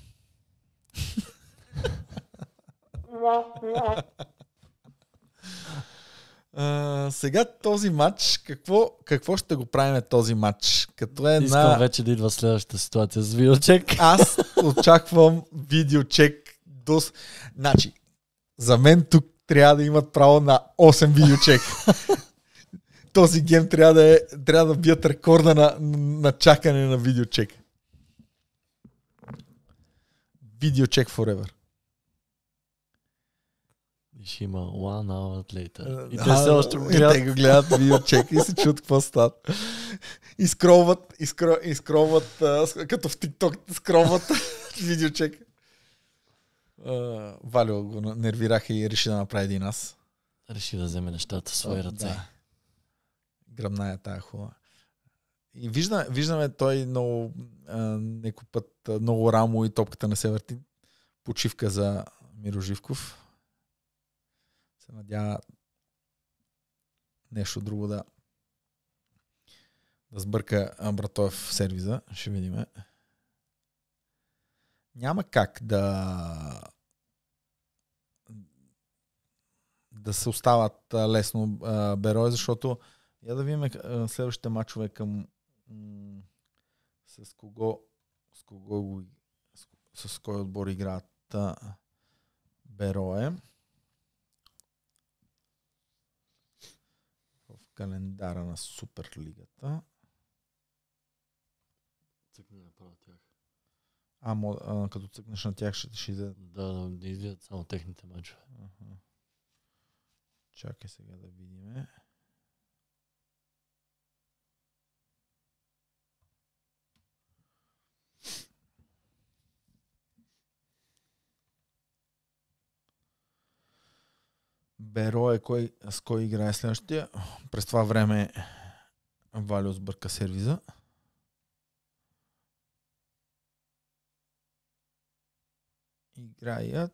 А, сега този матч, какво, какво ще го правим този матч? Като е Искам на... вече да идва следващата ситуация с видеочек. Аз очаквам видеочек до... Значи, за мен тук трябва да имат право на 8 видеочек. този гем трябва да, е, трябва да бият рекорда на, на чакане на видеочек. Видеочек forever. И ще има one hour later. И те все още го гледат. Те го гледат видеочек и се чуят какво стат. И скролват, и, скро, и скролват, като в TikTok скролват видеочек. Валио го нервирах и реши да направи един аз. Реши да вземе нещата в свои ръце. Да. е тая хубава. И виждаме, виждаме той много някой път много рамо и топката не се върти. Почивка за Миро Живков се надява нещо друго да да сбърка Братоев в сервиза. Ще видим. Няма как да да се остават лесно берои, защото я да видим следващите матчове към с кого с кого с, с кой отбор играят Берое. календара на Суперлигата. Цъкни направо тях. А, мо, а, като цъкнеш на тях ще, ще излезе. Да, да, да излизат само техните мачове. Ага. Чакай сега да видиме. Беро е кой, с кой играе следващия. През това време Валио сбърка сервиза. Играят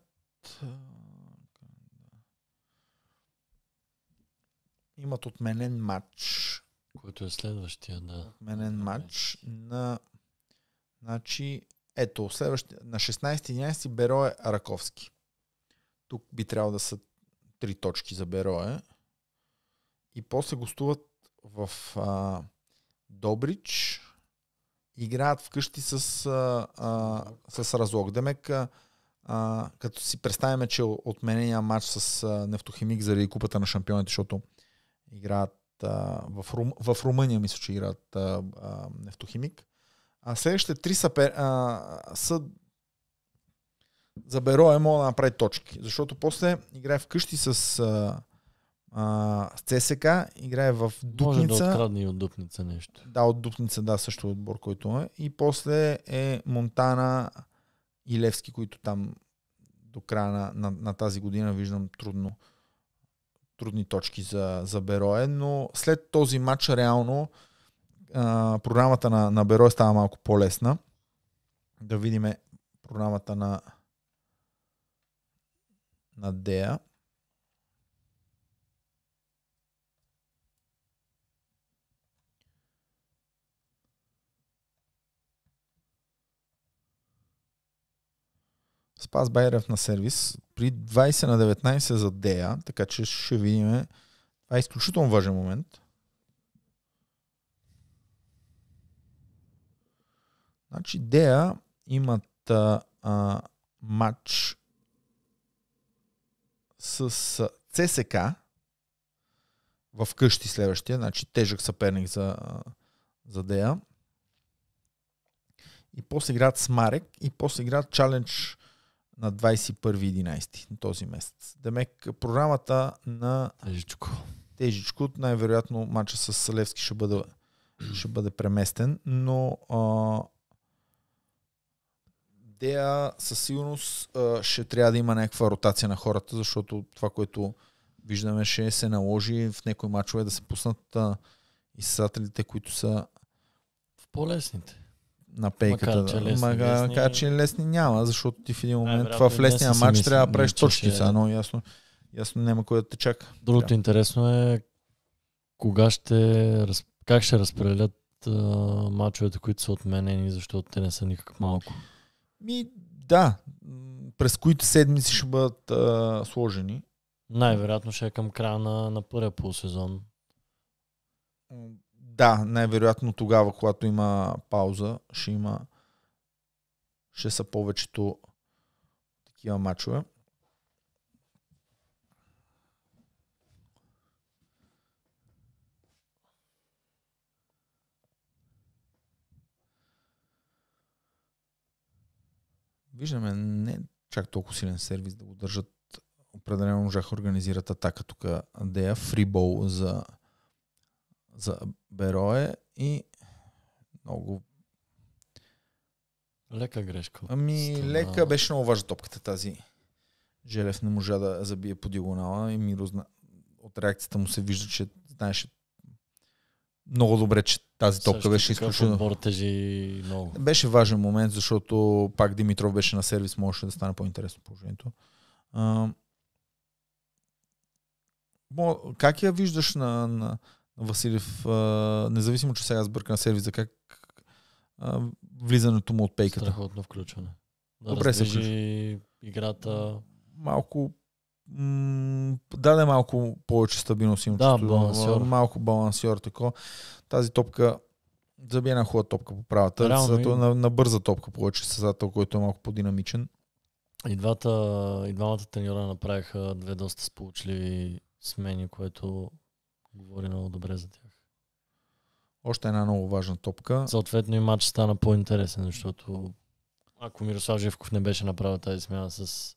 имат отменен матч. Който е следващия, да. Отменен матч на... Значи, ето, следващия, на 16-11 Беро е Раковски. Тук би трябвало да са три точки за Берое. И после гостуват в а, Добрич. Играят вкъщи с, а, а, с Разлог. Демек, а, като си представяме, че отменения матч с а, Нефтохимик заради купата на шампионите, защото играят а, в, Рум, в Румъния, мисля, че играят а, а, Нефтохимик. А следващите три са, а, са за Беро е мога да направи точки. Защото после играе вкъщи с а, а, с ЦСК, играе в Дупница. Може да открадне и от Дупница нещо. Да, от Дупница, да, също отбор, който е. И после е Монтана и Левски, които там до края на, на, на тази година виждам трудно трудни точки за, за Берое, но след този матч реално а, програмата на, на Берое става малко по-лесна. Да видим програмата на Дея. Спас Байрев на сервис при 20 на 19 за Дея, така че ще видим. Това е изключително важен момент. Значи Дея имат а, а, матч с ЦСК в къщи следващия, значи тежък съперник за, за Дея. И после играят Смарек и после играят Чалендж на 21-11 на този месец. Демек, програмата на Тежичко. Тежичко, най-вероятно матча с Левски ще бъде, ще бъде преместен, но а, Дея със сигурност ще трябва да има някаква ротация на хората, защото това, което виждаме, ще се наложи в някои мачове да се пуснат изсателите, които са в по-лесните на пейката. Макар, че лесни, Мага, лесни... Кака, че лесни няма, защото ти в един момент това в лесния матч трябва да правиш точки. Е... Но ясно, ясно няма кой да те чака. Другото да. интересно е кога ще, как ще разпределят мачовете, които са отменени, защото те не са никак малко. Ми, да, през които седмици ще бъдат а, сложени. Най-вероятно ще е към края на, на първия полусезон. Да, най-вероятно тогава, когато има пауза, ще има ще са повечето такива мачове. виждаме не е чак толкова силен сервис да го държат. Определено можаха организират атака тук. Дея фрибол за, за Берое и много Лека грешка. Ами, Стана... лека беше много важна топката тази. Желев не можа да забие по диагонала и Миро зна... от реакцията му се вижда, че знаеше много добре, че тази топка беше изключена. тежи много. Беше важен момент, защото пак Димитров беше на сервис, можеше да стане по-интересно положението. А, как я виждаш на, на Василев, а, независимо, че сега сбърка на сервиса, как а, влизането му от пейката? Страхотно включване. Да Добре се включи. играта. Малко даде малко повече стабилност им. Да, балансиор. Малко балансиор Тако. Тази топка заби една хубава топка по правата. Зато и... на, на, бърза топка повече създател, който е малко по-динамичен. И, двата, и двамата треньора направиха две доста сполучливи смени, което говори много добре за тях. Още една много важна топка. Съответно и матч стана по-интересен, защото ако Мирослав Живков не беше направил тази смяна с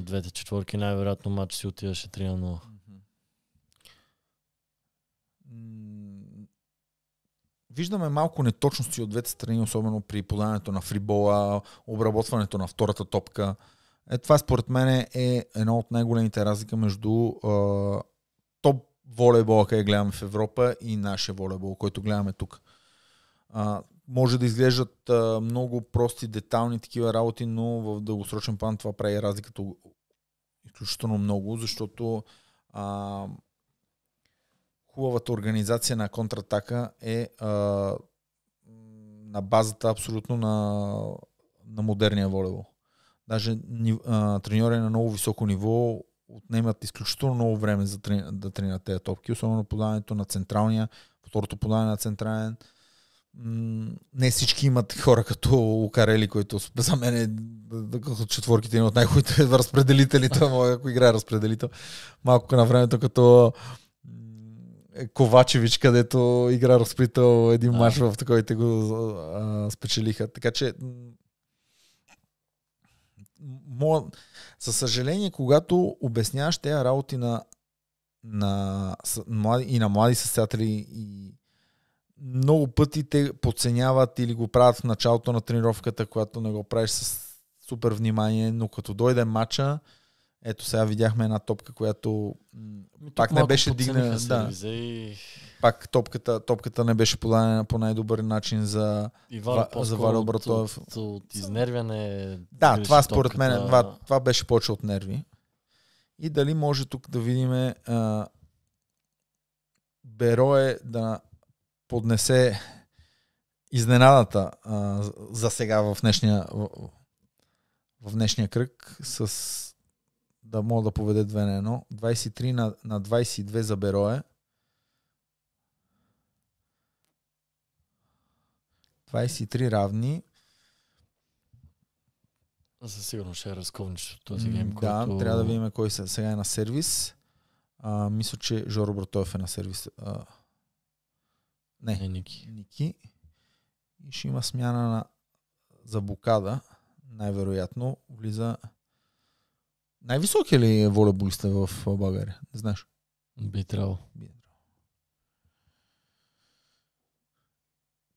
двете четворки, най-вероятно матч си отиваше 3 на 0. Виждаме малко неточности от двете страни, особено при подаването на фрибола, обработването на втората топка. Е, това според мен е една от най-големите разлика между е, топ волейбола, къде гледаме в Европа и нашия волейбол, който гледаме тук може да изглеждат а, много прости, детални такива работи, но в дългосрочен план това прави разликата изключително много, защото а, хубавата организация на контратака е а, на базата абсолютно на, на модерния волейбол. Даже треньори на много високо ниво отнемат изключително много време за трени, да тренират тези топки, особено подаването на централния, второто подаване на централен, не всички имат хора като Лукарели, които за мен е четворките един от най хуите разпределители. Е ако играе разпределител. Малко на времето като е, Ковачевич, където игра разпрител един матч, в който го а, спечелиха. Така че м- със съжаление, когато обясняваш тези работи на, на, и на млади състоятели и много пъти те подценяват или го правят в началото на тренировката, когато не го правиш с супер внимание, но като дойде матча, ето сега видяхме една топка, която Тук пак не беше дигна. Да. И... Пак топката, топката не беше подадена по най-добър начин за, Ва, за Братоев. От, от изнервяне. Да, това според топката... мен това, това беше повече от нерви. И дали може тук да видим Берое да поднесе изненадата а, за сега в днешния, в, в днешния кръг с да мога да поведе 2 на 1. 23 на, на 22 за Берое. 23 равни. Със сигурност ще е разковничето този гейм. Да, който... трябва да видим кой сега е на сервис. А, мисля, че Жоро Братоев е на сервис. А, не, не Ники. Ники. И ще има смяна на, за блокада. Най-вероятно влиза... най високия е ли волейболиста в България? Не знаеш? Би трябвало. Би трябвало.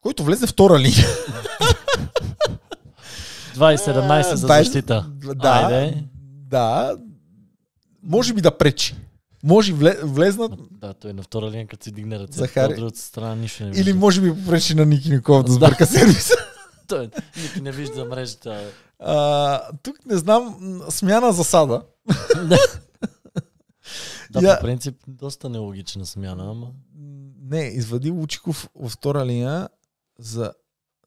Който влезе втора линия. 2017 за защита. Да, Айде. да. Може би да пречи. Може вле, влезнат... Да, той е на втора линия, като си дигне ръце. Захари. От другата страна нищо не вижда. Или може би попречи на Ники Ников да сбърка сервиса. той Ники не вижда мрежата. А, тук не знам, смяна засада. да, Я... по принцип доста нелогична смяна, ама... Не, извади Лучиков във втора линия за,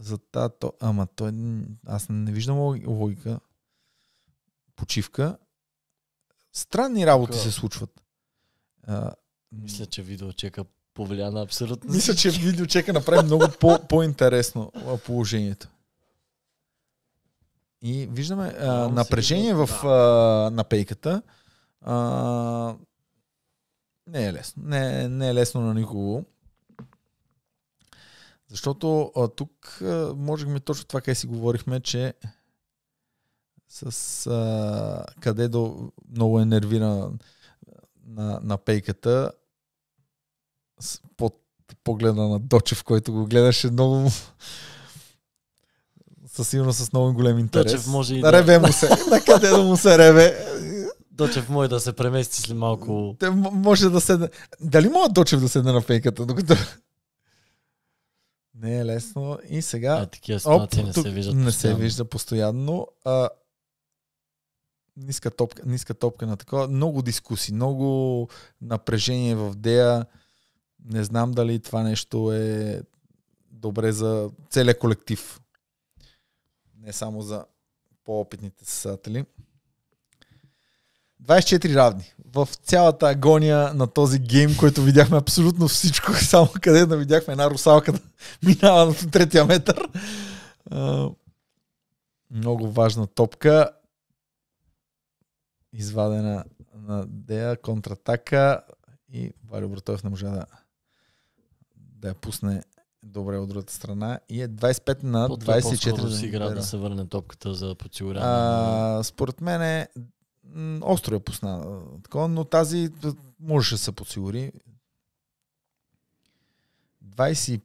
за тато. Ама той... Аз не виждам логика. Почивка. Странни работи Какво? се случват. А, Мисля, че видеочека повлия на абсолютно. Мисля, че видеочека направи много по- по-интересно положението. И виждаме а, напрежение в, а, на пейката. А, не е лесно. Не, не е лесно на никого. Защото а, тук а, можехме точно това, къде си говорихме, че с а, къде до много е нервиран на, на пейката под погледа на Дочев, който го гледаше много със сигурно с много голем интерес. Дочев може и да... Реве му се. На къде да му се реве? Дочев може да се премести след малко. Те, може да седне. Дали мога Дочев да седне на пейката? Докато... Не е лесно. И сега... А, е, такива Оп, не се виждат. Не се вижда постоянно. А, ниска топка, ниска топка на такова. Много дискусии, много напрежение в Дея. Не знам дали това нещо е добре за целия колектив. Не само за по-опитните съседатели. 24 равни. В цялата агония на този гейм, който видяхме абсолютно всичко, само къде да видяхме една русалка да минава на третия метър. Много важна топка извадена на Дея, контратака и Валио Братоев не можа да, да я пусне добре от другата страна и е 25 на 24. Да си игра да се върне топката за подсигуряване. според мен е остро я е пусна, но тази можеше да се подсигури. 25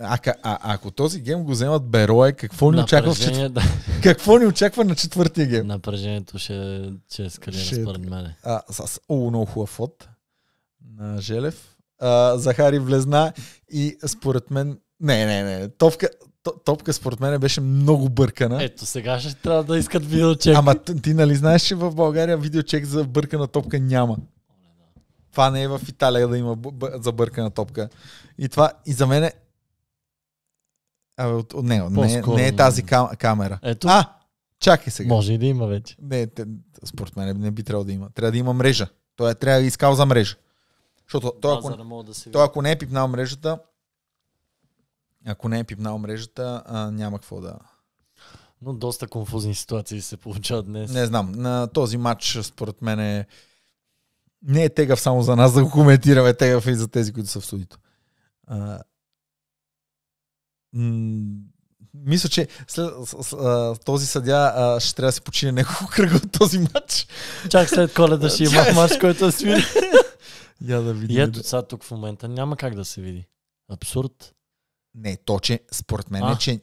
а, а, ако този гем го вземат Берое, какво ни очаква? четвър... Да. Какво ни очаква на четвъртия гем? Напрежението ще, ще ескалира ще... Е според мене. А, с о, много хубав фот на Желев. А, Захари влезна и според мен... Не, не, не. Топка, топка според мен беше много бъркана. Ето, сега ще трябва да искат видеочек. Ама ти нали знаеш, че в България видеочек за бъркана топка няма. Това не е в Италия да има за бъркана топка. И това и за мен е а, от, от, не, не, не е тази кам- камера. Ето. А, чакай сега. Може и да има вече. Не, те, според мен не би трябвало да има. Трябва да има мрежа. Той е, трябва да искал за мрежа. Защото той, ако, да да той, ако не е пипнал мрежата, ако не е пипнал мрежата, а, няма какво да... Но доста конфузни ситуации се получават днес. Не знам. На този матч, според мен, е... не е тегав само за нас да го коментираме, тегав е и за тези, които са в студито. А, мисля, че след, а, този съдя а, ще трябва да се почине няколко кръга от този матч. Чак след коледа ще има матч, който да свири. Я да видим. ето сега тук в момента няма как да се види. Абсурд. Не, то, че според мен е, а. е, че...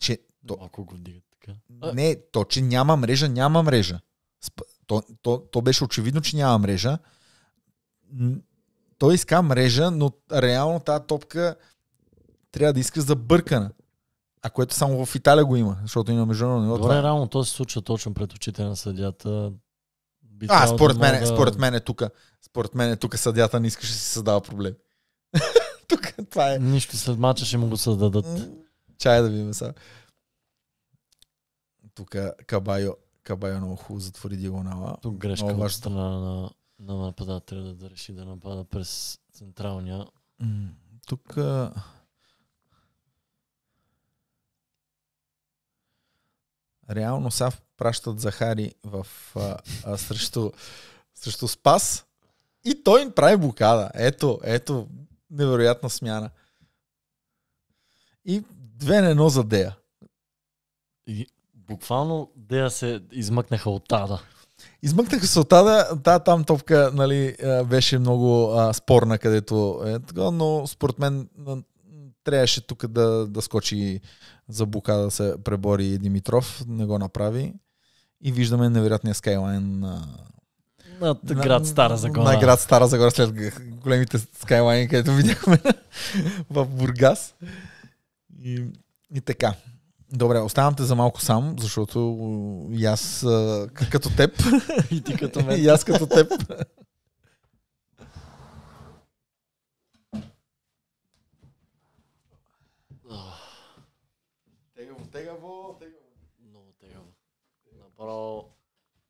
че то... Ако го дига така. Не, то, че няма мрежа, няма мрежа. То, то, то беше очевидно, че няма мрежа. Той иска мрежа, но реално тази топка трябва да искаш за А което само в Италия го има, защото има международно ниво. Добре, е. рано, то се случва точно пред очите на съдята. Би а, според, е, да мен, мога... според мен е тук. Според мен е тук съдята не искаше да си създава проблем. тук това е. Нищо след мача ще му го създадат. Чай да видим сега. Тук Кабайо, Кабайо много хубаво затвори диагонала. Тук грешка от страна на, на нападателя да реши да напада през централния. Тук реално сега пращат Захари в, а, а, срещу, срещу Спас и той им прави блокада. Ето, ето, невероятна смяна. И две на едно за Дея. И, буквално Дея се измъкнаха от тада. Измъкнаха се от тада. Та там топка нали, беше много а, спорна, където е така, но според мен трябваше тук да, да скочи за бука да се пребори Димитров, не го направи. И виждаме невероятния скайлайн на на град Стара Загора. На град Стара Загора след големите скайлайни, където видяхме в Бургас. И, и така. Добре, оставам те за малко сам, защото и аз като теб. и ти като мен. и аз като теб. тегаво, Много тегаво. Направо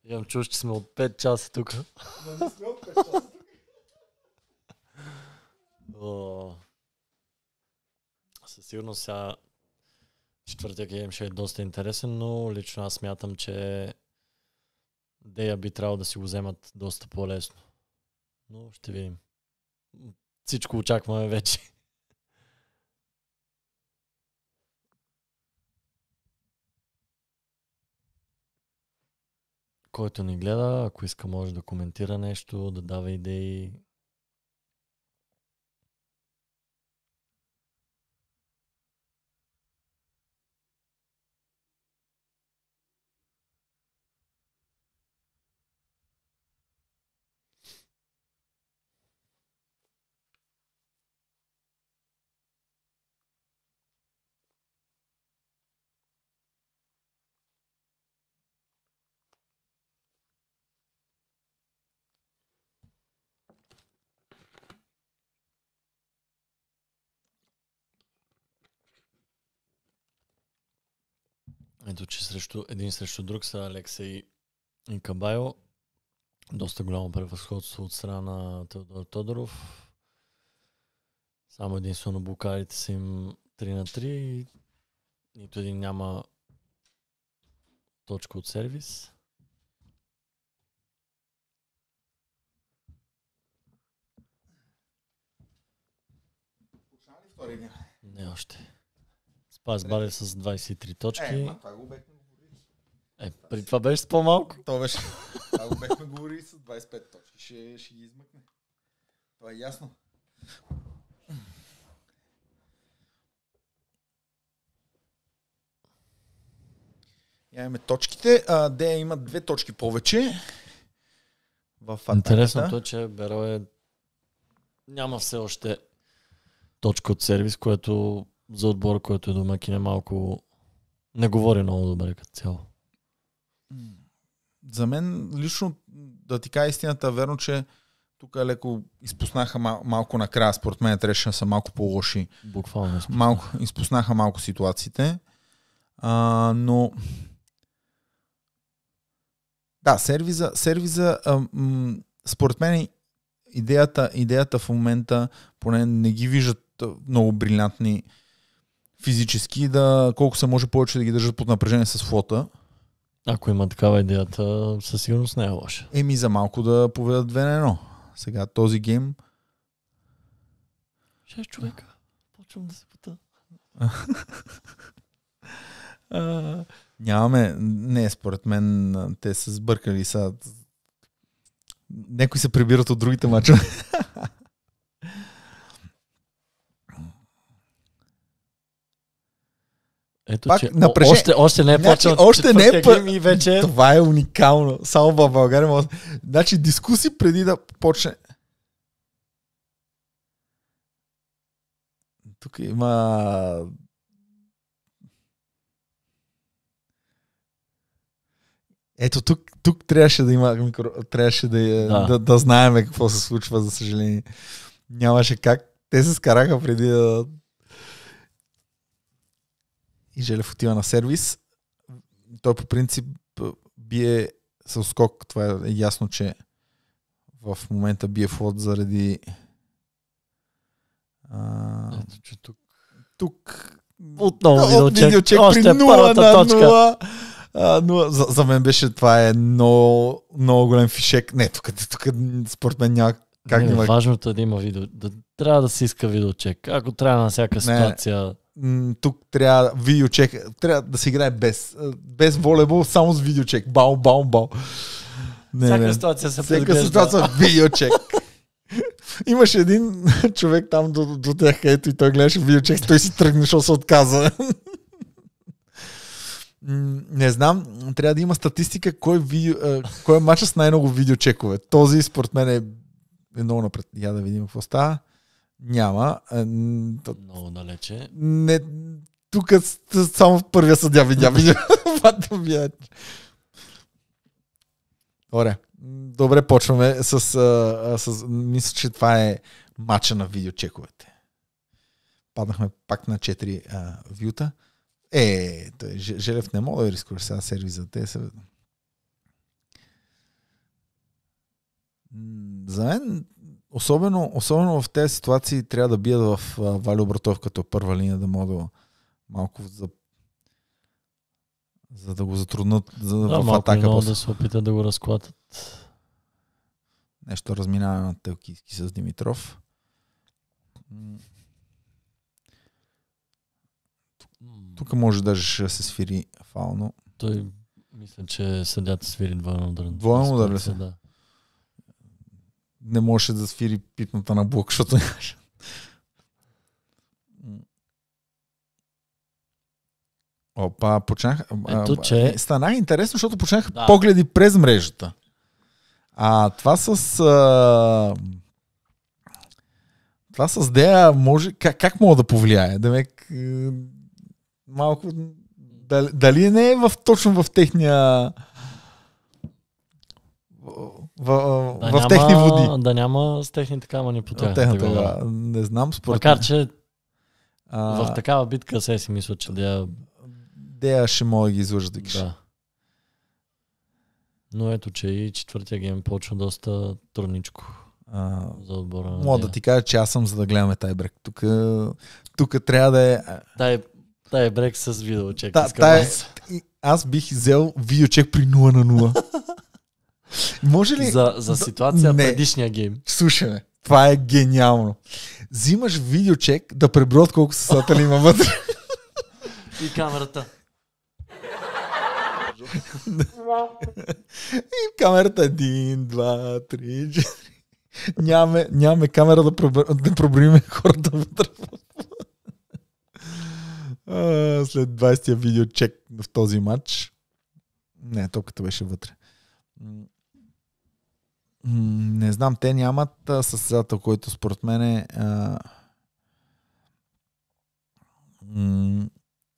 имам чуш, че сме от 5 часа тук. не сме от 5 часа Със сигурност сега четвъртия гейм ще е доста интересен, но лично аз смятам, че Дея би трябвало да си го вземат доста по-лесно. Но ще видим. Всичко очакваме вече. който ни гледа, ако иска може да коментира нещо, да дава идеи, усещането, че срещу, един срещу друг са Алексей и Кабайо. Доста голямо превъзходство от страна Теодор Тодоров. Само единствено букарите са им 3 на 3 и нито един няма точка от сервис. Почна ли втори ден? Не още. Пас Бадев с 23 точки. Е, това го бехме говорили. Е, при това беше с по-малко. Това беше. Това го бехме говорили с 25 точки. Ще, ще ги измъкне. Това е ясно. Имаме точките. А, Дея има две точки повече. В атаката. Интересното е, че Беро е... няма все още точка от сервис, което за отбор, който е домакин е малко... Не говори много добре като цяло. За мен лично, да ти кажа истината, верно, че тук леко изпуснаха мал- малко накрая, според мен трябваше да са малко по-лоши. Буквално. Изпуснаха. Малко, изпуснаха малко ситуациите. А, но да, сервиза, сервиза а, м, според мен идеята, идеята в момента, поне не ги виждат много брилянтни физически, да колко се може повече да ги държат под напрежение с флота. Ако има такава идеята, със сигурност не е лоша. Еми за малко да поведат две на едно. Сега този гейм... Шест човека. Почвам да се пита. а... Нямаме. Не, според мен те са сбъркали са. Някои се прибират от другите мачове. Ето, Пак, че напрежен... още, още не е значи, почнал още не е пър... и вече... Това е уникално. Само в България може... Значи дискуси преди да почне... Тук има... Ето тук, тук трябваше да има микро... трябваше да, да. да, да знаеме какво се случва, за съжаление. Нямаше как. Те се скараха преди да и Желев отива на сервис. Той по принцип бие с скок. Това е ясно, че в момента бие флот заради... А... Ето, че тук... Тук... Отново от видеочек, видеочек още е при 0 на точка. 0. А, но за, за мен беше това е много, много голям фишек. Не, тук, тук според мен няма как не, няма... Важното е да има видео. Да, трябва да се иска видеочек. Ако трябва на всяка ситуация... Не тук трябва видеочек, трябва да се играе без, е, без волейбол, само с видеочек. Бау, бау, бау. Не, Всяка не. ситуация се Всяка подглежда. ситуация видеочек. Имаше един човек там до, до тях, където и той гледаше видеочек, той си тръгна, защото се отказа. Не знам, трябва да има статистика кой, видео, е, кой е матча с най-много видеочекове. Този според мен е, е много напред. Я да видим какво става. Няма. Е, Много далече. Не, тук само в първия съдя видя. видя. Е. Добре. Добре, почваме с, а, с... Мисля, че това е мача на видеочековете. Паднахме пак на 4 а, вюта. Е, е той, Желев не мога да рискуваш сега сервиза. Те са... За мен Особено, особено в тези ситуации трябва да бият в а, Вали Обратов като първа линия, да мога малко за, за да го затруднат за, да, в атака. Да, да се опитат да го разклатят. Нещо разминава на Телкийски с Димитров. Тук може даже ще се свири фално. Той мисля, че съдята свири двойно удар. Двойно удар ли се? Да не можеше да свири питната на блок, защото нямаше. Опа, почнаха. Ето, че... Стана интересно, защото почнаха да. погледи през мрежата. А това с. А... Това с Дея може. Как, как мога да повлияе? Да ме. Е, малко. Дали, дали не е в, точно в техния в, да в няма, техни води. Да няма с техните камъни по тях. Техната, да. Не знам. Според Макар, че а, в такава битка се си мисля, че да Дея ще мога ги излъжа да ги да. Но ето, че и четвъртия гейм почва доста трудничко. А, за отбора на Мога да ти кажа, че аз съм за да гледаме тайбрек. Тук, тук трябва да е... Тай, тайбрек с видеочек. Та, тай, аз бих взел видеочек при 0 на 0. Може ли... За, за ситуация не. предишния гейм. Слушай ме, това е гениално. Взимаш видеочек да преброят колко са съсатели има вътре. И камерата. И камерата е един, два, три, четири. Нямаме, нямаме камера да, пробър... да пробриме хората вътре. След 20-я видеочек в този матч. Не, токата беше вътре. Не знам, те нямат състезател, който според мен е... А,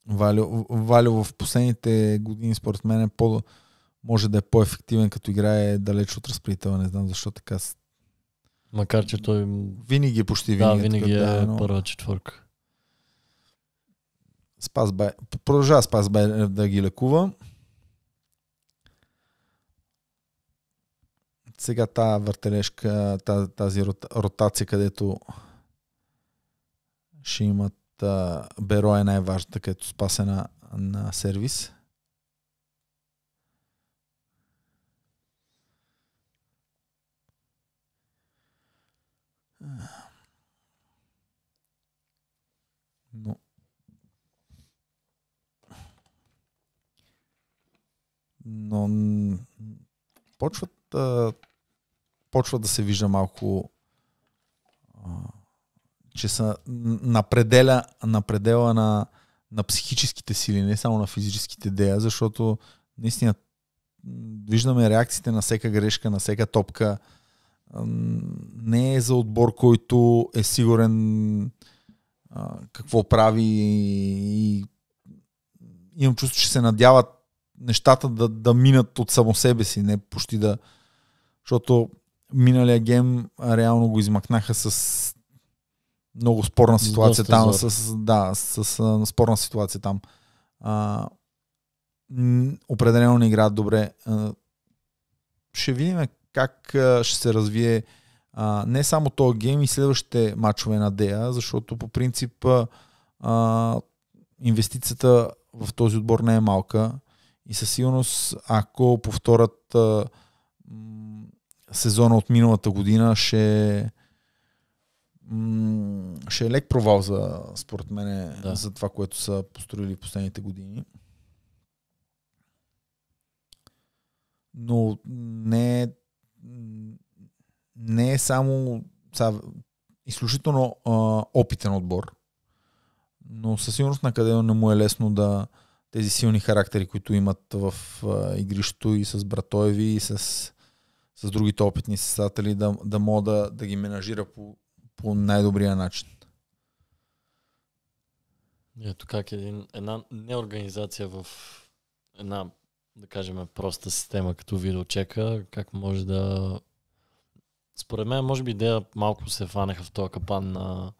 Валю, Валю в последните години според мен е по, може да е по-ефективен, като играе далеч от разплитава. Не знам защо така. Макар, че той... Винаги, е почти винаги. Да, винаги така, е да, е но... първа четвърка. Спас бай... Продължава Спас бай да ги лекува. сега тази въртележка, тази, ротация, където ще имат Беро е най-важната, където спасена на, на сервис. Но... Но почват а, почва да се вижда малко, а, че са на предела, на, предела на, на психическите сили, не само на физическите идеи, защото наистина виждаме реакциите на всяка грешка, на всяка топка. Не е за отбор, който е сигурен а, какво прави и имам чувство, че се надяват нещата да, да минат от само себе си, не почти да... Защото миналия гем реално го измъкнаха с много спорна ситуация Доста там. С, да, с, с спорна ситуация там. А, определено не играят добре. А, ще видим как ще се развие а, не само този гейм и следващите матчове на Дея, защото по принцип а, инвестицията в този отбор не е малка и със сигурност ако повторят а, сезона от миналата година ще, ще е лек провал за, според мен, да. за това, което са построили в последните години. Но не, е, не е само са, изключително а, опитен отбор, но със сигурност на къде не му е лесно да тези силни характери, които имат в а, игрището и с Братоеви и с с другите опитни състатели, да, да мога да, да ги менажира по, по най-добрия начин. Ето как един, една неорганизация в една, да кажем, проста система като видеочека, как може да... Според мен, може би идея малко се фанеха в този капан на,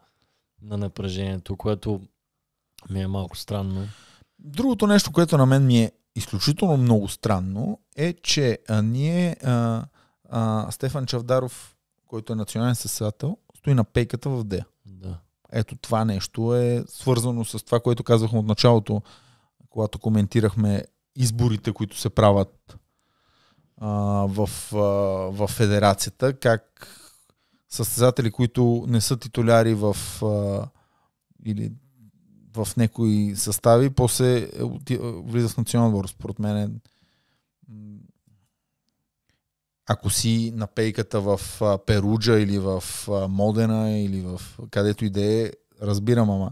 на напрежението, което ми е малко странно. Другото нещо, което на мен ми е изключително много странно, е, че а, ние а, а, Стефан Чавдаров, който е национален съседател, стои на пейката в Дея. Да. Ето това нещо е свързано с това, което казвахме от началото, когато коментирахме изборите, които се правят а, в, а, в федерацията, как състезатели, които не са титуляри в а, или в някои състави, после е, е, влиза в националния двор. Според мен е, ако си на пейката в Перуджа или в Модена или в където и да е, разбирам, ама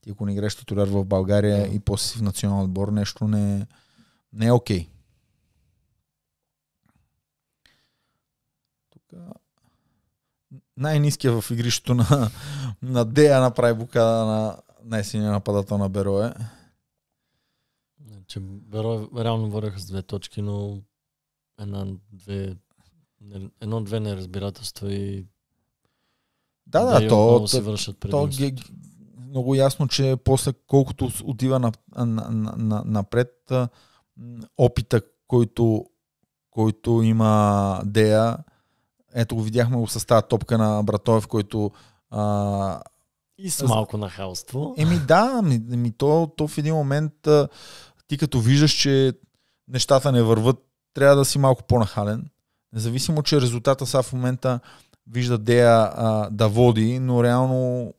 ти ако не греш титуляр в България yeah. и после си в национал отбор, нещо не, не е окей. Okay. най низкият в игрището на, на Дея направи букада на, най синия нападател на Берое. Че значи, Берое реално върха с две точки, но една, две едно-две неразбирателства и да, да, то, много се вършат то, е много ясно, че после колкото отива на, на, на, на, напред опита, който, който има Дея, ето го видяхме го с тази топка на Братоев, който а, и с малко нахалство. Еми да, ми, ми то, то в един момент ти като виждаш, че нещата не върват, трябва да си малко по-нахален. Независимо, че резултата сега в момента вижда Дея а, да води, но реално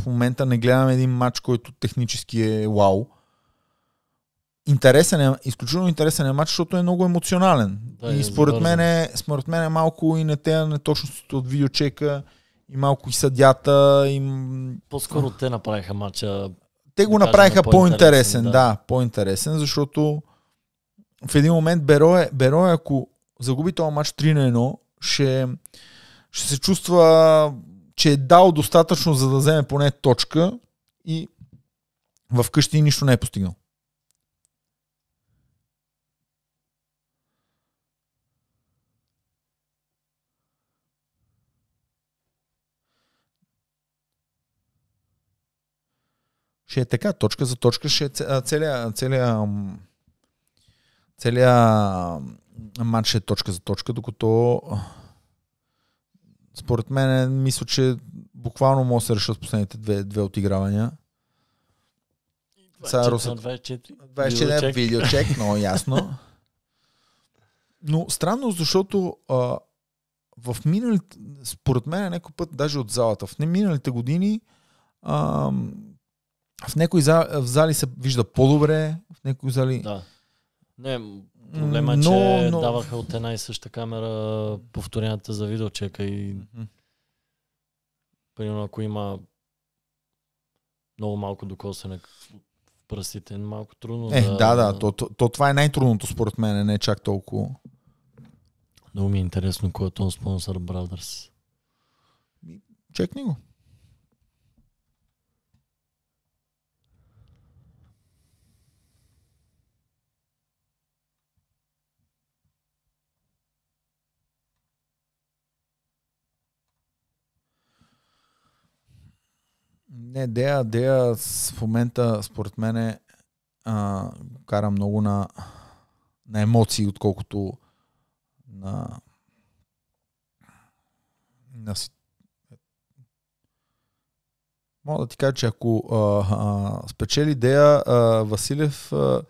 в момента не гледам един матч, който технически е вау. Интересен е, изключително интересен е матч, защото е много емоционален. Да, и е според мен, е, според мен е малко и не те неточностите от видеочека и малко и съдята. И... По-скоро те направиха матча. Те го направиха по-интересен, да. да, по-интересен, защото в един момент Берое, Берое ако загуби този матч 3 на 1, ще, ще се чувства, че е дал достатъчно, за да вземе поне точка и вкъщи нищо не е постигнал. ще е така, точка за точка ще е целият целия, целия, целия матч е точка за точка, докато според мен мисля, че буквално може да се решат последните две, две отигравания. 24, 24 видеочек, много ясно. Но странно, защото а, в миналите, според мен някой път, даже от залата, в миналите години а, в някои зали, зали се вижда по-добре, в някои зали... Да. Не, Проблема е, но, че но... даваха от една и съща камера повторенията за видеочека и mm-hmm. примерно ако има много малко докосване пръстите е малко трудно. Е, да, да, да то, то, то, това е най-трудното според мен, не е чак толкова. Много ми е интересно кой е този спонсор Brothers. Ами, чекни го. Не, Дея, Дея в момента, според мен, е, а, кара много на, на емоции, отколкото на, на си... Мога да ти кажа, че ако а, а, спечели Дея, а, Василев а,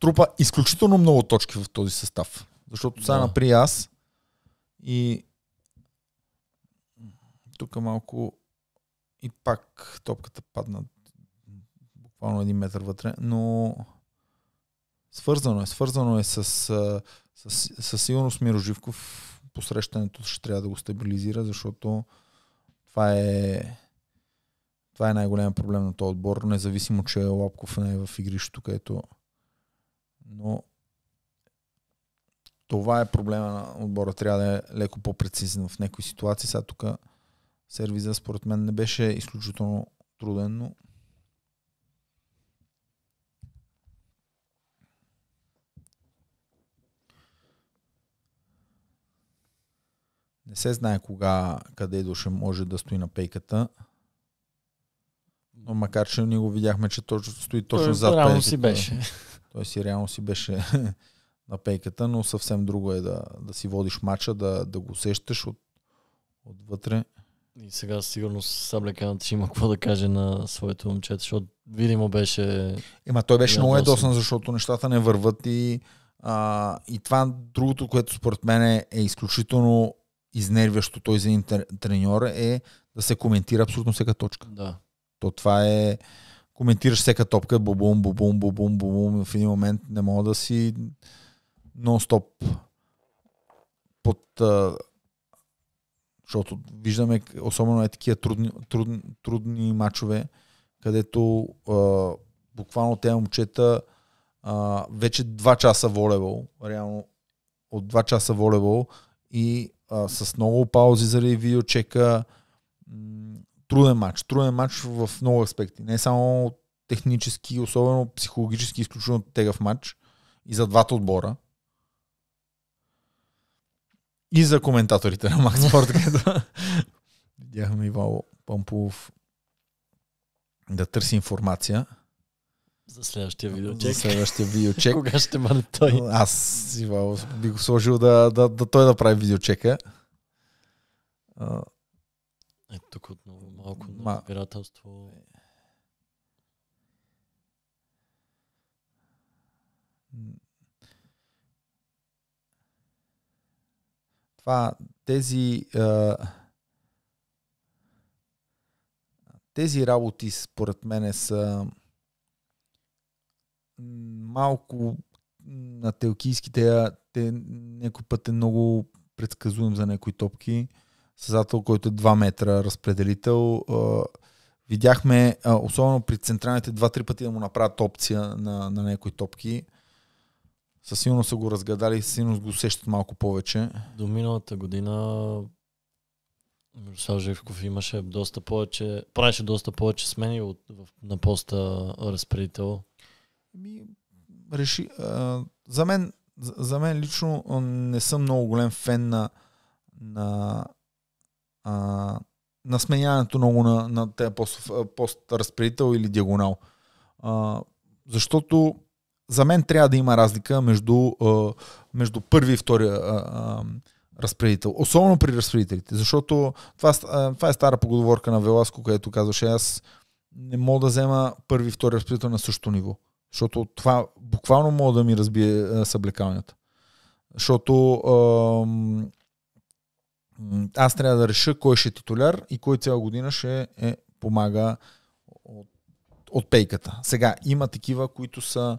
трупа изключително много точки в този състав. Защото сега да. напри аз и тук малко и пак топката падна буквално един метър вътре, но свързано е, свързано е с, с, с, с сигурност Мироживков посрещането ще трябва да го стабилизира, защото това е това е най-голям проблем на този отбор, независимо, че Лапков не е в игрището, където но това е проблема на отбора. Трябва да е леко по-прецизен в някои ситуации. Сега тук сервиза според мен не беше изключително труден, но Не се знае кога, къде Идоше може да стои на пейката. Но макар, че ние го видяхме, че точно стои точно Той зад реално пейката. си беше. Той си реално си беше на пейката, но съвсем друго е да, да си водиш мача, да, да го усещаш от, отвътре. И сега сигурно Сабле ще има какво да каже на своето момче, защото видимо беше... Ема той беше много едосен, защото нещата не върват и, а, и това другото, което според мен е, е изключително изнервящо той за един треньор е да се коментира абсолютно всяка точка. Да. То това е... Коментираш всяка топка, бубум, бубум, бубум, бубум. В един момент не мога да си нон-стоп под защото виждаме, особено е такива трудни, трудни, трудни матчове, където а, буквално тези момчета а, вече 2 часа волейбол, реално от 2 часа волейбол и а, с много паузи заради видеочека, труден матч. Труден матч в много аспекти. Не само технически, особено психологически изключително тегав матч и за двата отбора. И за коментаторите на Макс Спорт, където видяхме Ивало Пампулов да търси информация. За следващия видеочек. За следващия видеочек. Кога ще бъде той? Аз Ивало би го сложил да, да, да той да прави видеочека. Ето тук отново малко Ма... избирателство. Ма... това, тези, тези работи, според мене, са малко на телкийските, те някой път е много предсказуем за някои топки. Създател, който е 2 метра, разпределител. видяхме, особено при централните, два-три пъти да му направят опция на, на някои топки. Със сигурност са го разгадали, със сигурност го усещат малко повече. До миналата година Мирослав Живков имаше доста повече, правеше доста повече смени от, на поста разпредител. Ми, реши, а, за, мен, за мен лично не съм много голям фен на, на, а, на сменяването много на, на пост, пост разпредител или диагонал. А, защото за мен трябва да има разлика между, между първи и втория разпределител. Особено при разпределителите, защото това, това е стара поговорка на Веласко, където казваше аз не мога да взема първи и втори разпределител на същото ниво. Защото това буквално мога да ми разбие съблекалнята. Защото аз трябва да реша кой ще е титуляр и кой цяла година ще е, помага от, от пейката. Сега има такива, които са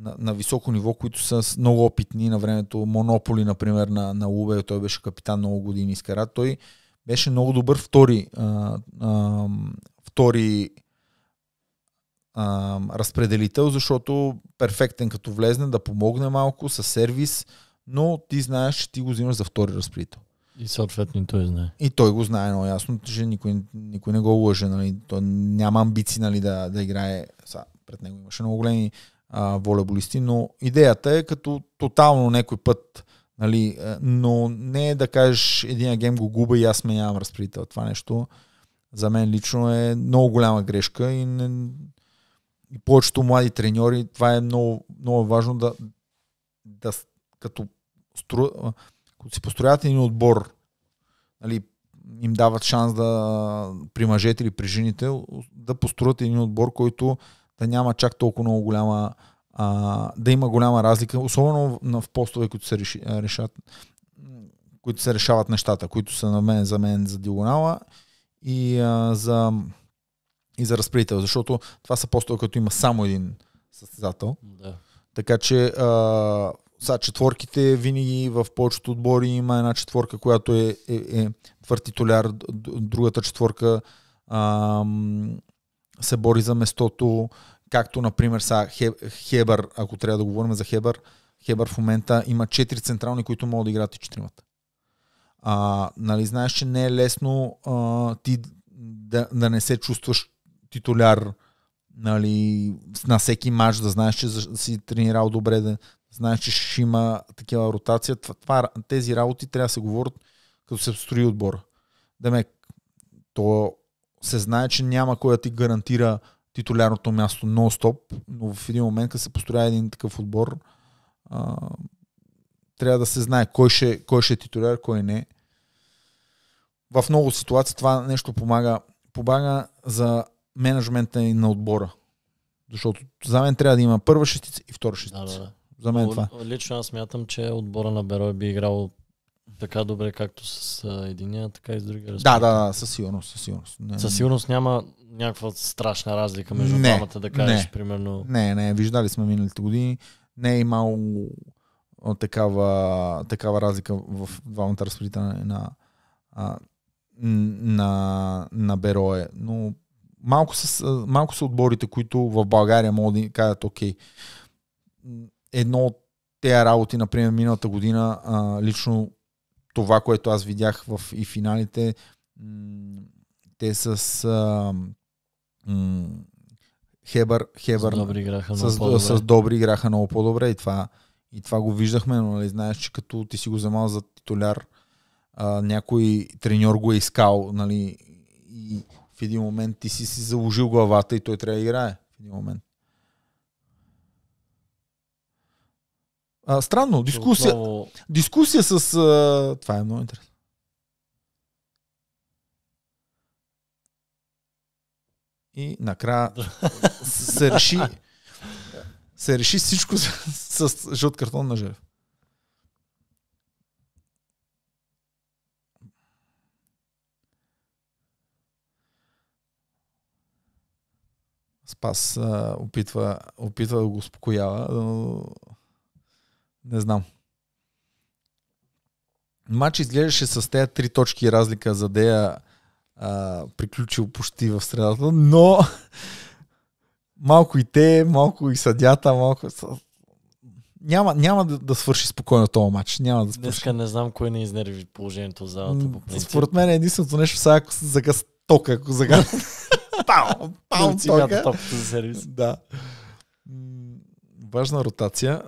на, на високо ниво, които са много опитни на времето. Монополи, например, на, на Лубе, той беше капитан много години изкара. Той беше много добър втори, а, а, втори а, разпределител, защото перфектен като влезне, да помогне малко с сервис, но ти знаеш, че ти го взимаш за втори разпределител. И съответно той знае. И той го знае но ясно, че никой, никой не го лъже. Нали? Той няма амбиции нали, да, да играе. Са, пред него имаше много големи а, волейболисти, но идеята е като тотално някой път, нали, е, но не е да кажеш един гейм го губа и аз сменявам разпределител. Това нещо за мен лично е много голяма грешка и, не, и повечето млади треньори, това е много, много важно да, да като, стру, като си построят един отбор, нали, им дават шанс да при мъжете или при жените да построят един отбор, който да няма чак толкова много голяма, а, да има голяма разлика, особено в, постове, които се реши, решат, които се решават нещата, които са на мен, за мен, за диагонала и а, за и за разпределител, защото това са постове, като има само един състезател. Да. Така че а, са четворките винаги в повечето отбори има една четворка, която е, е, е твърд титуляр, другата четворка а, се бори за местото, както, например, са Хебър, ако трябва да говорим за Хебър, Хебър в момента има 4 централни, които могат да играят и четиримата. А, нали, знаеш, че не е лесно а, ти да, да не се чувстваш титуляр нали, на всеки матч, да знаеш, че си тренирал добре, да знаеш, че ще има такива ротация. Това, тези работи трябва да се говорят, като се строи отбора. Демек, то се знае, че няма кой да ти гарантира титулярното място нон-стоп, но в един момент, като се построя един такъв отбор, а, трябва да се знае кой ще, кой ще е титуляр, кой не. В много ситуации това нещо помага, помага за менеджмента и на отбора. Защото за мен трябва да има първа шестица и втора шестица. Да, да, да. За мен Но, това. Лично аз мятам, че отбора на Берой би играл така добре, както с а, единия, така и с другия. Да, да, да, със сигурност, със сигурност. Не, със сигурност няма някаква страшна разлика между не, двамата, да кажеш, не, примерно. Не, не, виждали сме миналите години. Не е имало такава, такава разлика в двамата разпределителя на, на, на, на Берое. Но малко са, малко са отборите, които в България могат да кажат, окей, едно от тези работи, например, миналата година а, лично това, което аз видях в и финалите, те с а, м- Хебър, Хебър с добри играха, с, много с, с добри играха много по-добре и това, и това го виждахме, но нали, знаеш, че като ти си го вземал за титуляр, а, някой треньор го е искал, нали, и в един момент ти си си заложил главата и той трябва да играе в един момент. А, странно, дискусия, Отново... дискусия с... А, това е много интересно. И накрая се реши се реши всичко с, с, жълт картон на Желев. Спас а, опитва, опитва да го успокоява, но не знам. Матч изглеждаше с тези три точки разлика за Дея а, приключил почти в средата, но малко и те, малко и съдята, малко... Няма, няма да, да свърши спокойно този матч. Няма да свърши. Днеска не знам кой не изнерви положението в залата. По Според мен е единственото нещо, сега ако се загас тока, ако загас... Пау! Пау! за сервис. Да. Важна ротация.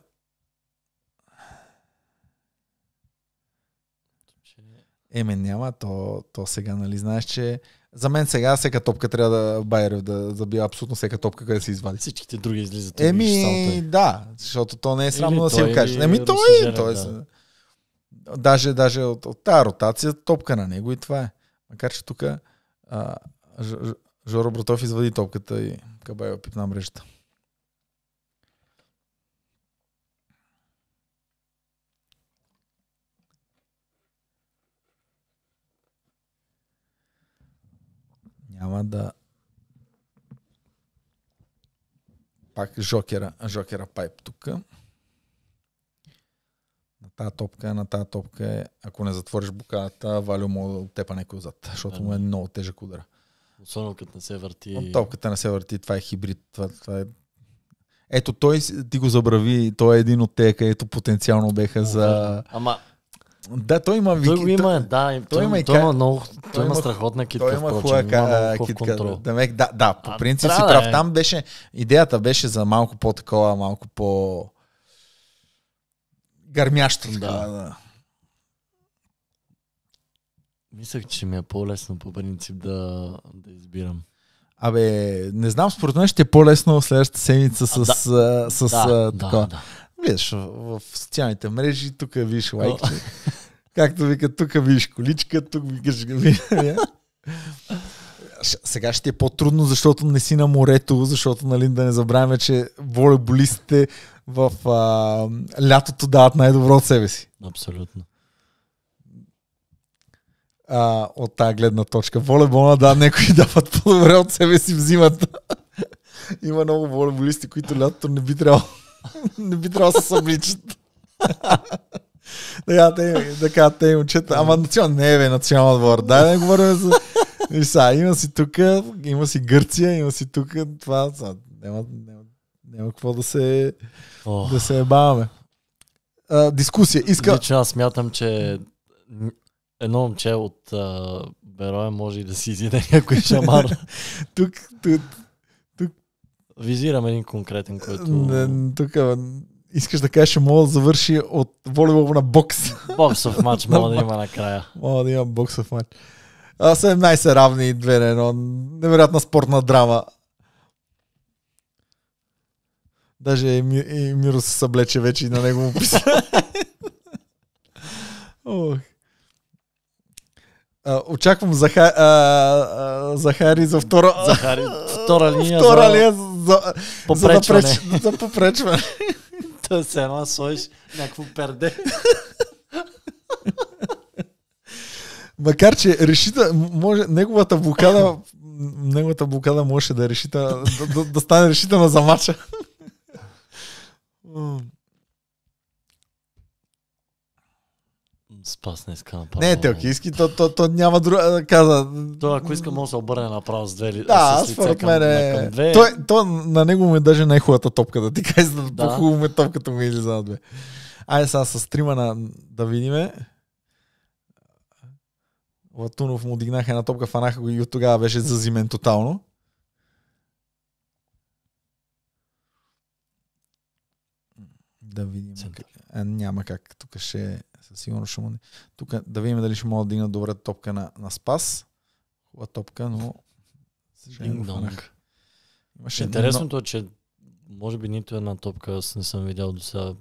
Еме, няма, то, то сега, нали, знаеш, че за мен сега всяка топка трябва да Байерев да забива абсолютно всяка топка, къде се извади. Всичките други излизат. Еми, да, защото то не е срамно да си го кажеш. Еми, той е. Той, е да. Даже, даже от, от тази ротация топка на него и това е. Макар, че тук Жоро Братов извади топката и Кабайо пипна мрежата. Няма да... Пак жокера, жокера пайп тук. На тази топка, на тази топка е, ако не затвориш буката валю мога да оттепа някой отзад, защото му е ами. много тежък удар. Особено като не се върти. От топката не се върти, това е хибрид. Това, това е... Ето той ти го забрави, той е един от те, където потенциално беха О, за... Ама да, той има вики. Той има, да. Той, той, има, той, има, много, той, той има страхотна китка. Той има хубава китка. Да, да, да, по принцип а, си прав. Е. Там беше, идеята беше за малко по-такова, малко по... Гърмящо. Да. да, да. Мислех, че ми е по-лесно по принцип да, да избирам. Абе, не знам, според мен ще е по-лесно следващата седмица с, а, да. с, с да, а, такова. Да, да виж в социалните мрежи, тук виж лайк. Както вика, тук виж количка, тук викаш сега ще е по-трудно, защото не си на морето, защото нали, да не забравяме, че волейболистите в а, лятото дават най-добро от себе си. Абсолютно. А, от тази гледна точка. Волейбола, да, някои дават по-добре от себе си, взимат. Има много волейболисти, които лятото не би трябвало не би трябвало да се събличат. така, те, така, те момчета. Ама национал, не е, бе, национал двор. Дай да не говорим за... И са, има си тук, има си Гърция, има си тук, това, са, няма, няма, няма какво да се, oh. да се ебаваме. А, дискусия. Иска... Лично аз смятам, че едно момче от а, Бероя може и да си изиде някой шамар. тук, тук, Визирам един конкретен, който... Не, тук искаш да кажеш, че мога да завърши от волейбол на бокс. Боксов матч мога да има накрая. Мога да има боксов матч. 17 равни, 2 на 1. Невероятна спортна драма. Даже и, и Миро се съблече вече и на него му писа. Ох. А, очаквам Заха, а, а, Захари за втора, Захари, втора линия, втора за, линия за, попречване. За, да преч, за попречване. Та се едно слоиш някакво перде. Макар, че решита, може, неговата блокада, неговата блокада може да решита, да, да, да стане решителна за мача. Спас не иска направо. Не ако иски, то, то, то няма друга каза. То ако иска, може да се обърне направо с две Да, с според към, е. Две. Той, то, на него ме е даже най-хубавата топка, да ти кажа, да. по-хубаво ме топката ми е излиза на две. Айде сега с трима на, да видиме. Латунов му дигнаха една топка, фанаха го и от тогава беше зазимен тотално. Да видим. Център. Е, няма как. Тук ще е, със сигурност ще му... Тук да видим дали ще мога да дигна добра топка на, на Спас. Хубава топка, но... Имаше Интересното е, че може би нито една топка аз не съм видял до сега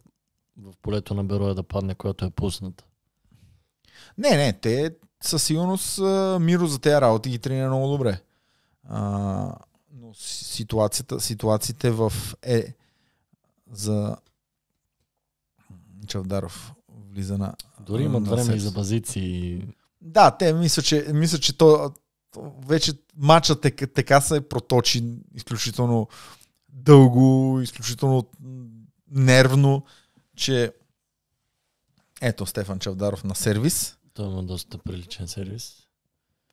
в полето на Бероя да падне, която е пусната. Не, не, те със сигурност Миро за тези работи ги тренира много добре. А, но ситуацията, ситуациите в е за Чавдаров влиза на. Дори имат на време и за базици. Да, те мисля, че, мисля, че то, вече матча така, така се проточи изключително дълго, изключително нервно, че ето Стефан Чавдаров на сервис. Той има доста приличен сервис.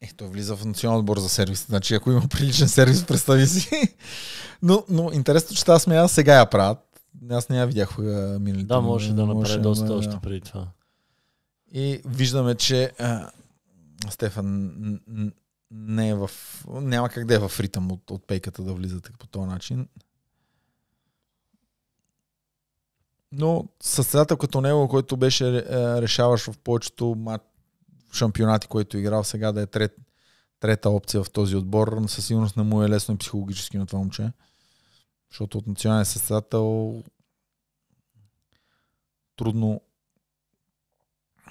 Е, той влиза в националния отбор за сервис. Значи, ако има приличен сервис, представи си. Но, но интересно, че тази смяна сега я правят аз не я видях миналите. Да, можеше да направи доста да, още преди това. И виждаме, че а, Стефан не е в... Няма как да е в ритъм от, от пейката да влизате по този начин. Но състезател като него, който беше е, решаваш в повечето мат, шампионати, който е играл сега да е трет, трета опция в този отбор, със сигурност не му е лесно и психологически на това момче. Защото от национален състезател трудно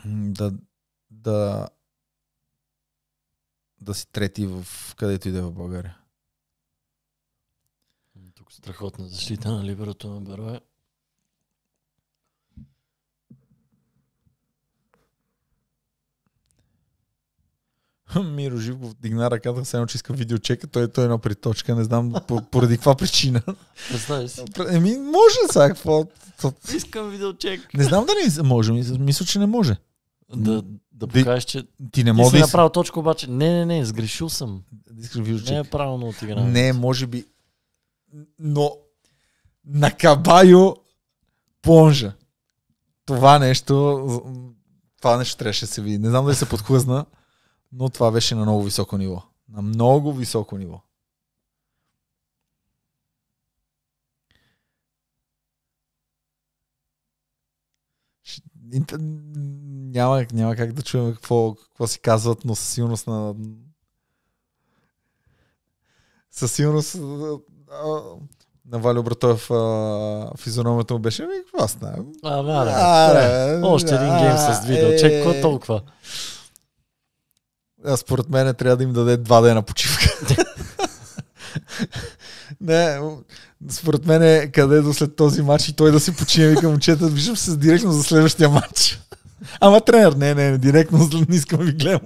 да, да, да си трети в където иде в България. Ами тук страхотна защита на либерото на Берое. Миро Живков дигна ръката, се едно, че иска видеочека, той, той е едно при точка, не знам поради каква причина. Представи си. Еми, може сега, какво? Искам видеочек. Не знам дали може, мисля, че не може. Да, да покажеш, че ти не мога да си направил точка, обаче. Не, не, не, сгрешил съм. Не е правилно игра. Не, може би. Но на Кабайо понжа. Това нещо, това нещо трябваше да се види. Не знам дали се подхлъзна но това беше на много високо ниво. На много високо ниво. Няма, няма как да чуем какво, какво си казват, но със сигурност на... Със сигурност на Валио Братоев физиономията му беше ми, какво аз знам. Абе, още един гейм с видео, чек, какво е, толкова? А според мен трябва да им даде два дена почивка. не, според мен е къде до след този матч и той да си почине. към момчета, виждам се директно за следващия матч. Ама тренер, не, не, не директно не искам да ви гледам.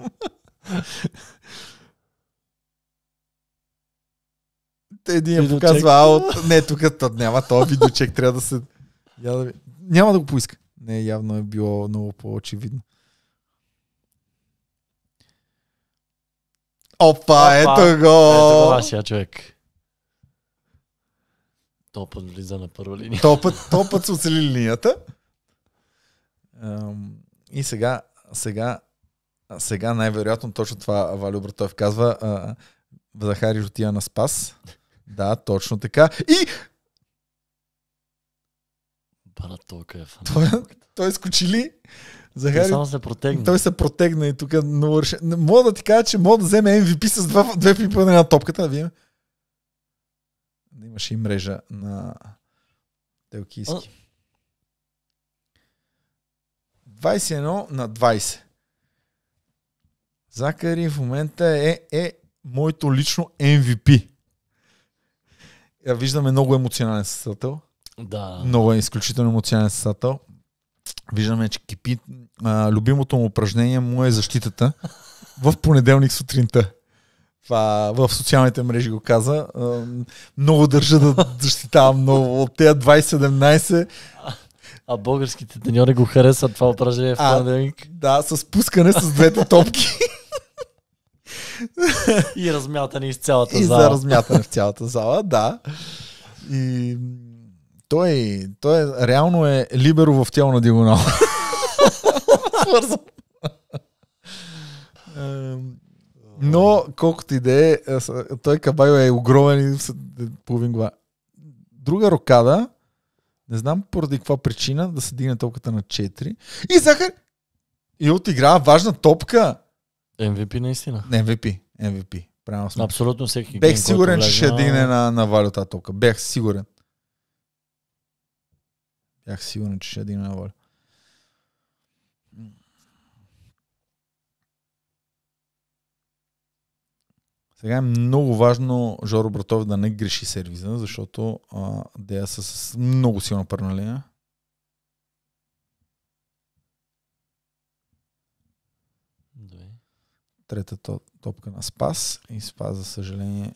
Един я е показва аут. Не, тук няма този видеочек, трябва да се... Няма да го поиска. Не, явно е било много по-очевидно. Опа, ето го! Ето го човек. Топът влиза на първа линия. Топът, топът са оцели линията. И сега, сега, сега най-вероятно точно това Валю Братов казва. Захари Жотия на Спас. Да, точно така. И Брат, толкова е фанат. Той, той скочи Захари, Само се протегна. Той се протегна и тук много Мога да ти кажа, че мога да вземе MVP с два, две пипа на една топката, Да имаш и мрежа на Делкийски. 21 на 20. Закари в момента е, е, е моето лично MVP. Я виждаме много емоционален състател. Да. Много е изключително емоционален състател. Виждаме, че кипи а, любимото му упражнение му е защитата в понеделник сутринта. Това в социалните мрежи го каза. А, много държа да защитавам много от тези 2017. А, а българските треньори го харесват това упражнение в понеделник. Да, с пускане с двете топки. И размятане из цялата и зала. И за размятане в цялата зала, да. И той, той реално е либеро в тяло на диагонал свързвам. Но, колкото и да е, е той Кабайо е огромен и половин глава. Друга рокада, не знам поради каква причина да се дигне топката на 4. И Захар и игра, важна топка. MVP наистина. Не, MVP. MVP. Правилно сме. Абсолютно всеки Бех гейм, сигурен, е че ще дигне на, на валюта топка. Бях сигурен. Бях сигурен, че ще дигне на валюта. Сега е много важно Жоро Братов да не греши сервиза, защото а, Дея са с много силна първа линия. Трета топка на Спас и Спас, за съжаление,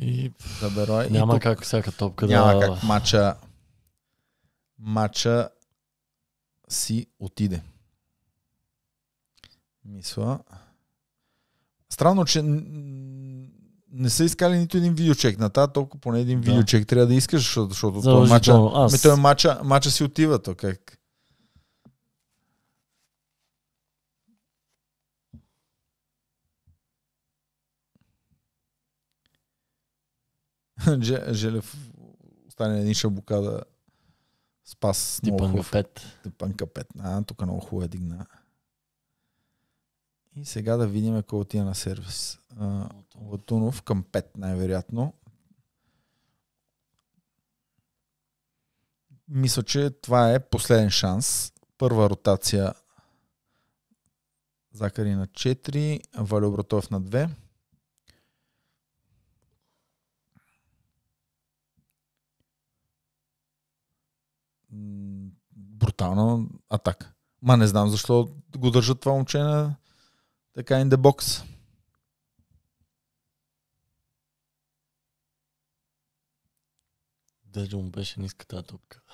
и... Берой. Няма и как всяка топка няма да... Няма как мача, мача си отиде. Мисла. Странно, че не са искали нито един видеочек. На тази толкова поне един да. видеочек трябва да искаш, защото, защото той мача, аз... ми, той мача, мача си отива. То как? Желев остане един шабукада спас. Типанка 5. Типанка 5. А, тук много хубаво е дигна. И сега да видим кой отива на сервис. А, Латунов към 5, най-вероятно. Мисля, че това е последен шанс. Първа ротация Закари на 4, Валио Братов на 2. Брутална атака. Ма не знам защо го държат това момче на така индебокс. the Даже му беше ниска тази топка.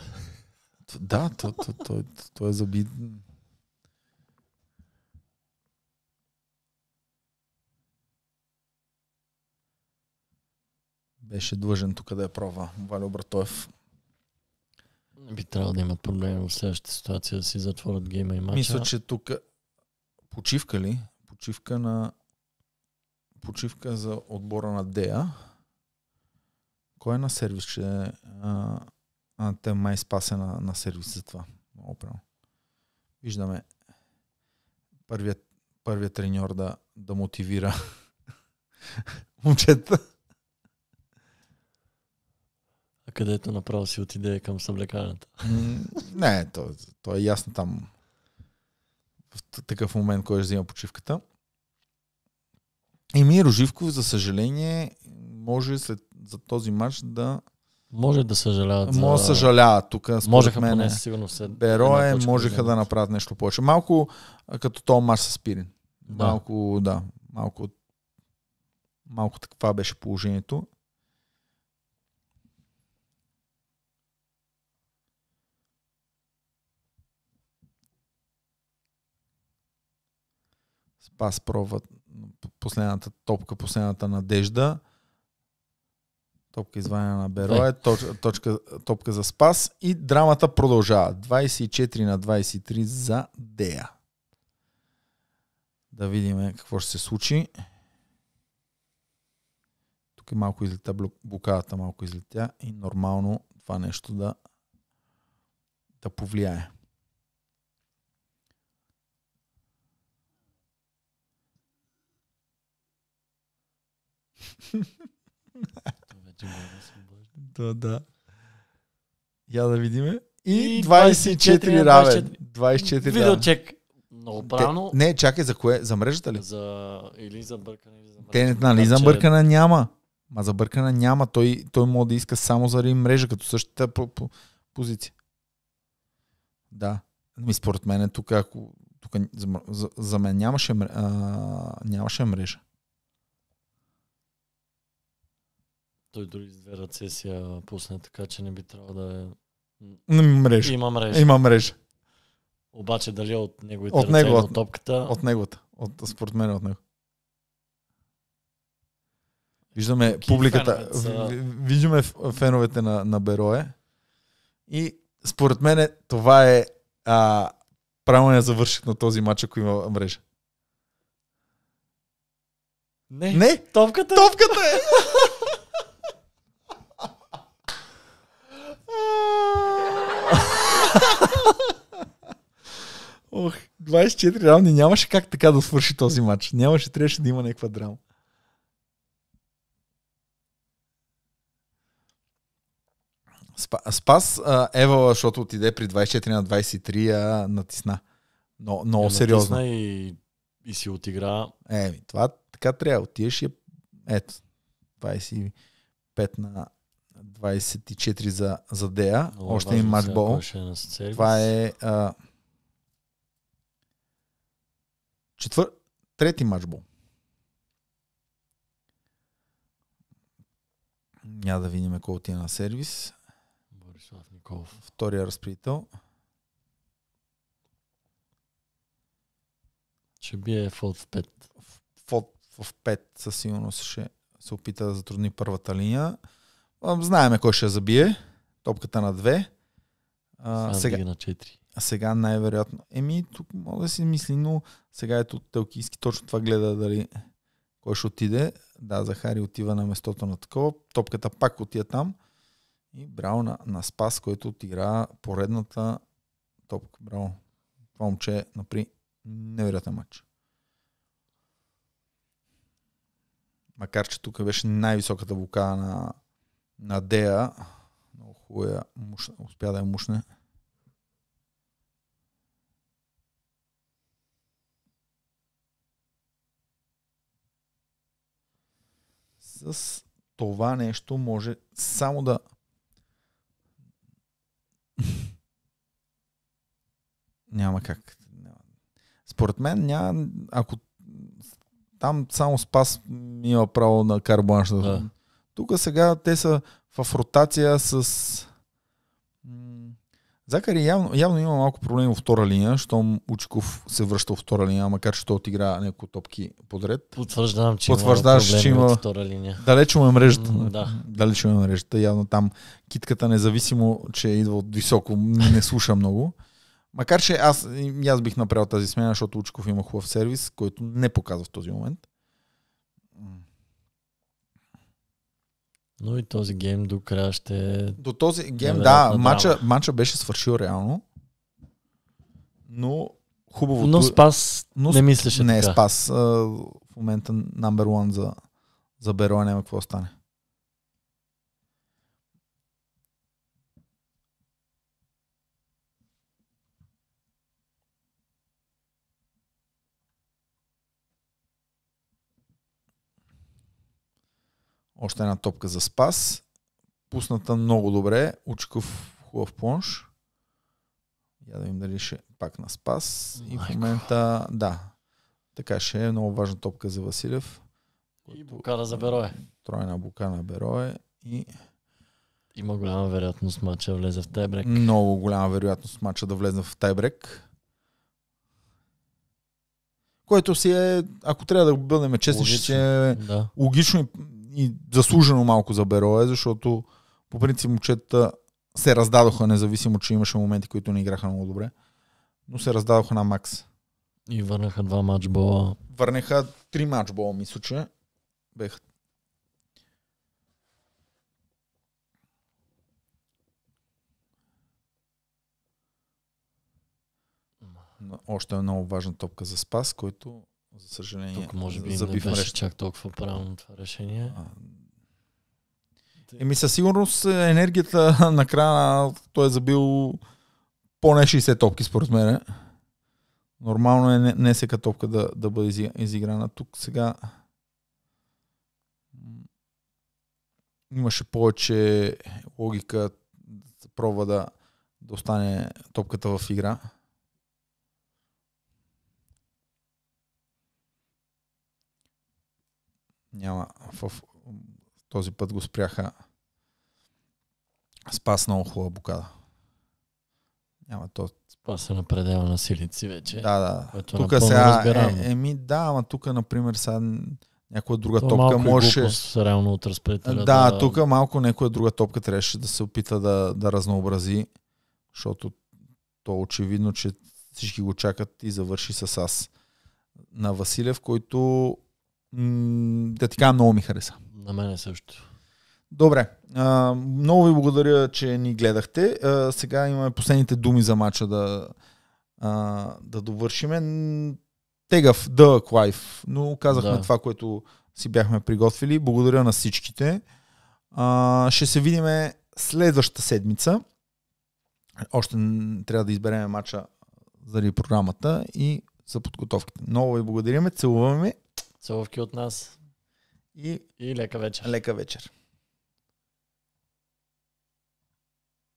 Да, то, то, то, то е заби. Беше длъжен тук да я пробва Валио Братоев. Не би трябвало да имат проблеми в следващата ситуация да си затворят гейма и мача. Мисля, че тук почивка ли? Почивка на почивка за отбора на Дея. Кой е на сервис, че а, а, те май спасе на, на сервис за това? Много право. Виждаме първият, първият треньор да, да мотивира момчета. А където направо си отиде към съблекарната? Не, то, то е ясно там. В такъв момент, кой ще взима почивката. Емир Оживков, за съжаление, може след за този матч да може да съжаляват. Може да за... съжаляват. Тук можеха мене. поне сигурно се. Берое можеха да направят нещо повече. Малко като то матч с Пирин. Да. Малко, да. Малко, малко такова беше положението. Спас пробва последната топка, последната надежда. Топка извадена на Берое, е, точ, точка, топка за Спас и драмата продължава. 24 на 23 за Дея. Да видим какво ще се случи. Тук е малко излета, букавата малко излетя и нормално това нещо да, да повлияе. Ha да се обажда. Да, да. Я да видиме. И, и 24, 24 равен. 24 Видеочек. Много правилно. не, чакай, за кое? За мрежата ли? За... Или за бъркане, или за мрежата. Те, нали, за бъркане няма. Ма за бъркане няма. Той, той може да иска само заради мрежа, като същата по, по, позиция. Да. Ми според мен тук, ако тук за, за, за мен нямаше, а, нямаше мрежа. той дори с две ръце си я пусне, така че не би трябвало да е... Мрежа. Има мрежа. Има мрежа. Обаче дали от неговите от него, ръце от топката? От неговата. От, спортмена е от него. Виждаме Какие публиката. Феновец, виждаме феновете на, на Берое. И според мен това е а, правилният завършик на този матч, ако има мрежа. Не. Не. Топката. Топката е. Ох, 24 равни нямаше как така да свърши този матч. Нямаше, трябваше да има някаква драма. Спас а, Евала, защото отиде при 24 на 23, а натисна. Но, много е, сериозно. Натисна и, и си отигра. Еми, това така трябва. Отиеш и е, ето. 25 на 24 за, за Дея. Много Още им матчбол. Е Това е а, четвър... трети матчбол. Няма да видим кой отива на сервис. Борислав Николов. Втория разпрител. Ще бие фолт в 5. Фолт в 5 със сигурност ще се опита да затрудни първата линия. Знаеме кой ще забие. Топката на две. А, сега, сега на четири. А сега най-вероятно. Еми, тук мога да си мисли, но сега ето Телкийски точно това гледа дали кой ще отиде. Да, Захари отива на местото на такова. Топката пак отива там. И браво на, на Спас, който отигра поредната топка. Браво. Това момче напри невероятен матч. Макар, че тук беше най-високата блокада на Надея, много хубава, успя да я мушне. С това нещо може само да няма как. Според мен няма, ако там само Спас има право на карбланш да. да. Тук сега те са в ротация с... Закари явно, явно има малко проблеми във втора линия, щом Учиков се връща във втора линия, макар че той отигра няколко топки подред. Потвърждавам, че Потвърждаваш, има че има втора линия. Далеч му е мрежата. Mm, да. Далеч му е мрежата. Явно там китката, независимо, че идва от високо, не слуша много. Макар че аз, аз бих направил тази смяна, защото Учиков има хубав сервис, който не показва в този момент. Но и този гейм до края ще е До този гейм, да, мача мача беше свършил реално. Но хубаво. Но Спас но, не мислеше не, така. Спас а, в момента number one за, за Бероя няма какво стане. Още една топка за спас. Пусната много добре. Учков хубав понш. Я да им дали ще е пак на спас. И в момента, да. Така ще е много важна топка за Василев. И букана за Берое. Тройна букана Берое. И... Има голяма вероятност мача да влезе в тайбрек. Много голяма вероятност мача да влезе в тайбрек. Което си е, ако трябва да бъдем честни, ще е да. логично и заслужено малко за Берое, защото по принцип момчета се раздадоха, независимо, че имаше моменти, които не играха много добре, но се раздадоха на Макс. И върнаха два матчбола. Върнаха три матчбола, мисля, че беха. Още е много важна топка за Спас, който за съжаление. Тук може би забив не беше чак толкова правилно това решение. А, Еми със сигурност енергията на края той е забил поне 60 топки според мен. Нормално е не, не топка да, да бъде изиграна. Тук сега имаше повече логика да пробва да, да остане топката в игра. няма. В, този път го спряха Спас много хубава букада. Няма то. Спаса на предела на силици вече. Да, да. Тук сега, е, еми да, ама тук, например, сега някоя друга То топка е може. Глупост, реално от Да, да, тук малко някоя друга топка трябваше да се опита да, да разнообрази, защото то очевидно, че всички го чакат и завърши с аз. На Василев, който да ти кажа, много ми хареса. На мен също. Добре, а, много ви благодаря, че ни гледахте. А, сега имаме последните думи за мача да, а, да довършиме. Тегав, дълъг лайф, но казахме да. това, което си бяхме приготвили. Благодаря на всичките. А, ще се видим следващата седмица. Още трябва да изберем матча заради програмата и за подготовките. Много ви благодариме, целуваме Целувки от нас. И, и лека вечер. Лека вечер.